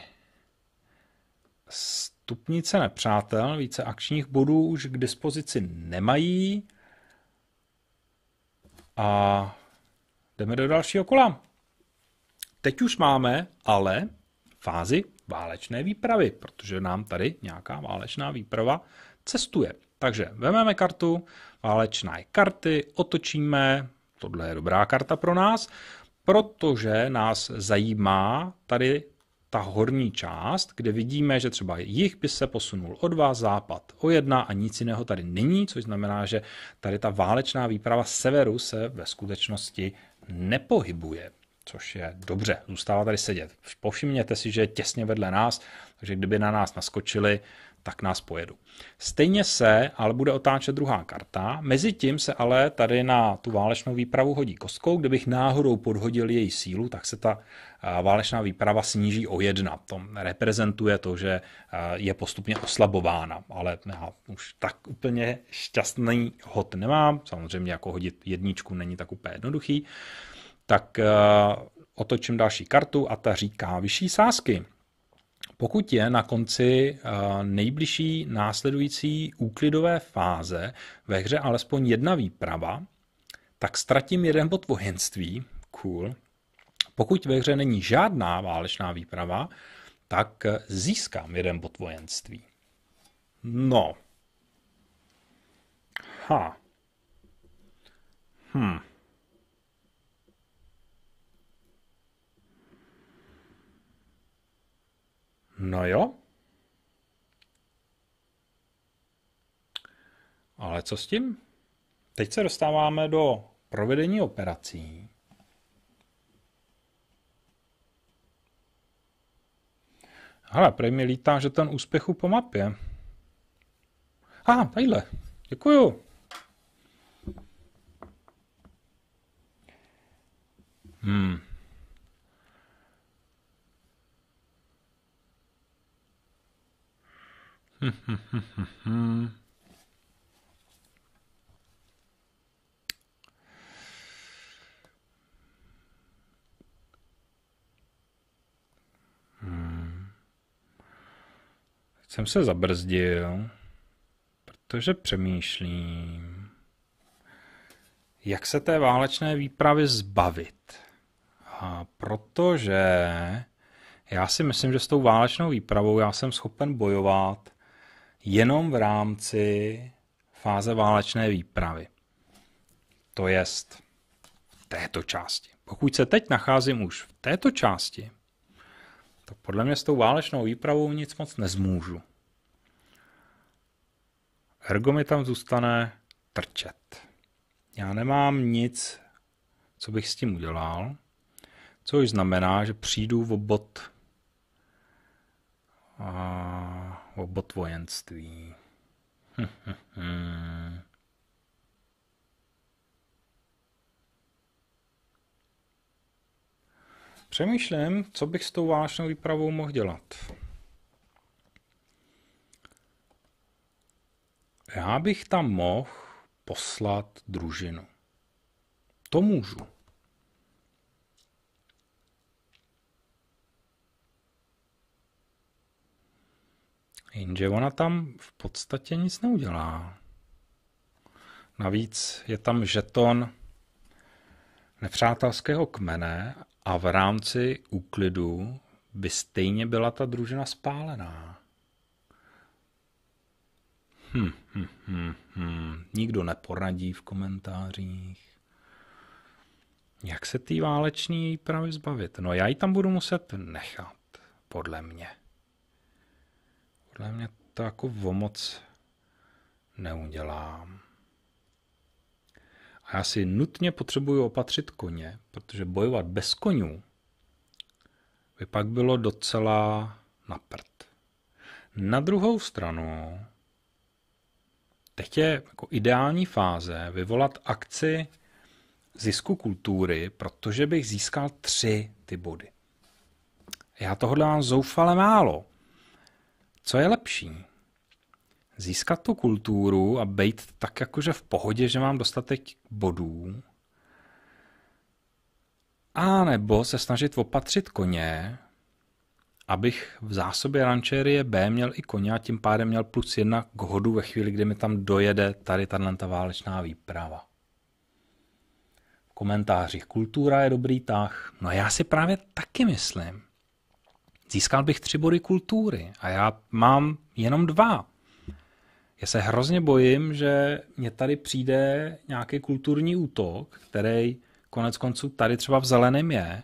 stupnice nepřátel. Více akčních bodů už k dispozici nemají. A jdeme do dalšího kola. Teď už máme ale fázi válečné výpravy, protože nám tady nějaká válečná výprava cestuje. Takže vezmeme kartu, válečné karty, otočíme, tohle je dobrá karta pro nás, protože nás zajímá tady ta horní část, kde vidíme, že třeba jich by se posunul o dva, západ o jedna a nic jiného tady není, což znamená, že tady ta válečná výprava severu se ve skutečnosti nepohybuje což je dobře, zůstává tady sedět. Povšimněte si, že je těsně vedle nás, takže kdyby na nás naskočili, tak nás pojedu. Stejně se ale bude otáčet druhá karta, mezitím se ale tady na tu válečnou výpravu hodí kostkou, kdybych náhodou podhodil její sílu, tak se ta eh, válečná výprava sníží o jedna. To reprezentuje to, že eh, je postupně oslabována, ale já už tak úplně šťastný hod nemám, samozřejmě jako hodit jedničku není tak úplně jednoduchý, tak eh, otočím další kartu a ta říká vyšší sázky. Pokud je na konci eh, nejbližší následující úklidové fáze ve hře alespoň jedna výprava, tak ztratím jeden bod vojenství, cool. Pokud ve hře není žádná válečná výprava, tak eh, získám jeden bod vojenství. No. Ha. Hm. No jo. Ale co s tím? Teď se dostáváme do provedení operací. Hele, prej mi lítá, že ten úspěchu po mapě. A, ah, tadyhle. Děkuju. Hmm. Hmm. jsem se zabrzdil, protože přemýšlím, jak se té válečné výpravy zbavit. A protože já si myslím, že s tou válečnou výpravou já jsem schopen bojovat jenom v rámci fáze válečné výpravy. To jest v této části. Pokud se teď nacházím už v této části, tak podle mě s tou válečnou výpravou nic moc nezmůžu. Ergo mi tam zůstane trčet. Já nemám nic, co bych s tím udělal, což znamená, že přijdu v bod a obot vojenství. Hm, hm, hm. Přemýšlím, co bych s tou válečnou výpravou mohl dělat. Já bych tam mohl poslat družinu. To můžu. Jenže ona tam v podstatě nic neudělá. Navíc je tam žeton nepřátelského kmene a v rámci úklidu by stejně byla ta družina spálená. Hm, hm, hm, hm. Nikdo neporadí v komentářích. Jak se té váleční výpravy zbavit? No já ji tam budu muset nechat, podle mě. Podle mě to jako o moc neudělám. A já si nutně potřebuju opatřit koně, protože bojovat bez konů by pak bylo docela na prd. Na druhou stranu, teď je jako ideální fáze vyvolat akci zisku kultury, protože bych získal tři ty body. Já tohle mám zoufale málo. Co je lepší? Získat tu kulturu a být tak jakože v pohodě, že mám dostatek bodů, a nebo se snažit opatřit koně, abych v zásobě rančerie B měl i koně a tím pádem měl plus jedna k hodu ve chvíli, kdy mi tam dojede tady ta válečná výprava. V komentářích kultura je dobrý tah. No já si právě taky myslím, Získal bych tři body kultury a já mám jenom dva. Já se hrozně bojím, že mě tady přijde nějaký kulturní útok, který konec konců tady třeba v zeleném je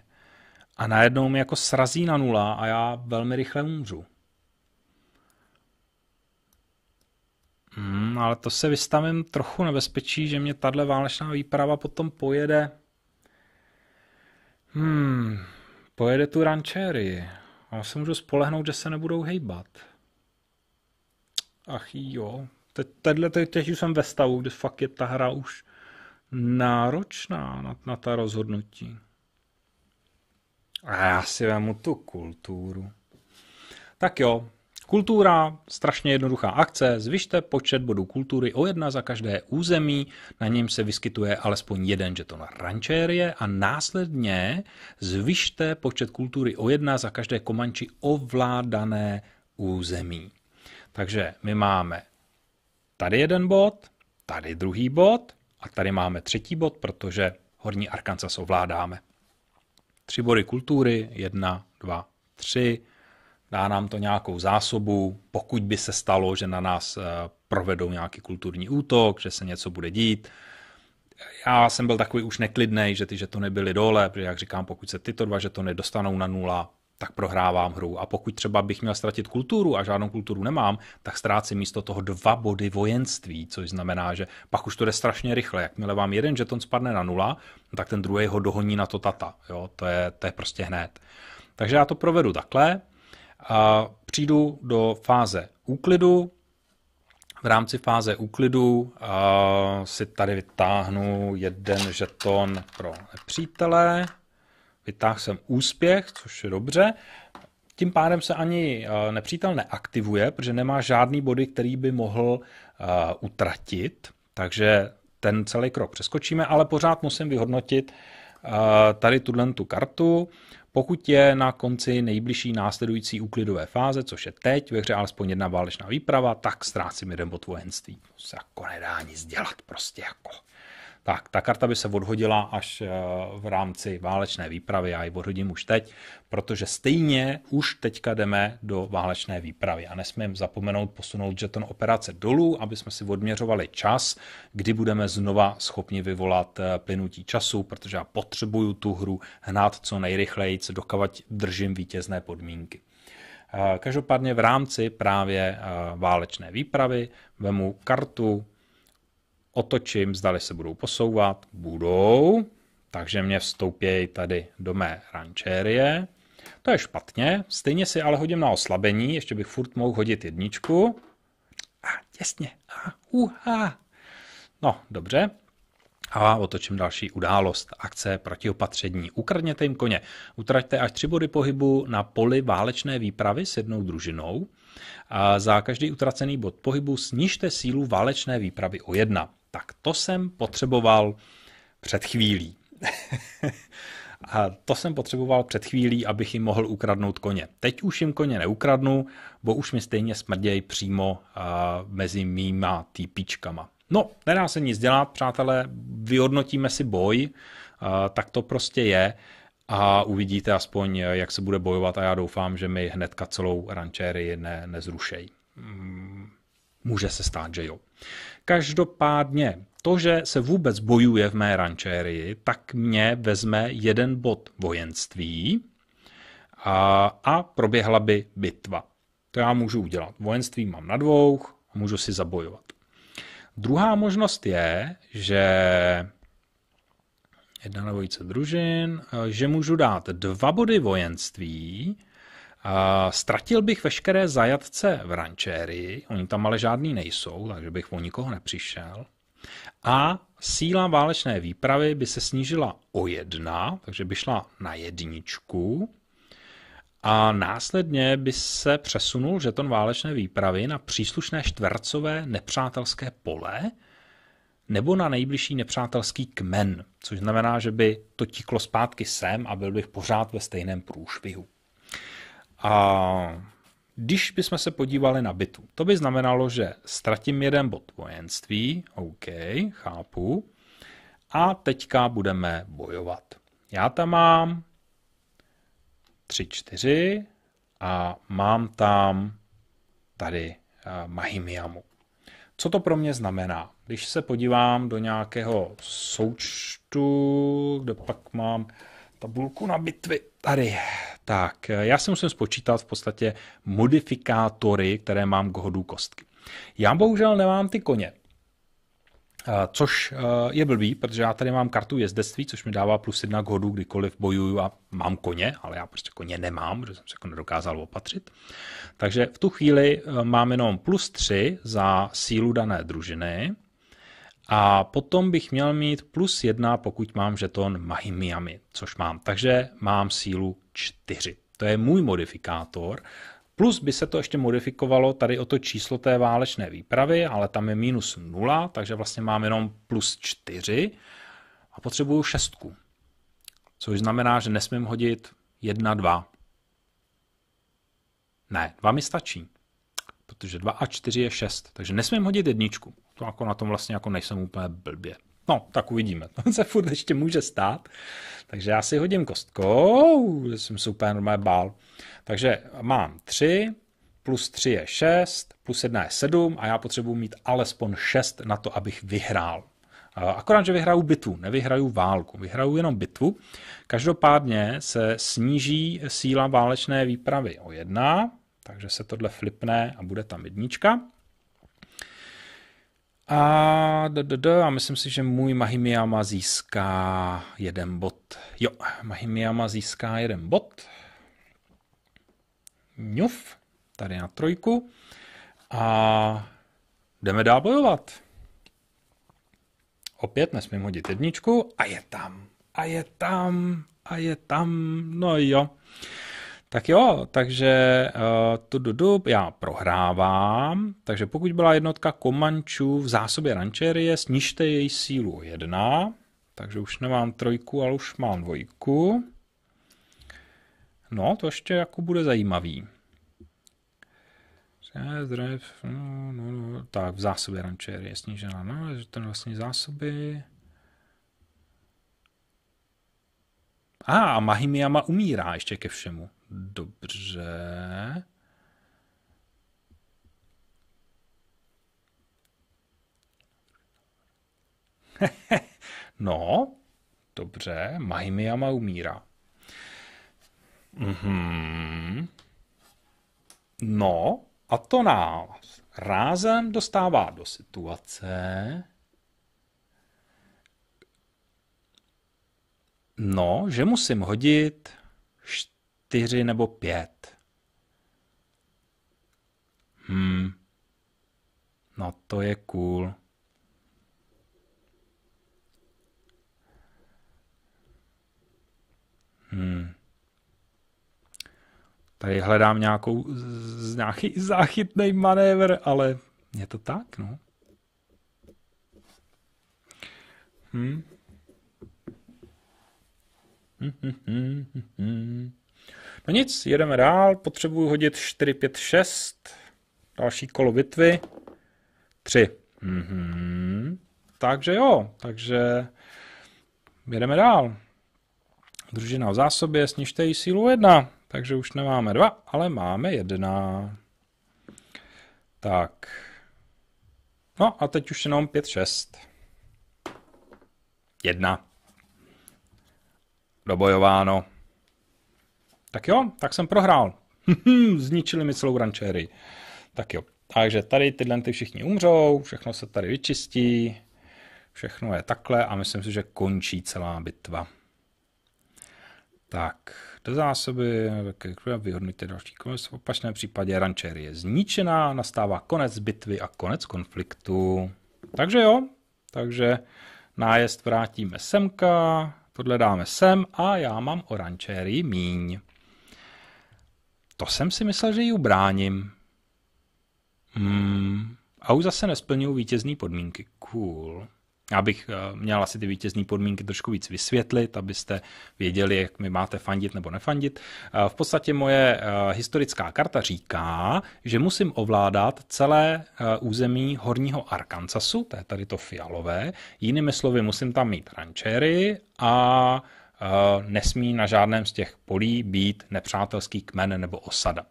a najednou mi jako srazí na nula a já velmi rychle umřu. Hmm, ale to se vystavím trochu nebezpečí, že mě tahle válečná výprava potom pojede. Hmm, pojede tu rančérii. A se můžu spolehnout, že se nebudou hejbat. Ach jo. Teď, teď, teď, teď už jsem ve stavu, kde fakt je ta hra už náročná na, na ta rozhodnutí. A já si vemu tu kulturu. Tak jo, Kultura, strašně jednoduchá akce, zvyšte počet bodů kultury o jedna za každé území, na něm se vyskytuje alespoň jeden žeton rančérie a následně zvyšte počet kultury o jedna za každé komanči ovládané území. Takže my máme tady jeden bod, tady druhý bod a tady máme třetí bod, protože horní Arkansas ovládáme. Tři body kultury, jedna, dva, tři, dá nám to nějakou zásobu, pokud by se stalo, že na nás eh, provedou nějaký kulturní útok, že se něco bude dít. Já jsem byl takový už neklidný, že ty, že to nebyly dole, protože jak říkám, pokud se tyto dva, že to nedostanou na nula, tak prohrávám hru. A pokud třeba bych měl ztratit kulturu a žádnou kulturu nemám, tak ztrácím místo toho dva body vojenství, což znamená, že pak už to jde strašně rychle. Jakmile vám jeden žeton spadne na nula, tak ten druhý ho dohoní na to tata. Jo? To, je, to je prostě hned. Takže já to provedu takhle, a přijdu do fáze úklidu. V rámci fáze úklidu a si tady vytáhnu jeden žeton pro nepřítele. Vytáhl jsem úspěch, což je dobře. Tím pádem se ani nepřítel neaktivuje, protože nemá žádný body, který by mohl utratit. Takže ten celý krok přeskočíme, ale pořád musím vyhodnotit tady tuhle tu kartu. Pokud je na konci nejbližší následující úklidové fáze, což je teď, ve hře alespoň jedna válečná výprava, tak ztrácím jeden bod vojenství. To se jako nedá nic dělat, prostě jako tak ta karta by se odhodila až eh, v rámci válečné výpravy, já ji odhodím už teď, protože stejně už teďka jdeme do válečné výpravy a nesmím zapomenout posunout žeton operace dolů, aby jsme si odměřovali čas, kdy budeme znova schopni vyvolat eh, plynutí času, protože já potřebuju tu hru hnát co nejrychleji, dokavať držím vítězné podmínky. Eh, každopádně v rámci právě válečné výpravy vemu kartu otočím, zdali se budou posouvat, budou, takže mě vstoupějí tady do mé rančérie. To je špatně, stejně si ale hodím na oslabení, ještě bych furt mohl hodit jedničku. A těsně, a uha. No, dobře. A otočím další událost. Akce protiopatření. Ukradněte jim koně. Utraťte až tři body pohybu na poli válečné výpravy s jednou družinou. A za každý utracený bod pohybu snižte sílu válečné výpravy o jedna tak to jsem potřeboval před chvílí. A to jsem potřeboval před chvílí, abych jim mohl ukradnout koně. Teď už jim koně neukradnu, bo už mi stejně smrděj přímo a, mezi mýma týpíčkama. No, nedá se nic dělat, přátelé, vyhodnotíme si boj, a, tak to prostě je a uvidíte aspoň, jak se bude bojovat a já doufám, že mi hnedka celou rančéry ne, nezrušej. Mm, může se stát, že jo. Každopádně to, že se vůbec bojuje v mé rančérii, tak mě vezme jeden bod vojenství a, a proběhla by bitva. To já můžu udělat. Vojenství mám na dvou a můžu si zabojovat. Druhá možnost je, že jedna na dvojice družin, že můžu dát dva body vojenství a ztratil bych veškeré zajatce v rančéry, oni tam ale žádný nejsou, takže bych o nikoho nepřišel. A síla válečné výpravy by se snížila o jedna, takže by šla na jedničku. A následně by se přesunul žeton válečné výpravy na příslušné čtvercové nepřátelské pole nebo na nejbližší nepřátelský kmen, což znamená, že by to tiklo zpátky sem a byl bych pořád ve stejném průšvihu. A když bychom se podívali na bitu, to by znamenalo, že ztratím jeden bod vojenství, OK, chápu. A teďka budeme bojovat. Já tam mám 3, 4 a mám tam tady uh, Mahimiamu. Co to pro mě znamená? Když se podívám do nějakého součtu, kde pak mám tabulku na bitvy tady. Tak, já si musím spočítat v podstatě modifikátory, které mám k hodu kostky. Já bohužel nemám ty koně, což je blbý, protože já tady mám kartu jezdectví, což mi dává plus jedna k hodu, kdykoliv bojuju a mám koně, ale já prostě koně nemám, protože jsem se jako nedokázal opatřit. Takže v tu chvíli e, mám jenom plus tři za sílu dané družiny, a potom bych měl mít plus jedna, pokud mám žeton Mahimiami, což mám. Takže mám sílu 4. To je můj modifikátor. Plus by se to ještě modifikovalo tady o to číslo té válečné výpravy, ale tam je minus 0, takže vlastně mám jenom plus 4 a potřebuju šestku. Což znamená, že nesmím hodit 1, 2. Ne, 2 mi stačí, protože 2 a 4 je 6, takže nesmím hodit jedničku to jako na tom vlastně jako nejsem úplně blbě. No, tak uvidíme. To se furt ještě může stát. Takže já si hodím kostkou, jsem se úplně normálně bál. Takže mám 3, plus 3 je 6, plus 1 je 7 a já potřebuji mít alespoň 6 na to, abych vyhrál. Akorát, že vyhraju bitvu, nevyhraju válku, vyhraju jenom bitvu. Každopádně se sníží síla válečné výpravy o 1, takže se tohle flipne a bude tam jednička. A, d, d, d, a myslím si, že můj Mahimiyama získá jeden bod. Jo, Mahimiyama získá jeden bod. Ňuf, tady na trojku. A jdeme dál bojovat. Opět nesmím hodit jedničku a je tam, a je tam, a je tam, no jo. Tak jo, takže uh, tu dudup já prohrávám, takže pokud byla jednotka Komančů v zásobě rančerie, snižte její sílu o jedna, takže už nemám trojku, ale už mám dvojku. No, to ještě jako bude zajímavý. no, no, no, tak v zásobě rančery je snížena, no, že ten vlastně zásoby... A, ah, Mahimiama umírá ještě ke všemu. Dobře. no, dobře, Mahimiyama umírá. Mm-hmm. No, a to nás rázem dostává do situace, no, že musím hodit čtyři nebo pět. Hmm. No to je cool. Hmm. Tady hledám nějakou, z, nějaký záchytný manévr, ale je to tak, no. Hmm. Hmm. Hmm, hmm, hmm, hmm. No nic, jedeme dál, potřebuji hodit 4, 5, 6, další kolo bitvy, 3. Mm-hmm. Takže jo, takže jedeme dál. Družina v zásobě, snižte jí sílu 1, takže už nemáme 2, ale máme 1. Tak. No a teď už jenom 5, 6. 1. Dobojováno. Tak jo, tak jsem prohrál. Zničili mi celou rančéry. Tak jo, takže tady tyhle ty všichni umřou, všechno se tady vyčistí, všechno je takhle a myslím si, že končí celá bitva. Tak, do zásoby, vyhodnujte další konec. V opačném případě rančer je zničená, nastává konec bitvy a konec konfliktu. Takže jo, takže nájezd vrátíme semka, tohle dáme sem a já mám o rančéry míň. To jsem si myslel, že ji ubráním. Hmm. A už zase nesplňují vítězné podmínky. Cool. Já bych eh, měl asi ty vítězní podmínky trošku víc vysvětlit, abyste věděli, jak mi máte fandit nebo nefandit. Eh, v podstatě moje eh, historická karta říká, že musím ovládat celé území horního Arkansasu, to je tady to fialové, jinými slovy musím tam mít rančery a Eh, nesmí na žádném z těch polí být nepřátelský kmen nebo osada.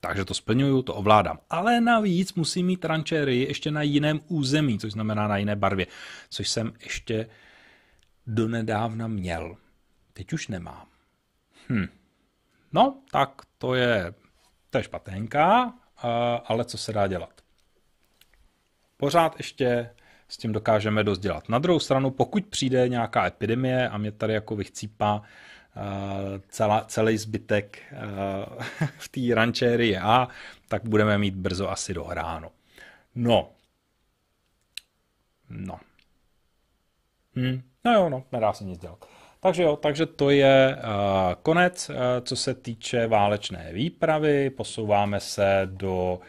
Takže to splňuju, to ovládám. Ale navíc musím mít rančery ještě na jiném území, což znamená na jiné barvě, což jsem ještě donedávna měl. Teď už nemám. Hm. No, tak to je, to je špatenka, eh, ale co se dá dělat? Pořád ještě s tím dokážeme dost dělat. Na druhou stranu, pokud přijde nějaká epidemie a mě tady jako vychcípá eh, celá, celý zbytek eh, v té rančérii A, tak budeme mít brzo asi dohráno. No. No. Hm. No jo, no, nedá se nic dělat. Takže jo, takže to je uh, konec, uh, co se týče válečné výpravy. Posouváme se do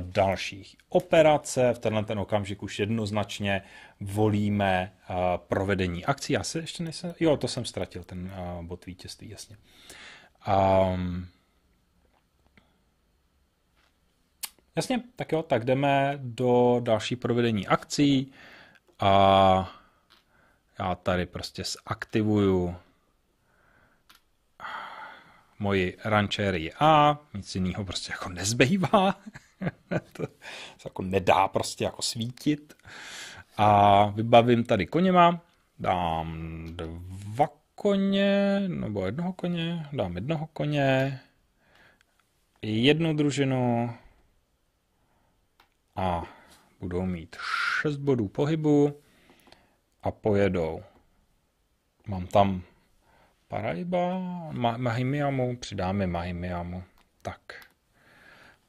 dalších operace. V tenhle ten okamžik už jednoznačně volíme provedení akcí. Já se ještě nejsem... Jo, to jsem ztratil, ten bod vítězství, jasně. Um, jasně, tak jo, tak jdeme do další provedení akcí a já tady prostě zaktivuju moji rančerii A, nic jiného prostě jako nezbývá. to se jako nedá prostě jako svítit. A vybavím tady koněma, dám dva koně, nebo jednoho koně, dám jednoho koně, jednu družinu a budou mít 6 bodů pohybu a pojedou. Mám tam Paraiba, Mahimiamu, přidáme Mahimiamu. Tak.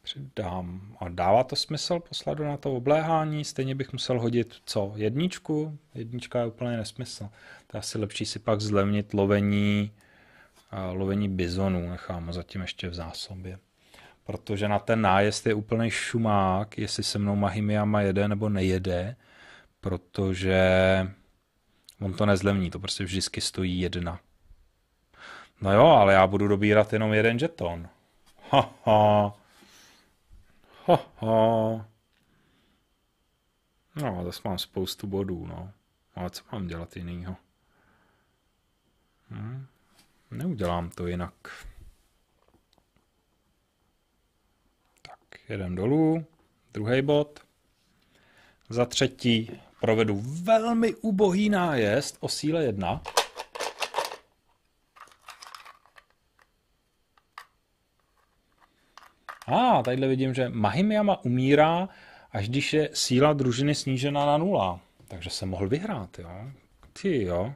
Přidám. A dává to smysl poslat na to obléhání, stejně bych musel hodit co? Jedničku? Jednička je úplně nesmysl. To je asi lepší si pak zlevnit lovení, lovení bizonů, nechám ho zatím ještě v zásobě. Protože na ten nájezd je úplný šumák, jestli se mnou Mahimiama jede nebo nejede, protože on to nezlevní, to prostě vždycky stojí jedna. No jo, ale já budu dobírat jenom jeden žeton. Ha, ha. Ho, ho. No, zase mám spoustu bodů, no. no Ale co mám dělat jinýho? Hm? Neudělám to jinak. Tak, jedem dolů. Druhý bod. Za třetí provedu velmi ubohý nájezd o síle 1. A, ah, tadyhle vidím, že Mahimyama umírá, až když je síla družiny snížena na nula. Takže se mohl vyhrát, jo. Ty jo.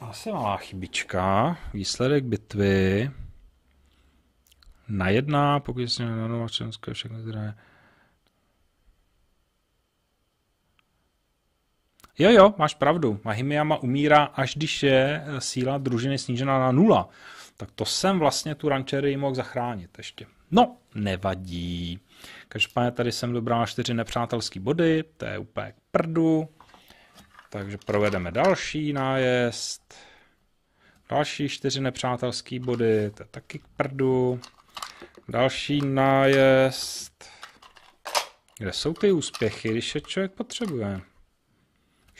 Asi malá chybička. Výsledek bitvy. Na jedna, pokud se na nula členské všechny zdroje. Jo, jo, máš pravdu. Mahimyama umírá, až když je síla družiny snížena na nula tak to jsem vlastně tu rančery mohl zachránit ještě. No, nevadí. Každopádně tady jsem dobral čtyři nepřátelský body, to je úplně k prdu. Takže provedeme další nájezd. Další čtyři nepřátelský body, to je taky k prdu. Další nájezd. Kde jsou ty úspěchy, když je člověk potřebuje?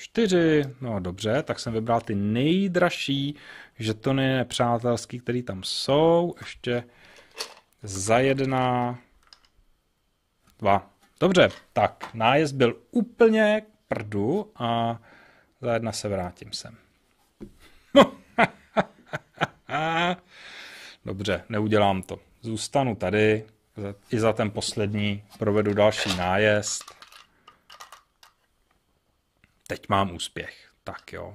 4, no dobře, tak jsem vybral ty nejdražší žetony nepřátelský, které tam jsou, ještě za jedna, dva. Dobře, tak nájezd byl úplně k prdu a za jedna se vrátím sem. dobře, neudělám to. Zůstanu tady, i za ten poslední provedu další nájezd teď mám úspěch. Tak jo.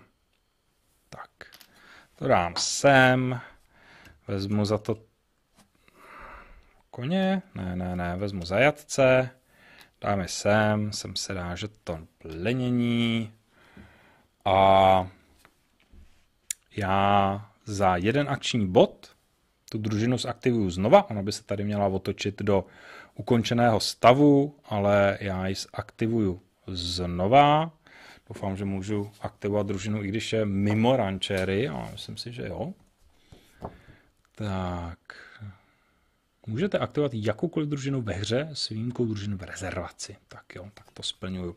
Tak. To dám sem. Vezmu za to koně. Ne, ne, ne. Vezmu zajatce. Dáme sem. Sem se dá žeton plenění. A já za jeden akční bod tu družinu zaktivuju znova. Ona by se tady měla otočit do ukončeného stavu, ale já ji zaktivuju znova Doufám, že můžu aktivovat družinu, i když je mimo rančery, ale myslím si, že jo. Tak. Můžete aktivovat jakoukoliv družinu ve hře s výjimkou družin v rezervaci. Tak jo, tak to splňuju.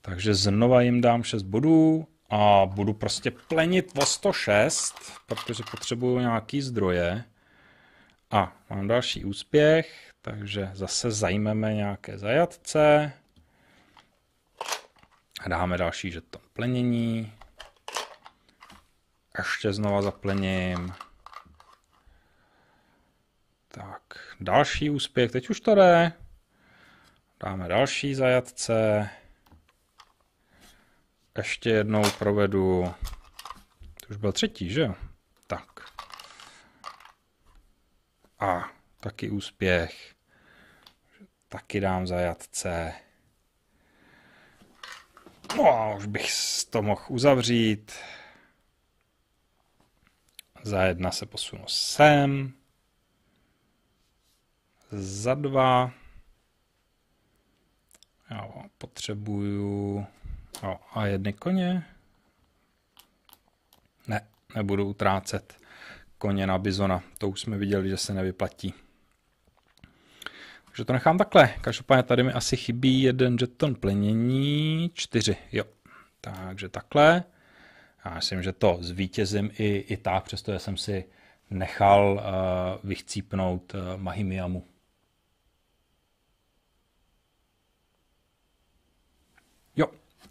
Takže znova jim dám 6 bodů a budu prostě plenit o 106, protože potřebuju nějaký zdroje. A mám další úspěch, takže zase zajmeme nějaké zajatce. A dáme další žeton plenění. Ještě znova zaplením. Tak, další úspěch, teď už to jde. Dáme další zajatce. Ještě jednou provedu. To už byl třetí, že jo? Tak. A taky úspěch. Taky dám zajatce. No, už bych to mohl uzavřít. Za jedna se posunu sem. Za dva. Jo, potřebuju jo, a jedny koně. Ne, nebudu utrácet koně na bizona. To už jsme viděli, že se nevyplatí. Takže to nechám takhle. Každopádně tady mi asi chybí jeden jeton plnění Čtyři, jo. Takže takhle. Já myslím, že to zvítězím i, i tak, přestože jsem si nechal uh, vychcípnout uh, eh, Mahimiamu. Jo,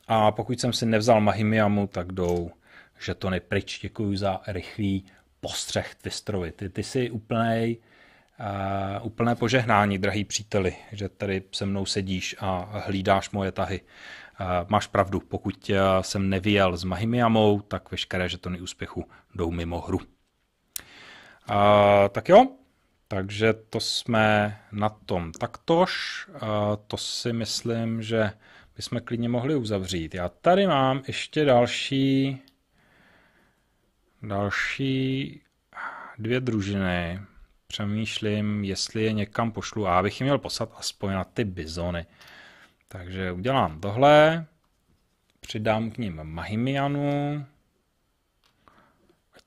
a pokud jsem si nevzal Mahimiamu, tak jdou žetony pryč. Děkuji za rychlý postřeh Twisterovi. Ty, ty jsi úplnej Uh, úplné požehnání, drahý příteli, že tady se mnou sedíš a hlídáš moje tahy. Uh, máš pravdu, pokud jsem nevyjel s Mahimiamou, tak veškeré žetony úspěchu jdou mimo hru. Uh, tak jo, takže to jsme na tom taktož. Uh, to si myslím, že bychom klidně mohli uzavřít. Já tady mám ještě další další dvě družiny přemýšlím, jestli je někam pošlu a abych jim měl poslat aspoň na ty bizony. Takže udělám tohle, přidám k ním Mahimianu,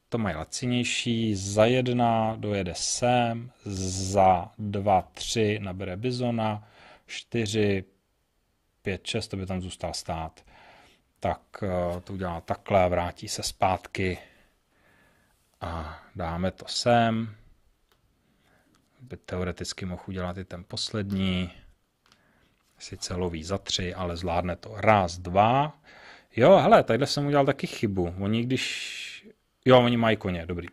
to mají lacinější, za jedna dojede sem, za dva, tři nabere Bizona, čtyři, pět, šest, to by tam zůstal stát. Tak eh, to udělá takhle, vrátí se zpátky a dáme to sem by teoreticky mohl udělat i ten poslední, sice loví za tři, ale zvládne to raz, dva. Jo, hele, tady jsem udělal taky chybu. Oni když... Jo, oni mají koně, dobrý.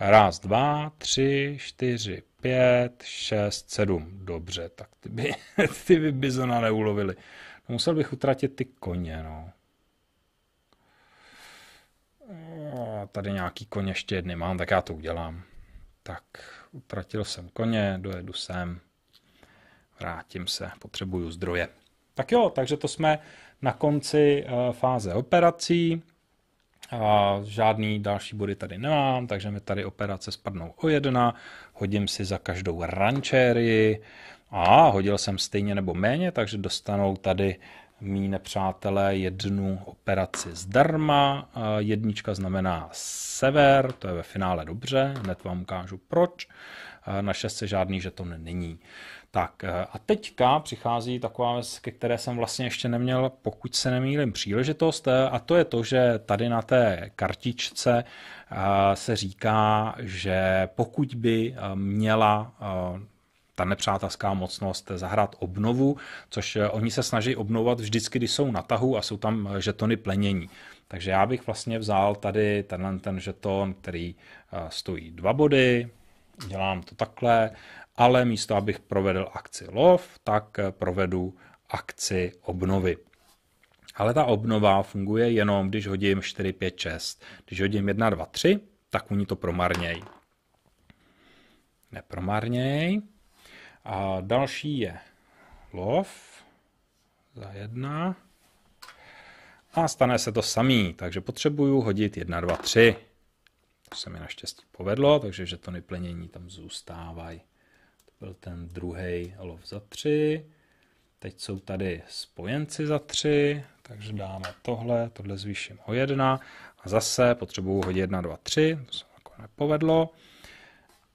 Raz, dva, tři, čtyři, pět, šest, sedm. Dobře, tak ty by, ty by bizona neulovili. musel bych utratit ty koně, no. no tady nějaký koně ještě jedny mám, tak já to udělám tak utratil jsem koně, dojedu sem, vrátím se, potřebuju zdroje. Tak jo, takže to jsme na konci eh, fáze operací. A žádný další body tady nemám, takže mi tady operace spadnou o jedna, hodím si za každou rančéry a hodil jsem stejně nebo méně, takže dostanou tady mý nepřátelé jednu operaci zdarma. Jednička znamená sever, to je ve finále dobře, hned vám ukážu proč. Na šestce žádný žeton není. Tak e, a teďka přichází taková věc, ke které jsem vlastně ještě neměl, pokud se nemýlím, příležitost e, a to je to, že tady na té kartičce e, se říká, že pokud by měla ta nepřátelská mocnost zahrát obnovu, což eh, oni se snaží obnovovat vždycky, když jsou na tahu a jsou tam eh, žetony plenění. Takže já bych vlastně vzal tady tenhle ten žeton, který eh, stojí dva body, dělám to takhle, ale místo, abych provedl akci lov, tak provedu akci obnovy. Ale ta obnova funguje jenom, když hodím 4, 5, 6. Když hodím 1, 2, 3, tak oni to promarněj. Nepromarněj. A další je lov za jedna. A stane se to samý, takže potřebuju hodit 1, 2, 3. To se mi naštěstí povedlo, takže že to vyplnění tam zůstávají. To byl ten druhý lov za 3. Teď jsou tady spojenci za 3, takže dáme tohle, tohle zvýším o 1 a zase potřebuju hodit 1, 2, 3, to se jako nepovedlo.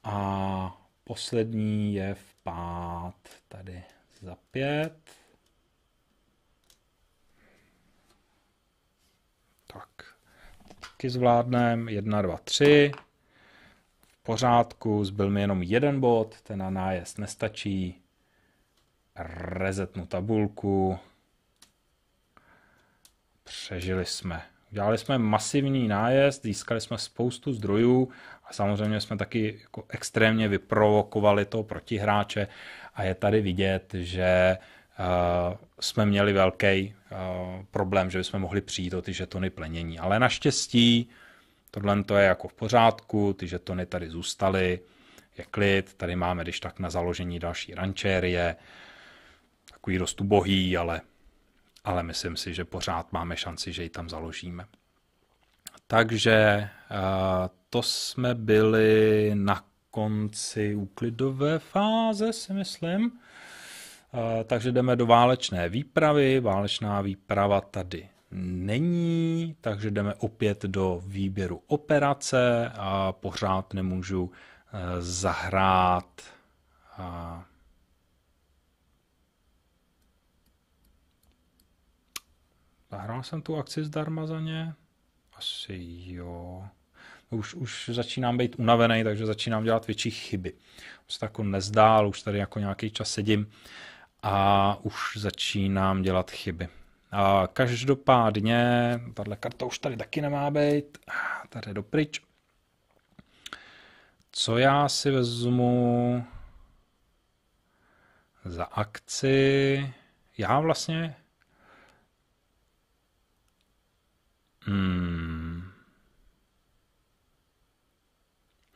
A poslední je v spát tady za pět. Tak, taky zvládnem, jedna, dva, tři. V pořádku, zbyl mi jenom jeden bod, ten na nájezd nestačí. Rezetnu tabulku. Přežili jsme. Udělali jsme masivní nájezd, získali jsme spoustu zdrojů a samozřejmě jsme taky jako extrémně vyprovokovali toho protihráče a je tady vidět, že uh, jsme měli velký uh, eh, problém, že bychom mohli přijít o ty žetony plenění. Ale naštěstí tohle to je jako v pořádku, ty žetony tady zůstaly, je klid, tady máme když tak na založení další rančérie, takový dost ubohý, ale, ale myslím si, že pořád máme šanci, že ji tam založíme. Takže to jsme byli na konci úklidové fáze, si myslím. Takže jdeme do válečné výpravy. Válečná výprava tady není, takže jdeme opět do výběru operace a pořád nemůžu e, zahrát Zahrál jsem tu akci zdarma za ně? Asi jo. Už, už začínám být unavený, takže začínám dělat větší chyby. Už se jako nezdál, už tady jako nějaký čas sedím a už začínám dělat chyby. A každopádně, tahle karta už tady taky nemá být, tady do pryč. Co já si vezmu za akci? Já vlastně... Hmm.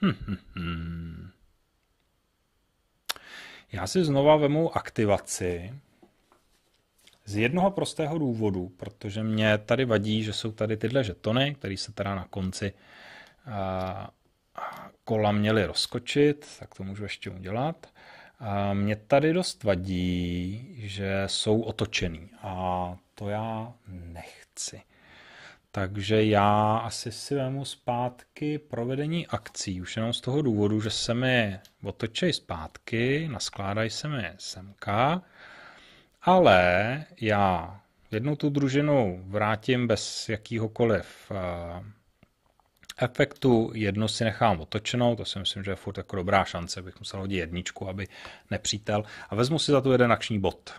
Hm, hm, hm. Já si znova vemu aktivaci z jednoho prostého důvodu, protože mě tady vadí, že jsou tady tyhle žetony, které se teda na konci kola měly rozkočit, tak to můžu ještě udělat. A mě tady dost vadí, že jsou otočený a to já nechci. Takže já asi si vemu zpátky provedení akcí, už jenom z toho důvodu, že se mi otočej zpátky, naskládají se mi semka, ale já jednu tu družinu vrátím bez jakýhokoliv eh, efektu, jednu si nechám otočenou, to si myslím, že je furt jako dobrá šance, bych musel hodit jedničku, aby nepřítel, a vezmu si za to jeden akční bod.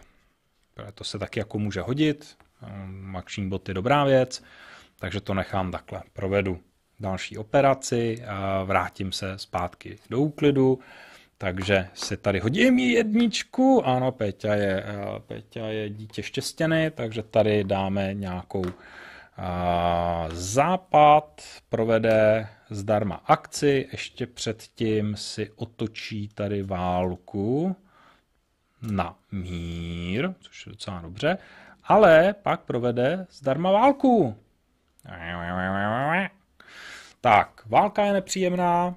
To se taky jako může hodit, eh, akční bod je dobrá věc, takže to nechám takhle. Provedu další operaci, a vrátím se zpátky do úklidu, takže si tady hodím jedničku, ano, Peťa je, eh, Peťa je dítě štěstěny, takže tady dáme nějakou a, eh, západ, provede zdarma akci, ještě předtím si otočí tady válku na mír, což je docela dobře, ale pak provede zdarma válku. Tak, válka je nepříjemná,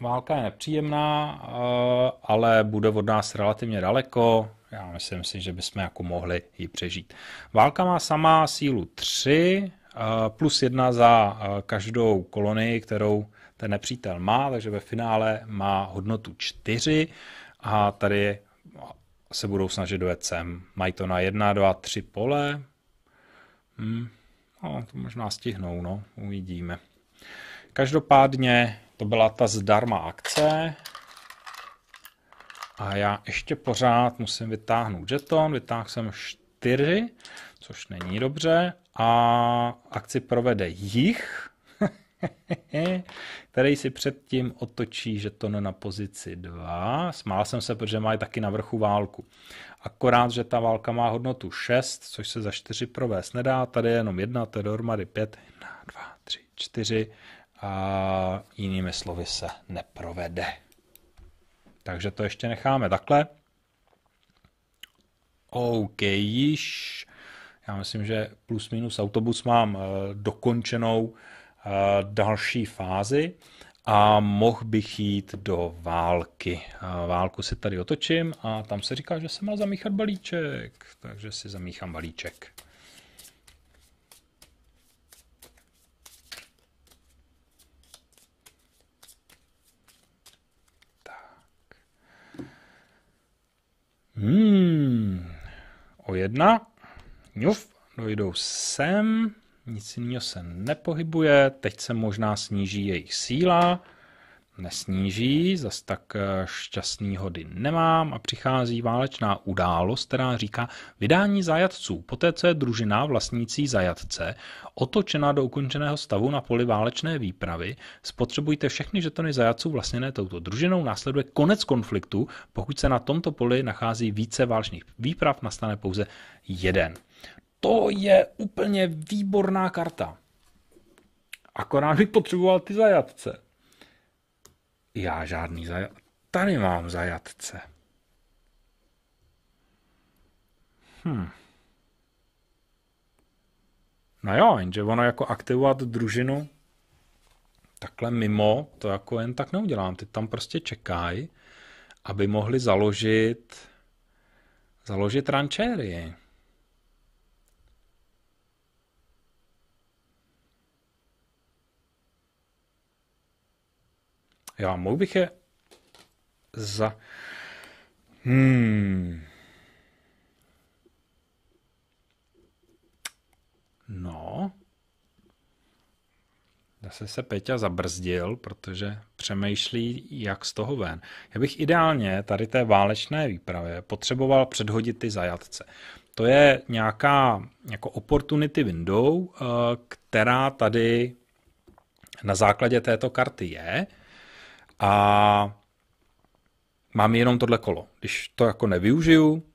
válka je nepříjemná, eh, ale bude od nás relativně daleko. Já myslím si, že bychom jako mohli ji přežít. Válka má sama sílu 3 eh, plus 1 za eh, každou kolonii, kterou ten nepřítel má, takže ve finále má hodnotu 4 a tady se budou snažit dojet sem. Mají to na 1, 2, 3 pole. Hmm, No, to možná stihnou, no, uvidíme. Každopádně to byla ta zdarma akce. A já ještě pořád musím vytáhnout žeton, vytáhl jsem 4, což není dobře. A akci provede jich, který si předtím otočí žeton na pozici 2. Smál jsem se, protože má taky na vrchu válku. Akorát, že ta válka má hodnotu 6, což se za 4 provést nedá. Tady je jenom 1, to je dohromady 5, 1, 2, 3, 4 a jinými slovy se neprovede. Takže to ještě necháme takhle. OK, již. Já myslím, že plus minus autobus mám eh, dokončenou Eh, další fázi a mohl bych jít do války. Eh, válku si tady otočím a tam se říká, že se má zamíchat balíček, takže si zamíchám balíček. Tak. Hmm. O jedna. Ňuf, dojdou sem. Nic jiného se nepohybuje, teď se možná sníží jejich síla, nesníží, zas tak eh, šťastný hody nemám a přichází válečná událost, která říká vydání zajatců, poté co je družina vlastnící zajatce otočena do ukončeného stavu na poli válečné výpravy, spotřebujte všechny žetony zajatců vlastněné touto družinou, následuje konec konfliktu, pokud se na tomto poli nachází více válečných výprav, nastane pouze jeden to je úplně výborná karta. Akorát bych potřeboval ty zajatce. Já žádný zajatce. Tady mám zajatce. Hm. No jo, jenže ono jako aktivovat družinu takhle mimo, to jako jen tak neudělám. Ty tam prostě čekají, aby mohli založit založit rančérii. Já mohl bych je za... Hmm. No. Zase se Peťa zabrzdil, protože přemýšlí, jak z toho ven. Já bych ideálně tady té válečné výpravě potřeboval předhodit ty zajatce. To je nějaká jako opportunity window, eh, která tady na základě této karty je a mám jenom tohle kolo. Když to jako nevyužiju,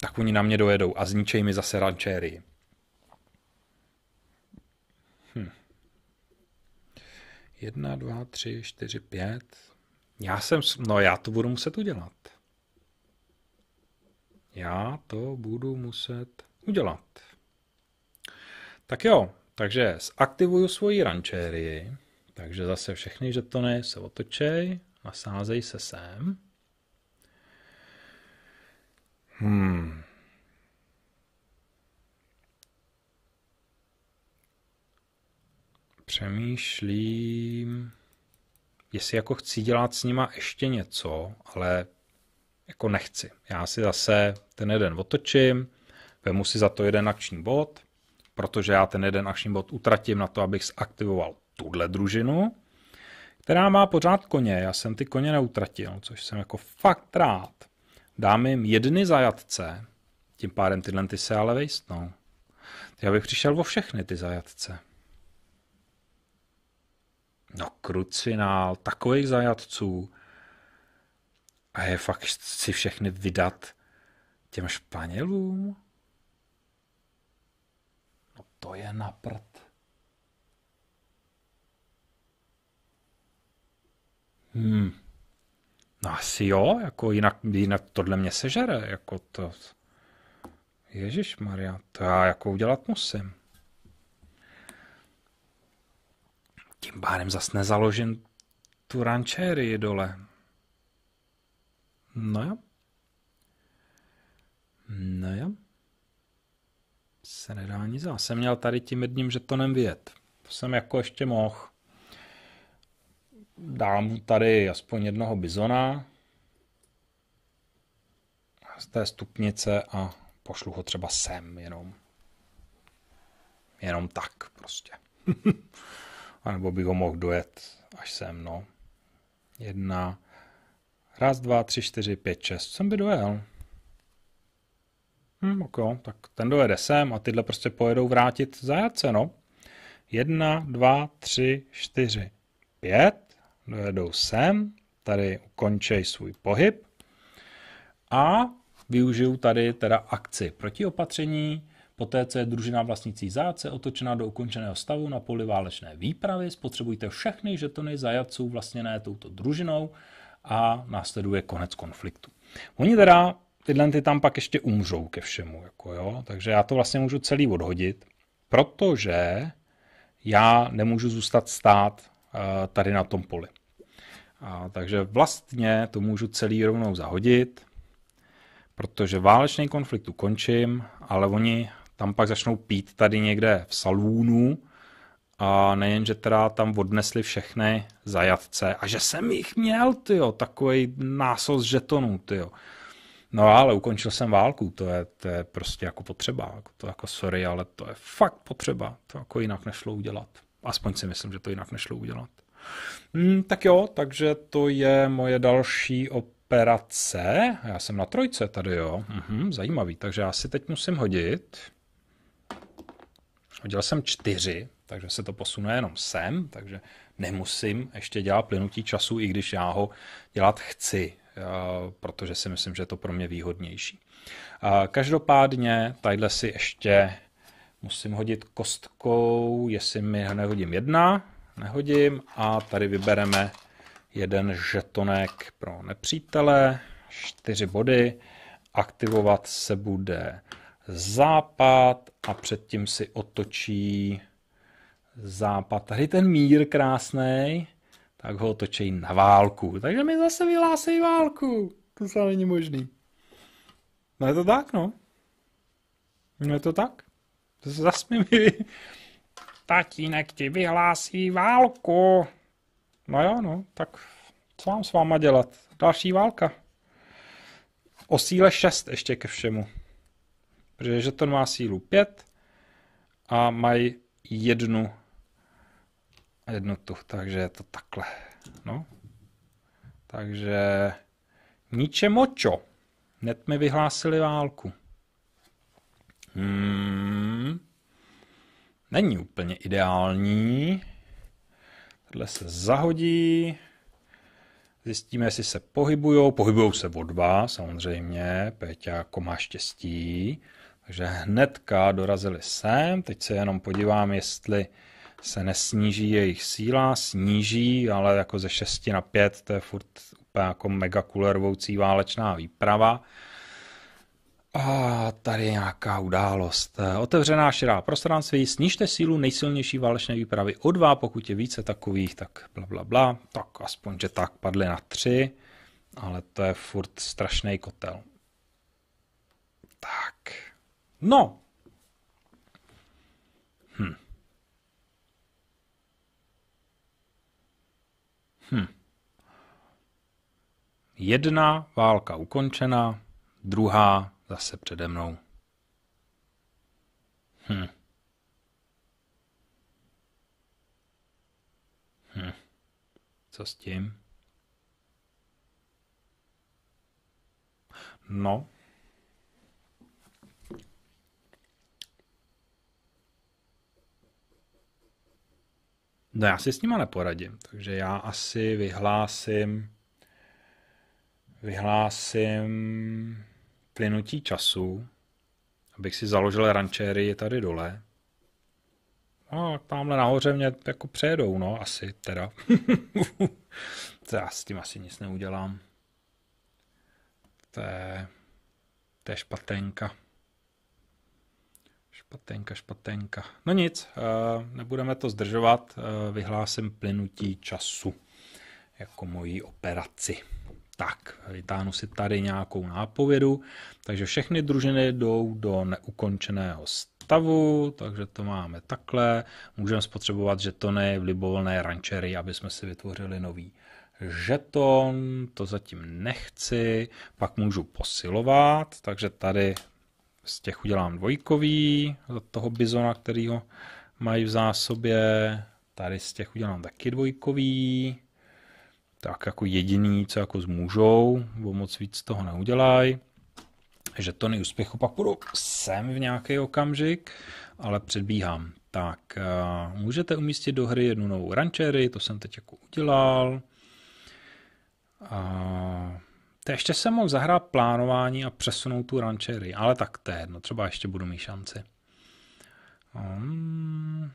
tak oni na mě dojedou a zničej mi zase rančéry. Hm. Jedna, dva, tři, čtyři, pět. Já jsem, no já to budu muset udělat. Já to budu muset udělat. Tak jo, takže zaktivuju svoji rančérii. Takže zase všechny žetony se otočej, nasázej se sem. Hmm. Přemýšlím, jestli jako chci dělat s nima ještě něco, ale jako nechci. Já si zase ten jeden otočím, vemu si za to jeden akční bod, protože já ten jeden akční bod utratím na to, abych zaktivoval tuhle družinu, která má pořád koně. Já jsem ty koně neutratil, což jsem jako fakt rád. Dám jim jedny zajatce, tím pádem tyhle ty se ale vejstnou. Já bych přišel o všechny ty zajatce. No krucinál, takových zajatců. A je fakt si všechny vydat těm Španělům? No to je naprt. Hmm. No asi jo, jako jinak, jinak tohle mě sežere, jako to. Ježíš Maria, to já jako udělat musím. Tím pádem zas nezaložím tu rančéry dole. No jo. No jo. Se nedá nic. Já jsem měl tady tím jedním žetonem vyjet. To jsem jako ještě mohl. Dám tady aspoň jednoho bizona z té stupnice a pošlu ho třeba sem jenom. Jenom tak prostě. a nebo bych ho mohl dojet až sem, no. Jedna, raz, dva, tři, čtyři, pět, šest. Jsem by dojel. Hm, ok, tak ten dojede sem a tyhle prostě pojedou vrátit zajace, no. Jedna, dva, tři, čtyři, pět dojedou sem, tady ukončej svůj pohyb a využiju tady teda akci protiopatření, Poté, co je družina vlastnící záce otočena do ukončeného stavu na poli válečné výpravy, spotřebujte všechny žetony zajaců vlastněné touto družinou a následuje konec konfliktu. Oni teda, tyhle ty tam pak ještě umřou ke všemu, jako jo? takže já to vlastně můžu celý odhodit, protože já nemůžu zůstat stát tady na tom poli. A, takže vlastně to můžu celý rovnou zahodit, protože válečný konflikt ukončím, ale oni tam pak začnou pít tady někde v salůnu a nejen, že teda tam odnesli všechny zajatce a že jsem jich měl, tyjo, takový násos žetonů, tyjo. No ale ukončil jsem válku, to je, to je prostě jako potřeba, jako to jako sorry, ale to je fakt potřeba, to jako jinak nešlo udělat. Aspoň si myslím, že to jinak nešlo udělat. Hmm, tak jo, takže to je moje další operace. Já jsem na trojce tady, jo. Mhm, zajímavý, takže já si teď musím hodit. Hodil jsem čtyři, takže se to posune jenom sem, takže nemusím ještě dělat plynutí času, i když já ho dělat chci, eh, protože si myslím, že je to pro mě výhodnější. Eh, každopádně tadyhle si ještě Musím hodit kostkou, jestli mi nehodím jedna, nehodím a tady vybereme jeden žetonek pro nepřítele, čtyři body, aktivovat se bude západ a předtím si otočí západ. Tady ten mír krásný, tak ho otočí na válku. Takže mi zase vyhlásí válku. To se není možný. No je to tak, no. No je to tak mi Tatínek ti vyhlásí válku. No jo, no, tak co mám s váma dělat? Další válka. O síle 6 ještě ke všemu. Protože žeton má sílu 5 a mají jednu jednotu, takže je to takhle. No. Takže ničemočo. net mi vyhlásili válku. Hmm. Není úplně ideální. Tohle se zahodí. Zjistíme, jestli se pohybujou. Pohybujou se o dva, samozřejmě. Péťa jako má štěstí. Takže hnedka dorazili sem. Teď se jenom podívám, jestli se nesníží jejich síla. Sníží, ale jako ze 6 na 5, to je furt úplně jako mega kulervoucí válečná výprava. A tady je nějaká událost. Otevřená širá prostranství, snižte sílu nejsilnější válečné výpravy o dva, pokud je více takových, tak bla, bla, bla. Tak aspoň, že tak padly na tři, ale to je furt strašný kotel. Tak. No. Hm. Hm. Jedna válka ukončena, druhá zase přede mnou. Hm. Hm. Co s tím? No. No já si s nima neporadím, takže já asi vyhlásím vyhlásím plynutí času, abych si založil rančéry tady dole, no, tamhle nahoře mě jako přejedou, no, asi teda. to já s tím asi nic neudělám. To je, to je špatenka. Špatenka, špatenka. No nic, eh, nebudeme to zdržovat, eh, vyhlásím plynutí času jako mojí operaci. Tak, vytáhnu si tady nějakou nápovědu, takže všechny družiny jdou do neukončeného stavu, takže to máme takhle. Můžeme spotřebovat žetony v libovolné rančery, aby jsme si vytvořili nový žeton, to zatím nechci, pak můžu posilovat, takže tady z těch udělám dvojkový, za toho bizona, kterýho mají v zásobě, tady z těch udělám taky dvojkový, tak jako jediný, co jako zmůžou, bo moc víc toho neudělají. Že to úspěchu pak půjdu sem v nějaký okamžik, ale předbíhám. Tak, eh, můžete umístit do hry jednu novou rančery, to jsem teď jako udělal. A to ještě jsem mohl zahrát plánování a přesunout tu rančery, ale tak to je jedno, třeba ještě budu mít šanci. Um,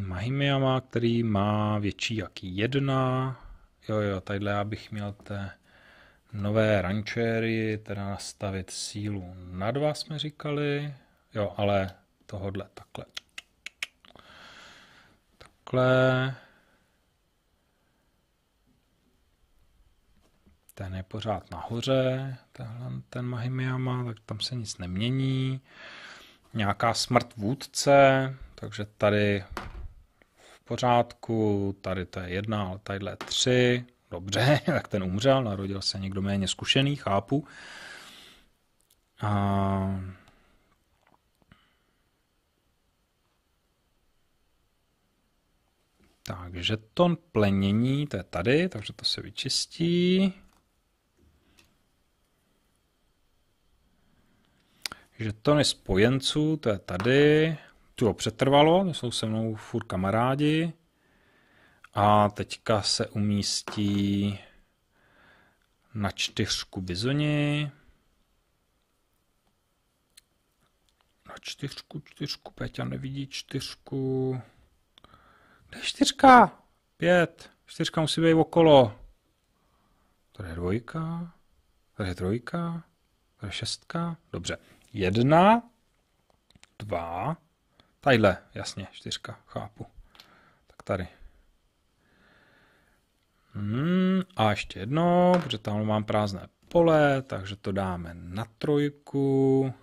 Mahimiama, který má větší jak jedna. Jo, jo, tadyhle já bych měl té nové ranchery, teda nastavit sílu na dva jsme říkali. Jo, ale tohodle takhle. Takhle. Ten je pořád nahoře, tenhle, ten Mahimiama, tak tam se nic nemění. Nějaká smrt vůdce, takže tady pořádku, tady to je jedna, ale tadyhle tři, dobře, tak ten umřel, narodil se někdo méně zkušený, chápu. A... Takže to plenění, to je tady, takže to se vyčistí. že to spojenců, to je tady to přetrvalo, jsou se mnou furt kamarádi a teďka se umístí na čtyřku bizoni. Na čtyřku, čtyřku, Peťa nevidí čtyřku. Kde je čtyřka? Pět. Čtyřka musí být okolo. Tady je dvojka, tady je trojka, tady je šestka. Dobře. Jedna, dva, Tadyhle, jasně, čtyřka, chápu. Tak tady. Hmm, a ještě jedno, protože tam mám prázdné pole, takže to dáme na trojku.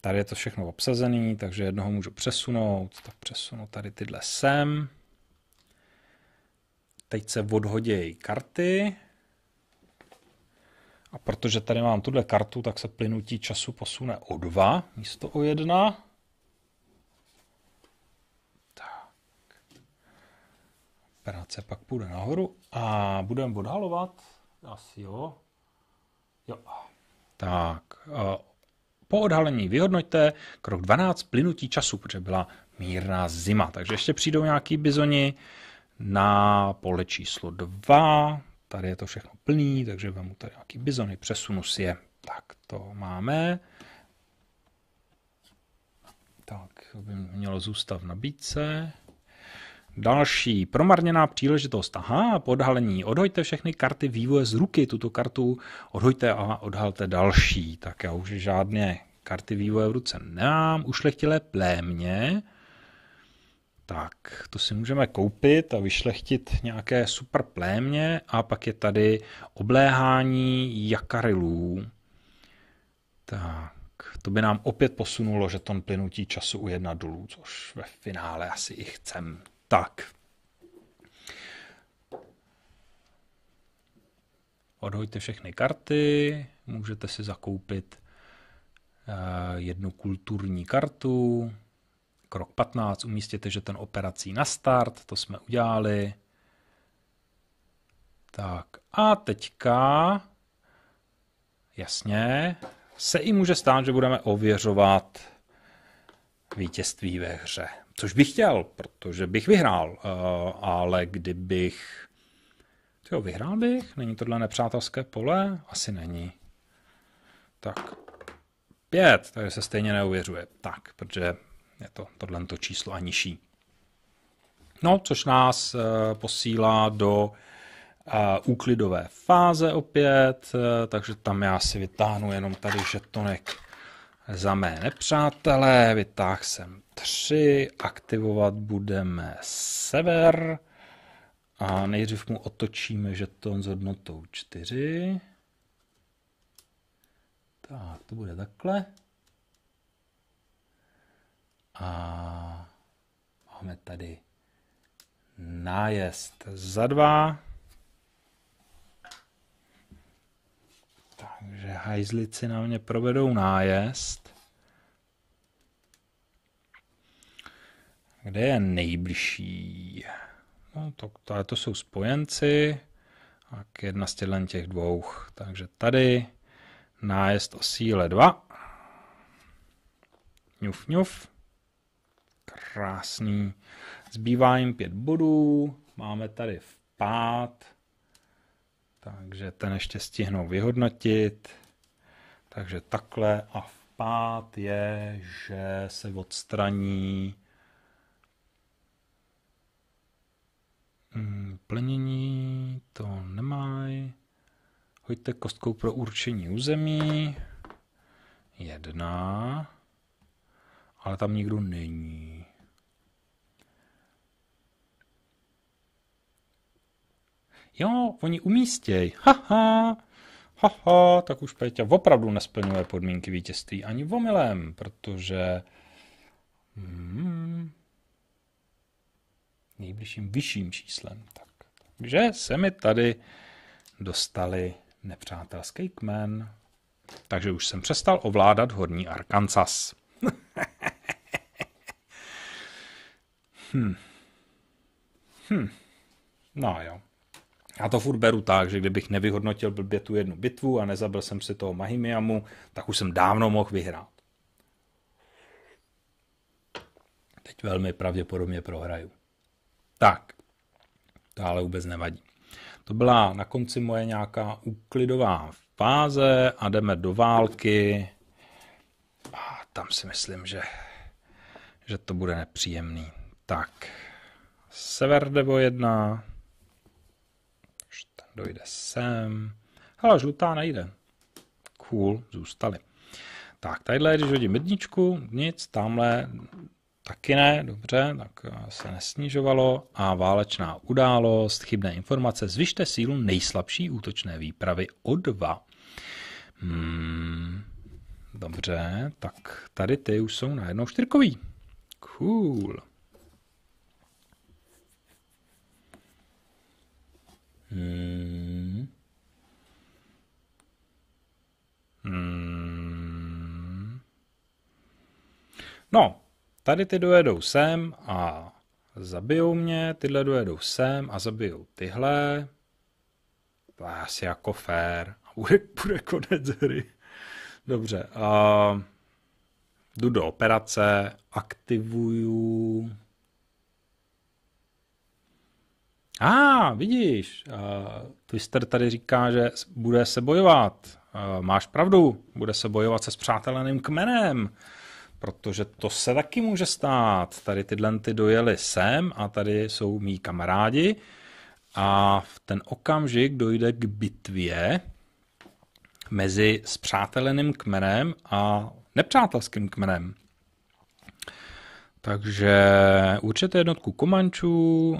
Tady je to všechno obsazené, takže jednoho můžu přesunout, tak přesunu tady tyhle sem. Teď se odhodějí karty. A protože tady mám tuhle kartu, tak se plynutí času posune o 2 místo o 1. operace pak půjde nahoru a budeme odhalovat, asi jo, jo. Tak, eh, po odhalení vyhodnoťte krok 12 plynutí času, protože byla mírná zima, takže ještě přijdou nějaký bizoni na pole číslo 2, tady je to všechno plný, takže vemu tady nějaký bizony, přesunu si je. Tak to máme. Tak by mělo zůstat v nabídce. Další promarněná příležitost. Aha, podhalení. Odhoďte všechny karty vývoje z ruky. Tuto kartu odhoďte a odhalte další. Tak já už žádné karty vývoje v ruce nemám. Ušlechtilé plémě. Tak, to si můžeme koupit a vyšlechtit nějaké super plémě. A pak je tady obléhání jakarilů. Tak, to by nám opět posunulo že ton plynutí času u jedna dolů, což ve finále asi i chcem. Tak. Odhoďte všechny karty, můžete si zakoupit eh, jednu kulturní kartu. Krok 15, umístěte že ten operací na start, to jsme udělali. Tak a teďka, jasně, se i může stát, že budeme ověřovat vítězství ve hře. Což bych chtěl, protože bych vyhrál, eh, ale kdybych... Jo, vyhrál bych? Není tohle nepřátelské pole? Asi není. Tak, pět, takže se stejně neuvěřuje. Tak, protože je to tohle to číslo a nižší. No, což nás uh, posílá do uh, úklidové fáze opět, uh, takže tam já si vytáhnu jenom tady žetonek za mé nepřátelé, Vytáh jsem tři, aktivovat budeme sever a nejdřív mu otočíme žeton s hodnotou 4. Tak, to bude takhle. A máme tady nájezd za dva. Takže hajzlici na mě provedou nájezd. Kde je nejbližší? No, to, to, to jsou spojenci. A jedna z těch dvou. Takže tady nájezd o síle 2. Ňuf, ňuf. Krásný. Zbývá jim pět bodů. Máme tady vpád. Takže ten ještě stihnou vyhodnotit. Takže takhle a pát je, že se odstraní mm, plnění, to nemají. Hoďte kostkou pro určení území. Jedna. Ale tam nikdo není. Jo, oni umístěj. Haha. Haha, tak už Peťa opravdu nesplňuje podmínky vítězství ani vomilem, protože hmm, nejbližším vyšším číslem. Tak, takže se mi tady dostali nepřátelský kmen. Takže už jsem přestal ovládat horní Arkansas. hmm. Hmm. No jo. Já to furt beru tak, že kdybych nevyhodnotil blbě tu jednu bitvu a nezabil jsem si toho Mahimiamu, tak už jsem dávno mohl vyhrát. Teď velmi pravděpodobně prohraju. Tak, to ale vůbec nevadí. To byla na konci moje nějaká úklidová fáze a jdeme do války. A tam si myslím, že, že to bude nepříjemný. Tak, Severdevo 1, dojde sem. Hele, žlutá nejde. Cool, zůstali. Tak, tadyhle, když hodím jedničku, nic, tamhle taky ne, dobře, tak eh, se nesnižovalo. A válečná událost, chybné informace, zvyšte sílu nejslabší útočné výpravy o dva. Hmm, dobře, tak tady ty už jsou najednou štyrkový. Cool. Hmm. Hmm. No, tady ty dojedou sem a zabijou mě, tyhle dojedou sem a zabijou tyhle. To je asi jako fér. A bude, bude konec hry. Dobře. Uh, jdu do operace, aktivuju A ah, vidíš, uh, Twister tady říká, že bude se bojovat. Uh, máš pravdu, bude se bojovat se spřáteleným kmenem, protože to se taky může stát. Tady tyhle ty dojeli sem a tady jsou mý kamarádi a v ten okamžik dojde k bitvě mezi spřáteleným kmenem a nepřátelským kmenem. Takže určitě jednotku komančů,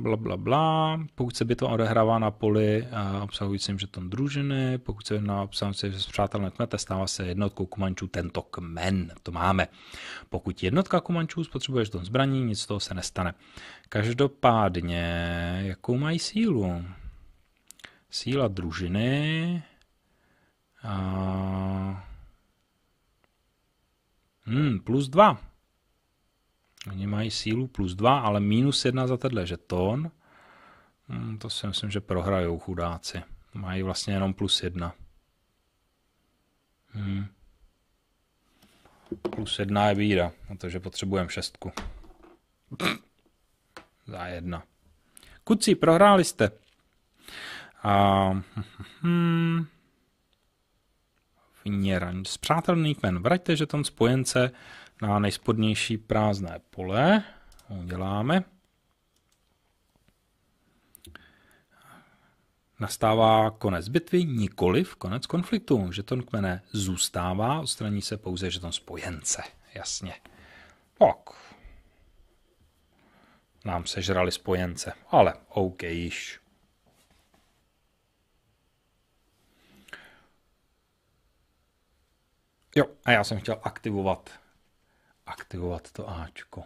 bla, bla, bla, pokud se bitva odehrává na poli obsahujícím žeton družiny, pokud se na obsahující přátel netmete, stává se jednotkou komančů tento kmen, to máme. Pokud jednotka komančů spotřebuje žeton zbraní, nic z toho se nestane. Každopádně, jakou mají sílu? Síla družiny... a... hmm, plus dva. Oni mají sílu plus 2, ale minus 1 za tenhle žeton. Hmm, to si myslím, že prohrajou chudáci. Mají vlastně jenom plus 1. Hmm. Plus 1 je bída, protože potřebujeme šestku. za jedna. Kuci, prohráli jste. A, hmm, Vněraň. Zpřátelný kmen. Vraťte žeton spojence na nejspodnější prázdné pole. Uděláme. Nastává konec bitvy, v konec konfliktu. Žeton kmene zůstává, odstraní se pouze žeton spojence. Jasně. Ok. Nám sežrali spojence, ale OK již. Jo, a já jsem chtěl aktivovat aktivovat to Ačko.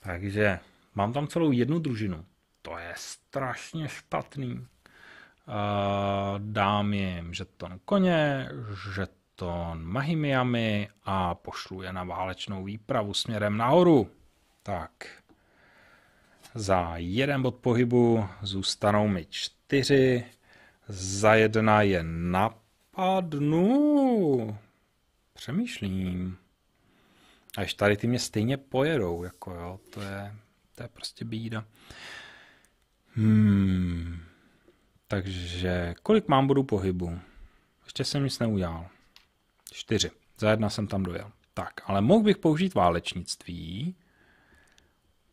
Takže mám tam celou jednu družinu. To je strašně špatný. Dám jim žeton koně, žeton Mahimiami a pošlu je na válečnou výpravu směrem nahoru. Tak. Za jeden bod pohybu zůstanou mi čtyři, za jedna je napadnu. Přemýšlím. Až tady ty mě stejně pojedou, jako jo, to je, to je prostě bída. Hmm. Takže kolik mám bodů pohybu? Ještě jsem nic neudělal. Čtyři. Za jedna jsem tam dojel. Tak, ale mohl bych použít válečnictví.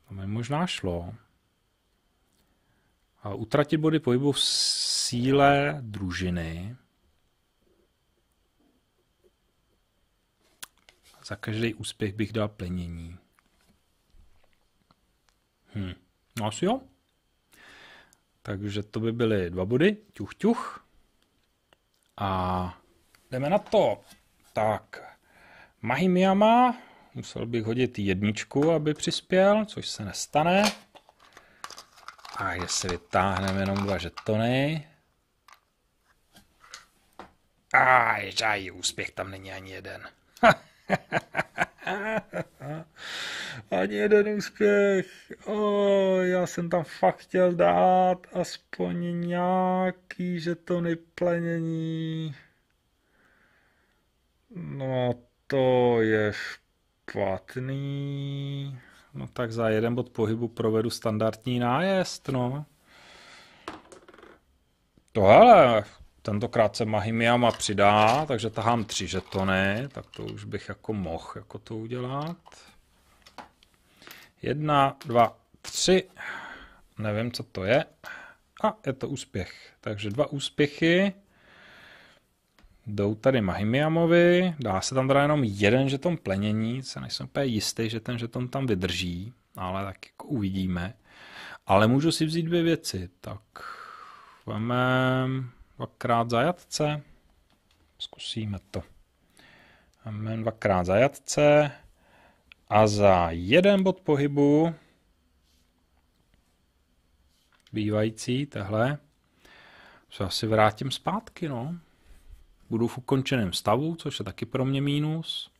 To mi možná šlo. A utratit body pohybu v síle družiny. Za každý úspěch bych dal plenění. Hm, no asi jo. Takže to by byly dva body, ťuch, ťuch. A jdeme na to. Tak, Mahimiyama, musel bych hodit jedničku, aby přispěl, což se nestane. A jestli vytáhneme jenom dva žetony. A ježaj, úspěch tam není ani jeden. Ha. Ani jeden úspěch. O, já jsem tam fakt chtěl dát aspoň nějaký žetony plenění. No to je špatný. No tak za jeden bod pohybu provedu standardní nájezd, no. To hele, Tentokrát se Mahimiama přidá, takže tahám tři žetony, tak to už bych jako mohl jako to udělat. Jedna, dva, tři. Nevím, co to je. A je to úspěch. Takže dva úspěchy. Jdou tady Mahimiamovi. Dá se tam teda jenom jeden žeton plenění. Se nejsem úplně jistý, že ten žeton tam vydrží. Ale tak jako uvidíme. Ale můžu si vzít dvě věci. Tak vemem dvakrát zajatce. Zkusíme to. Amen dvakrát zajatce. A za jeden bod pohybu bývající, tehle, se asi vrátím zpátky, no. Budu v ukončeném stavu, což je taky pro mě mínus.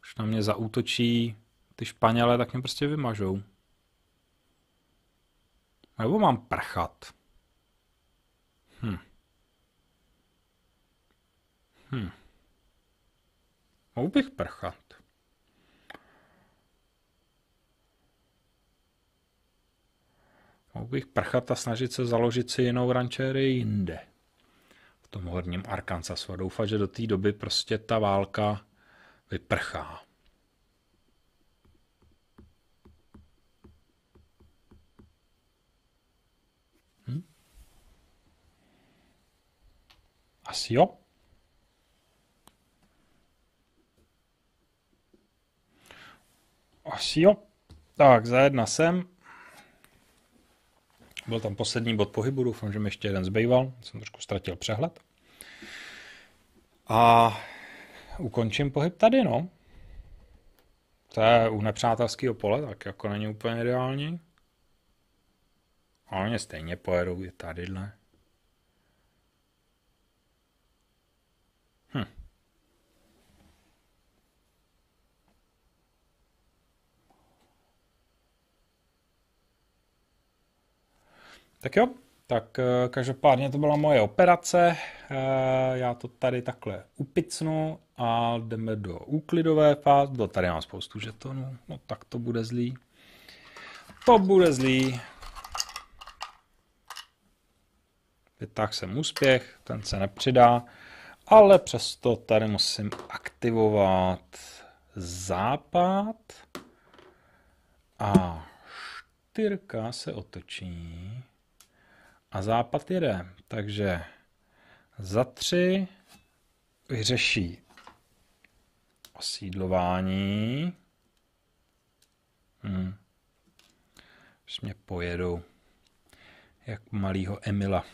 Už na mě zaútočí ty Španělé, tak mě prostě vymažou. Nebo mám prchat. Hm. Hm. Mohl bych prchat. Mohl bych prchat a snažit se založit si jinou rančery jinde. V tom horním Arkansasu. A doufat, že do té doby prostě ta válka vyprchá. Asi jo. Asi jo. Tak, za jedna jsem. Byl tam poslední bod pohybu, doufám, že mi ještě jeden zbýval. Jsem trošku ztratil přehled. A ukončím pohyb tady, no. To je u nepřátelského pole, tak jako není úplně ideální. A mě stejně pojedou i tadyhle. Tak jo, tak eh, každopádně to byla moje operace. Eh, já to tady takhle upicnu a jdeme do úklidové fáze. Do tady mám spoustu žetonů. No tak to bude zlý. To bude zlý. Vytáhl jsem úspěch, ten se nepřidá, ale přesto tady musím aktivovat západ a štyrka se otočí a západ jede. Takže za tři vyřeší osídlování. Hmm. Už mě pojedou jak malýho Emila.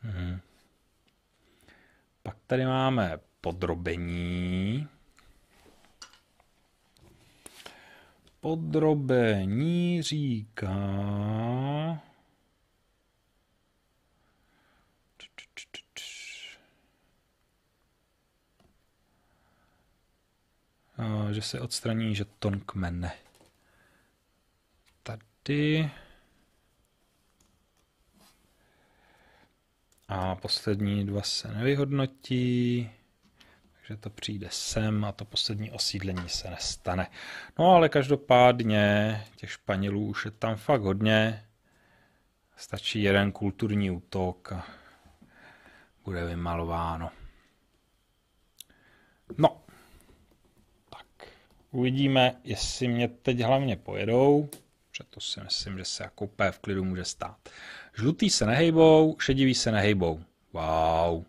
Hmm. Pak tady máme podrobení. podrobení říká... že se odstraní žeton kmene. Tady. A poslední dva se nevyhodnotí. Takže to přijde sem a to poslední osídlení se nestane. No ale každopádně těch Španělů už je tam fakt hodně. Stačí jeden kulturní útok a bude vymalováno. No, tak uvidíme, jestli mě teď hlavně pojedou. Proto si myslím, že se jako P v klidu může stát. Žlutý se nehejbou, šedivý se nehejbou. Wow.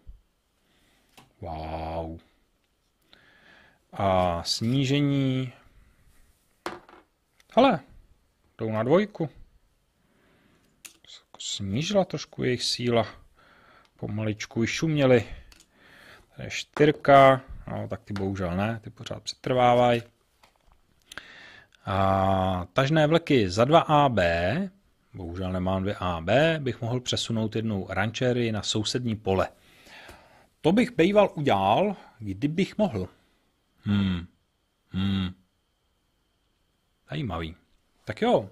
Wow. A snížení... Ale jdou na dvojku. Jako snížila trošku jejich síla. Pomaličku i šuměli. Tady je čtyřka. No, tak ty bohužel ne, ty pořád přetrvávají. A tažné vleky za 2AB, bohužel nemám 2AB, bych mohl přesunout jednu rančery na sousední pole. To bych býval udělal, kdybych mohl. Hmm. Hmm. Zajímavý. Tak jo.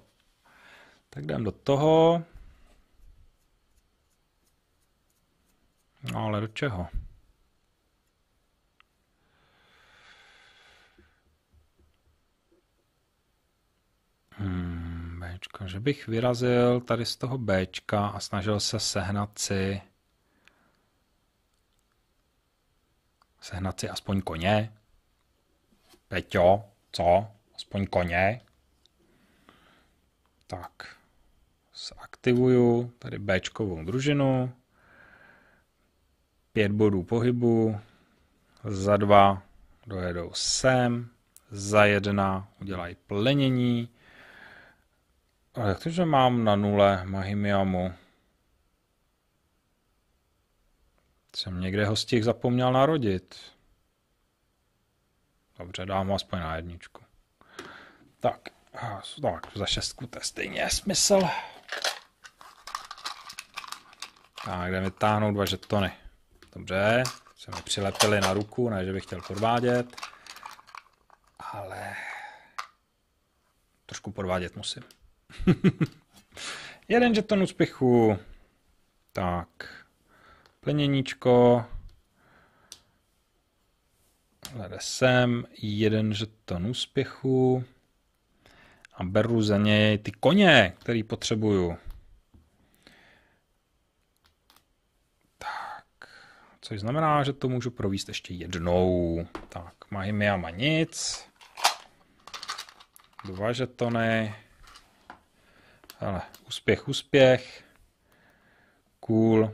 Tak jdem do toho. No ale do čeho? Hmm, Bčko, že bych vyrazil tady z toho Bčka a snažil se sehnat si sehnat si aspoň koně. Peťo, co? Aspoň koně? Tak, aktivuju tady Bčkovou družinu. Pět bodů pohybu. Za dva dojedou sem. Za jedna udělají plenění. Ale jak to, že mám na nule Mahimiamu? Jsem někde ho z těch zapomněl narodit. Dobře, dám aspoň na jedničku. Tak, tak za šestku to je stejně smysl. Tak, kde vytáhnout dva žetony. Dobře, se mi přilepili na ruku, ne, že bych chtěl podvádět. Ale trošku podvádět musím. Jeden žeton úspěchu. Tak, pleněníčko. Jde sem, jeden žeton úspěchu a beru za něj ty koně, který potřebuju. Tak, což znamená, že to můžu províst ještě jednou. Tak, mi a nic. Dva žetony. Ale úspěch, úspěch. Cool.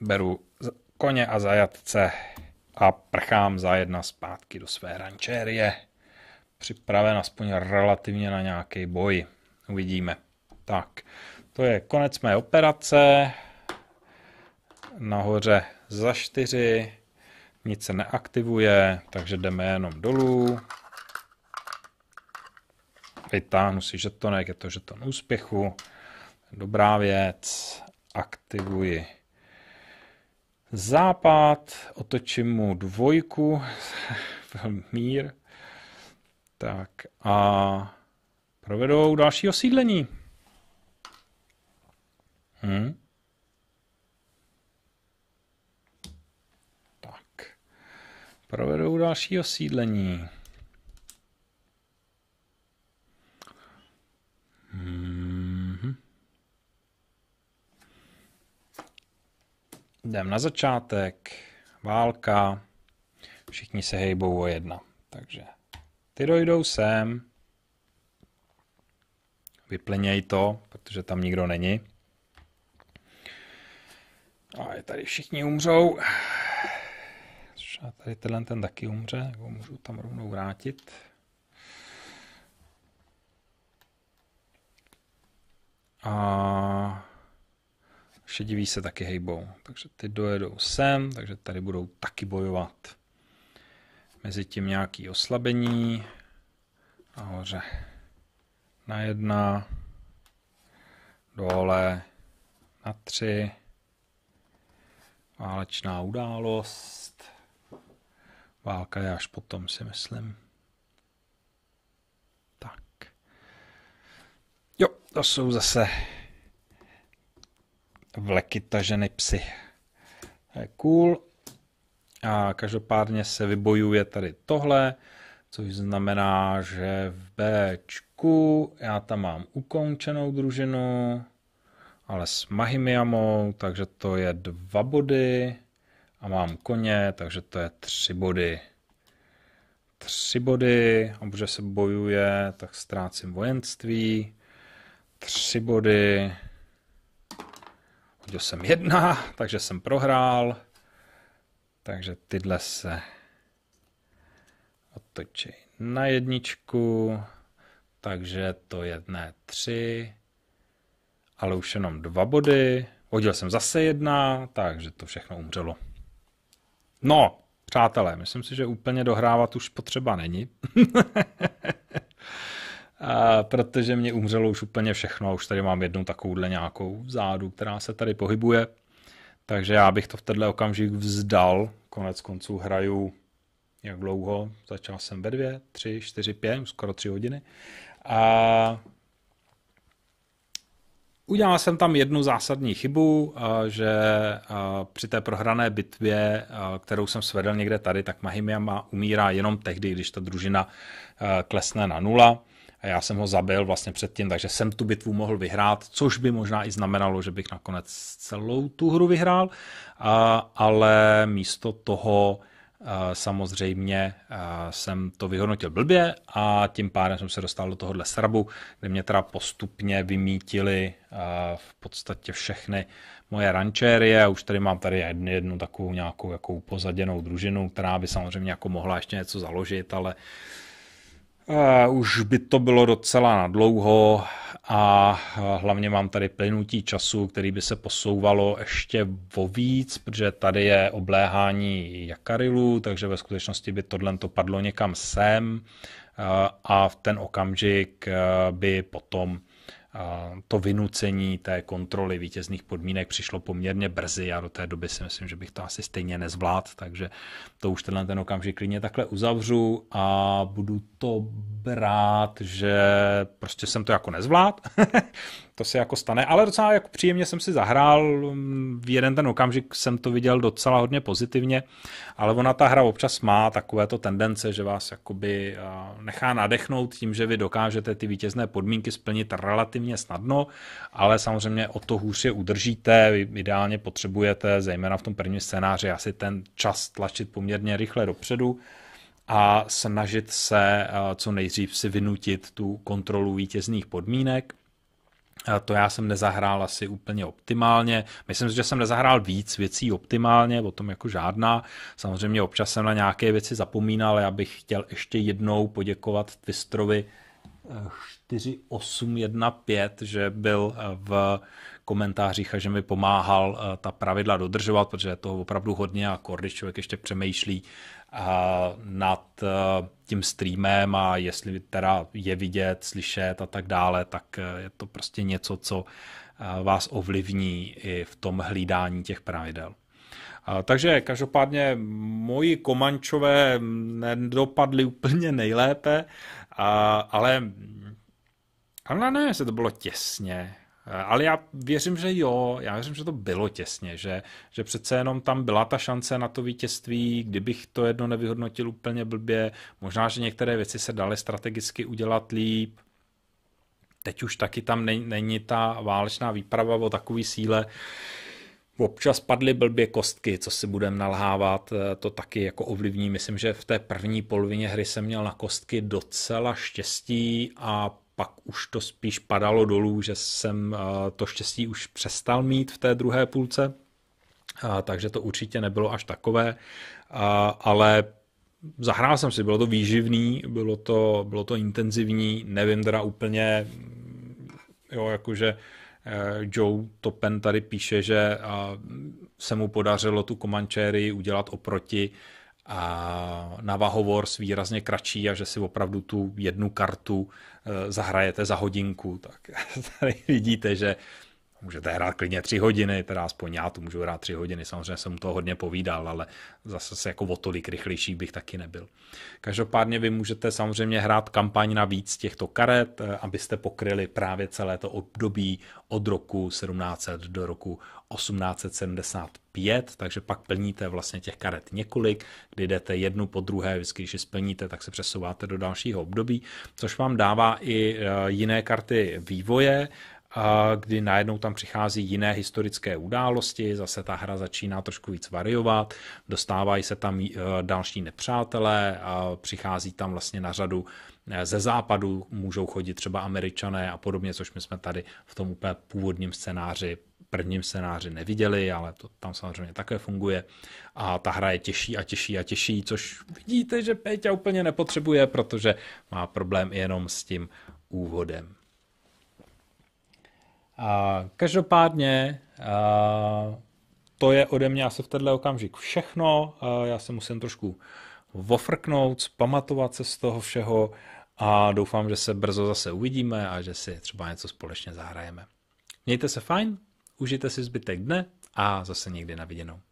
Beru koně a zajatce a prchám jedna zpátky do své rančérie. Připraven aspoň relativně na nějaký boj. Uvidíme. Tak, to je konec mé operace. Nahoře za čtyři. Nic se neaktivuje, takže jdeme jenom dolů. Vytáhnu si žetonek, je to žeton úspěchu. Dobrá věc. Aktivuji západ, otočím mu dvojku, mír, tak a provedou další osídlení. Hm? Tak, provedou další osídlení. Hmm. Jdem na začátek, válka, všichni se hejbou o jedna. Takže ty dojdou sem, vyplněj to, protože tam nikdo není. A je tady všichni umřou. A tady tenhle ten taky umře, ho můžu tam rovnou vrátit. A Šediví se taky hejbou, takže ty dojedou sem, takže tady budou taky bojovat. Mezitím nějaký oslabení. Nahoře. Na jedna. Dole. Na tři. Válečná událost. Válka je až potom, si myslím. Tak. Jo, to jsou zase vleky taženy psy. To je cool. A každopádně se vybojuje tady tohle, což znamená, že v B já tam mám ukončenou družinu, ale s Mahimiamou, takže to je dva body a mám koně, takže to je tři body. Tři body, a protože se bojuje, tak ztrácím vojenství. Tři body, Hodil jsem jedna, takže jsem prohrál. Takže tyhle se otočí na jedničku. Takže to je ne tři, ale už jenom dva body. Hodil jsem zase jedna, takže to všechno umřelo. No, přátelé, myslím si, že úplně dohrávat už potřeba není. a protože mě umřelo už úplně všechno a už tady mám jednu takovouhle nějakou zádu, která se tady pohybuje. Takže já bych to v tenhle okamžik vzdal. Konec konců hraju jak dlouho. Začal jsem ve dvě, tři, čtyři, pět, skoro tři hodiny. A Udělal jsem tam jednu zásadní chybu, že při té prohrané bitvě, kterou jsem svedl někde tady, tak Mahimiama umírá jenom tehdy, když ta družina klesne na nula a já jsem ho zabil vlastně předtím, takže jsem tu bitvu mohl vyhrát, což by možná i znamenalo, že bych nakonec celou tu hru vyhrál, a, ale místo toho samozřejmě jsem to vyhodnotil blbě a tím pádem jsem se dostal do tohohle srabu, kde mě teda postupně vymítili v podstatě všechny moje rančérie. Už tady mám tady jednu takovou nějakou jako upozaděnou družinu, která by samozřejmě jako mohla ještě něco založit, ale uh, Uh, už by to bylo docela dlouho a eh, hlavně mám tady plynutí času, který by se posouvalo ještě o víc, protože tady je obléhání jakarilu, takže ve skutečnosti by tohle to padlo někam sem eh, a v ten okamžik by potom to vynucení té kontroly vítězných podmínek přišlo poměrně brzy. Já do té doby si myslím, že bych to asi stejně nezvlád, takže to už tenhle ten okamžik klidně takhle uzavřu a budu to brát, že prostě jsem to jako nezvlád. to se jako stane, ale docela jako příjemně jsem si zahrál, mm, v jeden ten okamžik jsem to viděl docela hodně pozitivně, ale ona ta hra občas má takové to tendence, že vás jakoby nechá nadechnout tím, že vy dokážete ty vítězné podmínky splnit relativně snadno, ale samozřejmě o to hůř je udržíte, vy ideálně potřebujete, zejména v tom prvním scénáři, asi ten čas tlačit poměrně rychle dopředu, a snažit se co nejdřív si vynutit tu kontrolu vítězných podmínek. To já jsem nezahrál asi úplně optimálně. Myslím si, že jsem nezahrál víc věcí optimálně, o tom jako žádná. Samozřejmě občas jsem na nějaké věci zapomínal, ale já bych chtěl ještě jednou poděkovat Twistrovi 4815, eh, že byl eh, v komentářích a že mi pomáhal eh, ta pravidla dodržovat, protože je toho opravdu hodně a když člověk ještě přemýšlí, nad eh, tím streamem a jestli teda je vidět, slyšet a tak dále, tak eh, je to prostě něco, co eh, vás ovlivní i v tom hlídání těch pravidel. Takže každopádně moji komančové nedopadly úplně nejlépe, ale hm, ale ne, se to bylo těsně. Eh, ale já věřím, že jo, já věřím, že to bylo těsně, že, že přece jenom tam byla ta šance na to vítězství, kdybych to jedno nevyhodnotil úplně blbě, možná, že některé věci se daly strategicky udělat líp, teď už taky tam není, není ta válečná výprava o takové síle, Občas padly blbě kostky, co si budeme nalhávat, eh, to taky jako ovlivní. Myslím, že v té první polovině hry jsem měl na kostky docela štěstí a pak už to spíš padalo dolů, že jsem eh, to štěstí už přestal mít v té druhé půlce, eh, takže to určitě nebylo až takové, eh, ale zahrál jsem si, bylo to výživný, bylo to, bylo to intenzivní, nevím teda úplně, mm, jo, jakože Joe Topen tady píše, že se mu podařilo tu komančéry udělat oproti a Navajo s výrazně kratší a že si opravdu tu jednu kartu eh, zahrajete za hodinku, tak tady vidíte, že můžete hrát klidně tři hodiny, teda aspoň já to můžu hrát tři hodiny, samozřejmě jsem to hodně povídal, ale zase se jako o tolik rychlejší bych taky nebyl. Každopádně vy můžete samozřejmě hrát kampaň na víc těchto karet, eh, abyste pokryli právě celé to období od roku 1700 do roku 1875, takže pak plníte vlastně těch karet několik, kdy jdete jednu po druhé, vždycky, když je splníte, tak se přesouváte do dalšího období, což vám dává i eh, jiné karty vývoje, kdy najednou tam přichází jiné historické události, zase ta hra začíná trošku víc variovat, dostávají se tam eh, další nepřátelé a přichází tam vlastně na řadu eh, ze západu můžou chodit třeba američané a podobně, což my jsme tady v tom úplně původním scénáři prvním scénáři neviděli, ale to tam samozřejmě také funguje. A ta hra je těžší a těžší a těžší, což vidíte, že Péťa úplně nepotřebuje, protože má problém jenom s tím úvodem. A každopádně a to je ode mě asi v tenhle okamžik všechno. A já se musím trošku vofrknout, pamatovat se z toho všeho a doufám, že se brzo zase uvidíme a že si třeba něco společně zahrajeme. Mějte se fajn, užijte si zbytek dne a zase někdy na viděnou.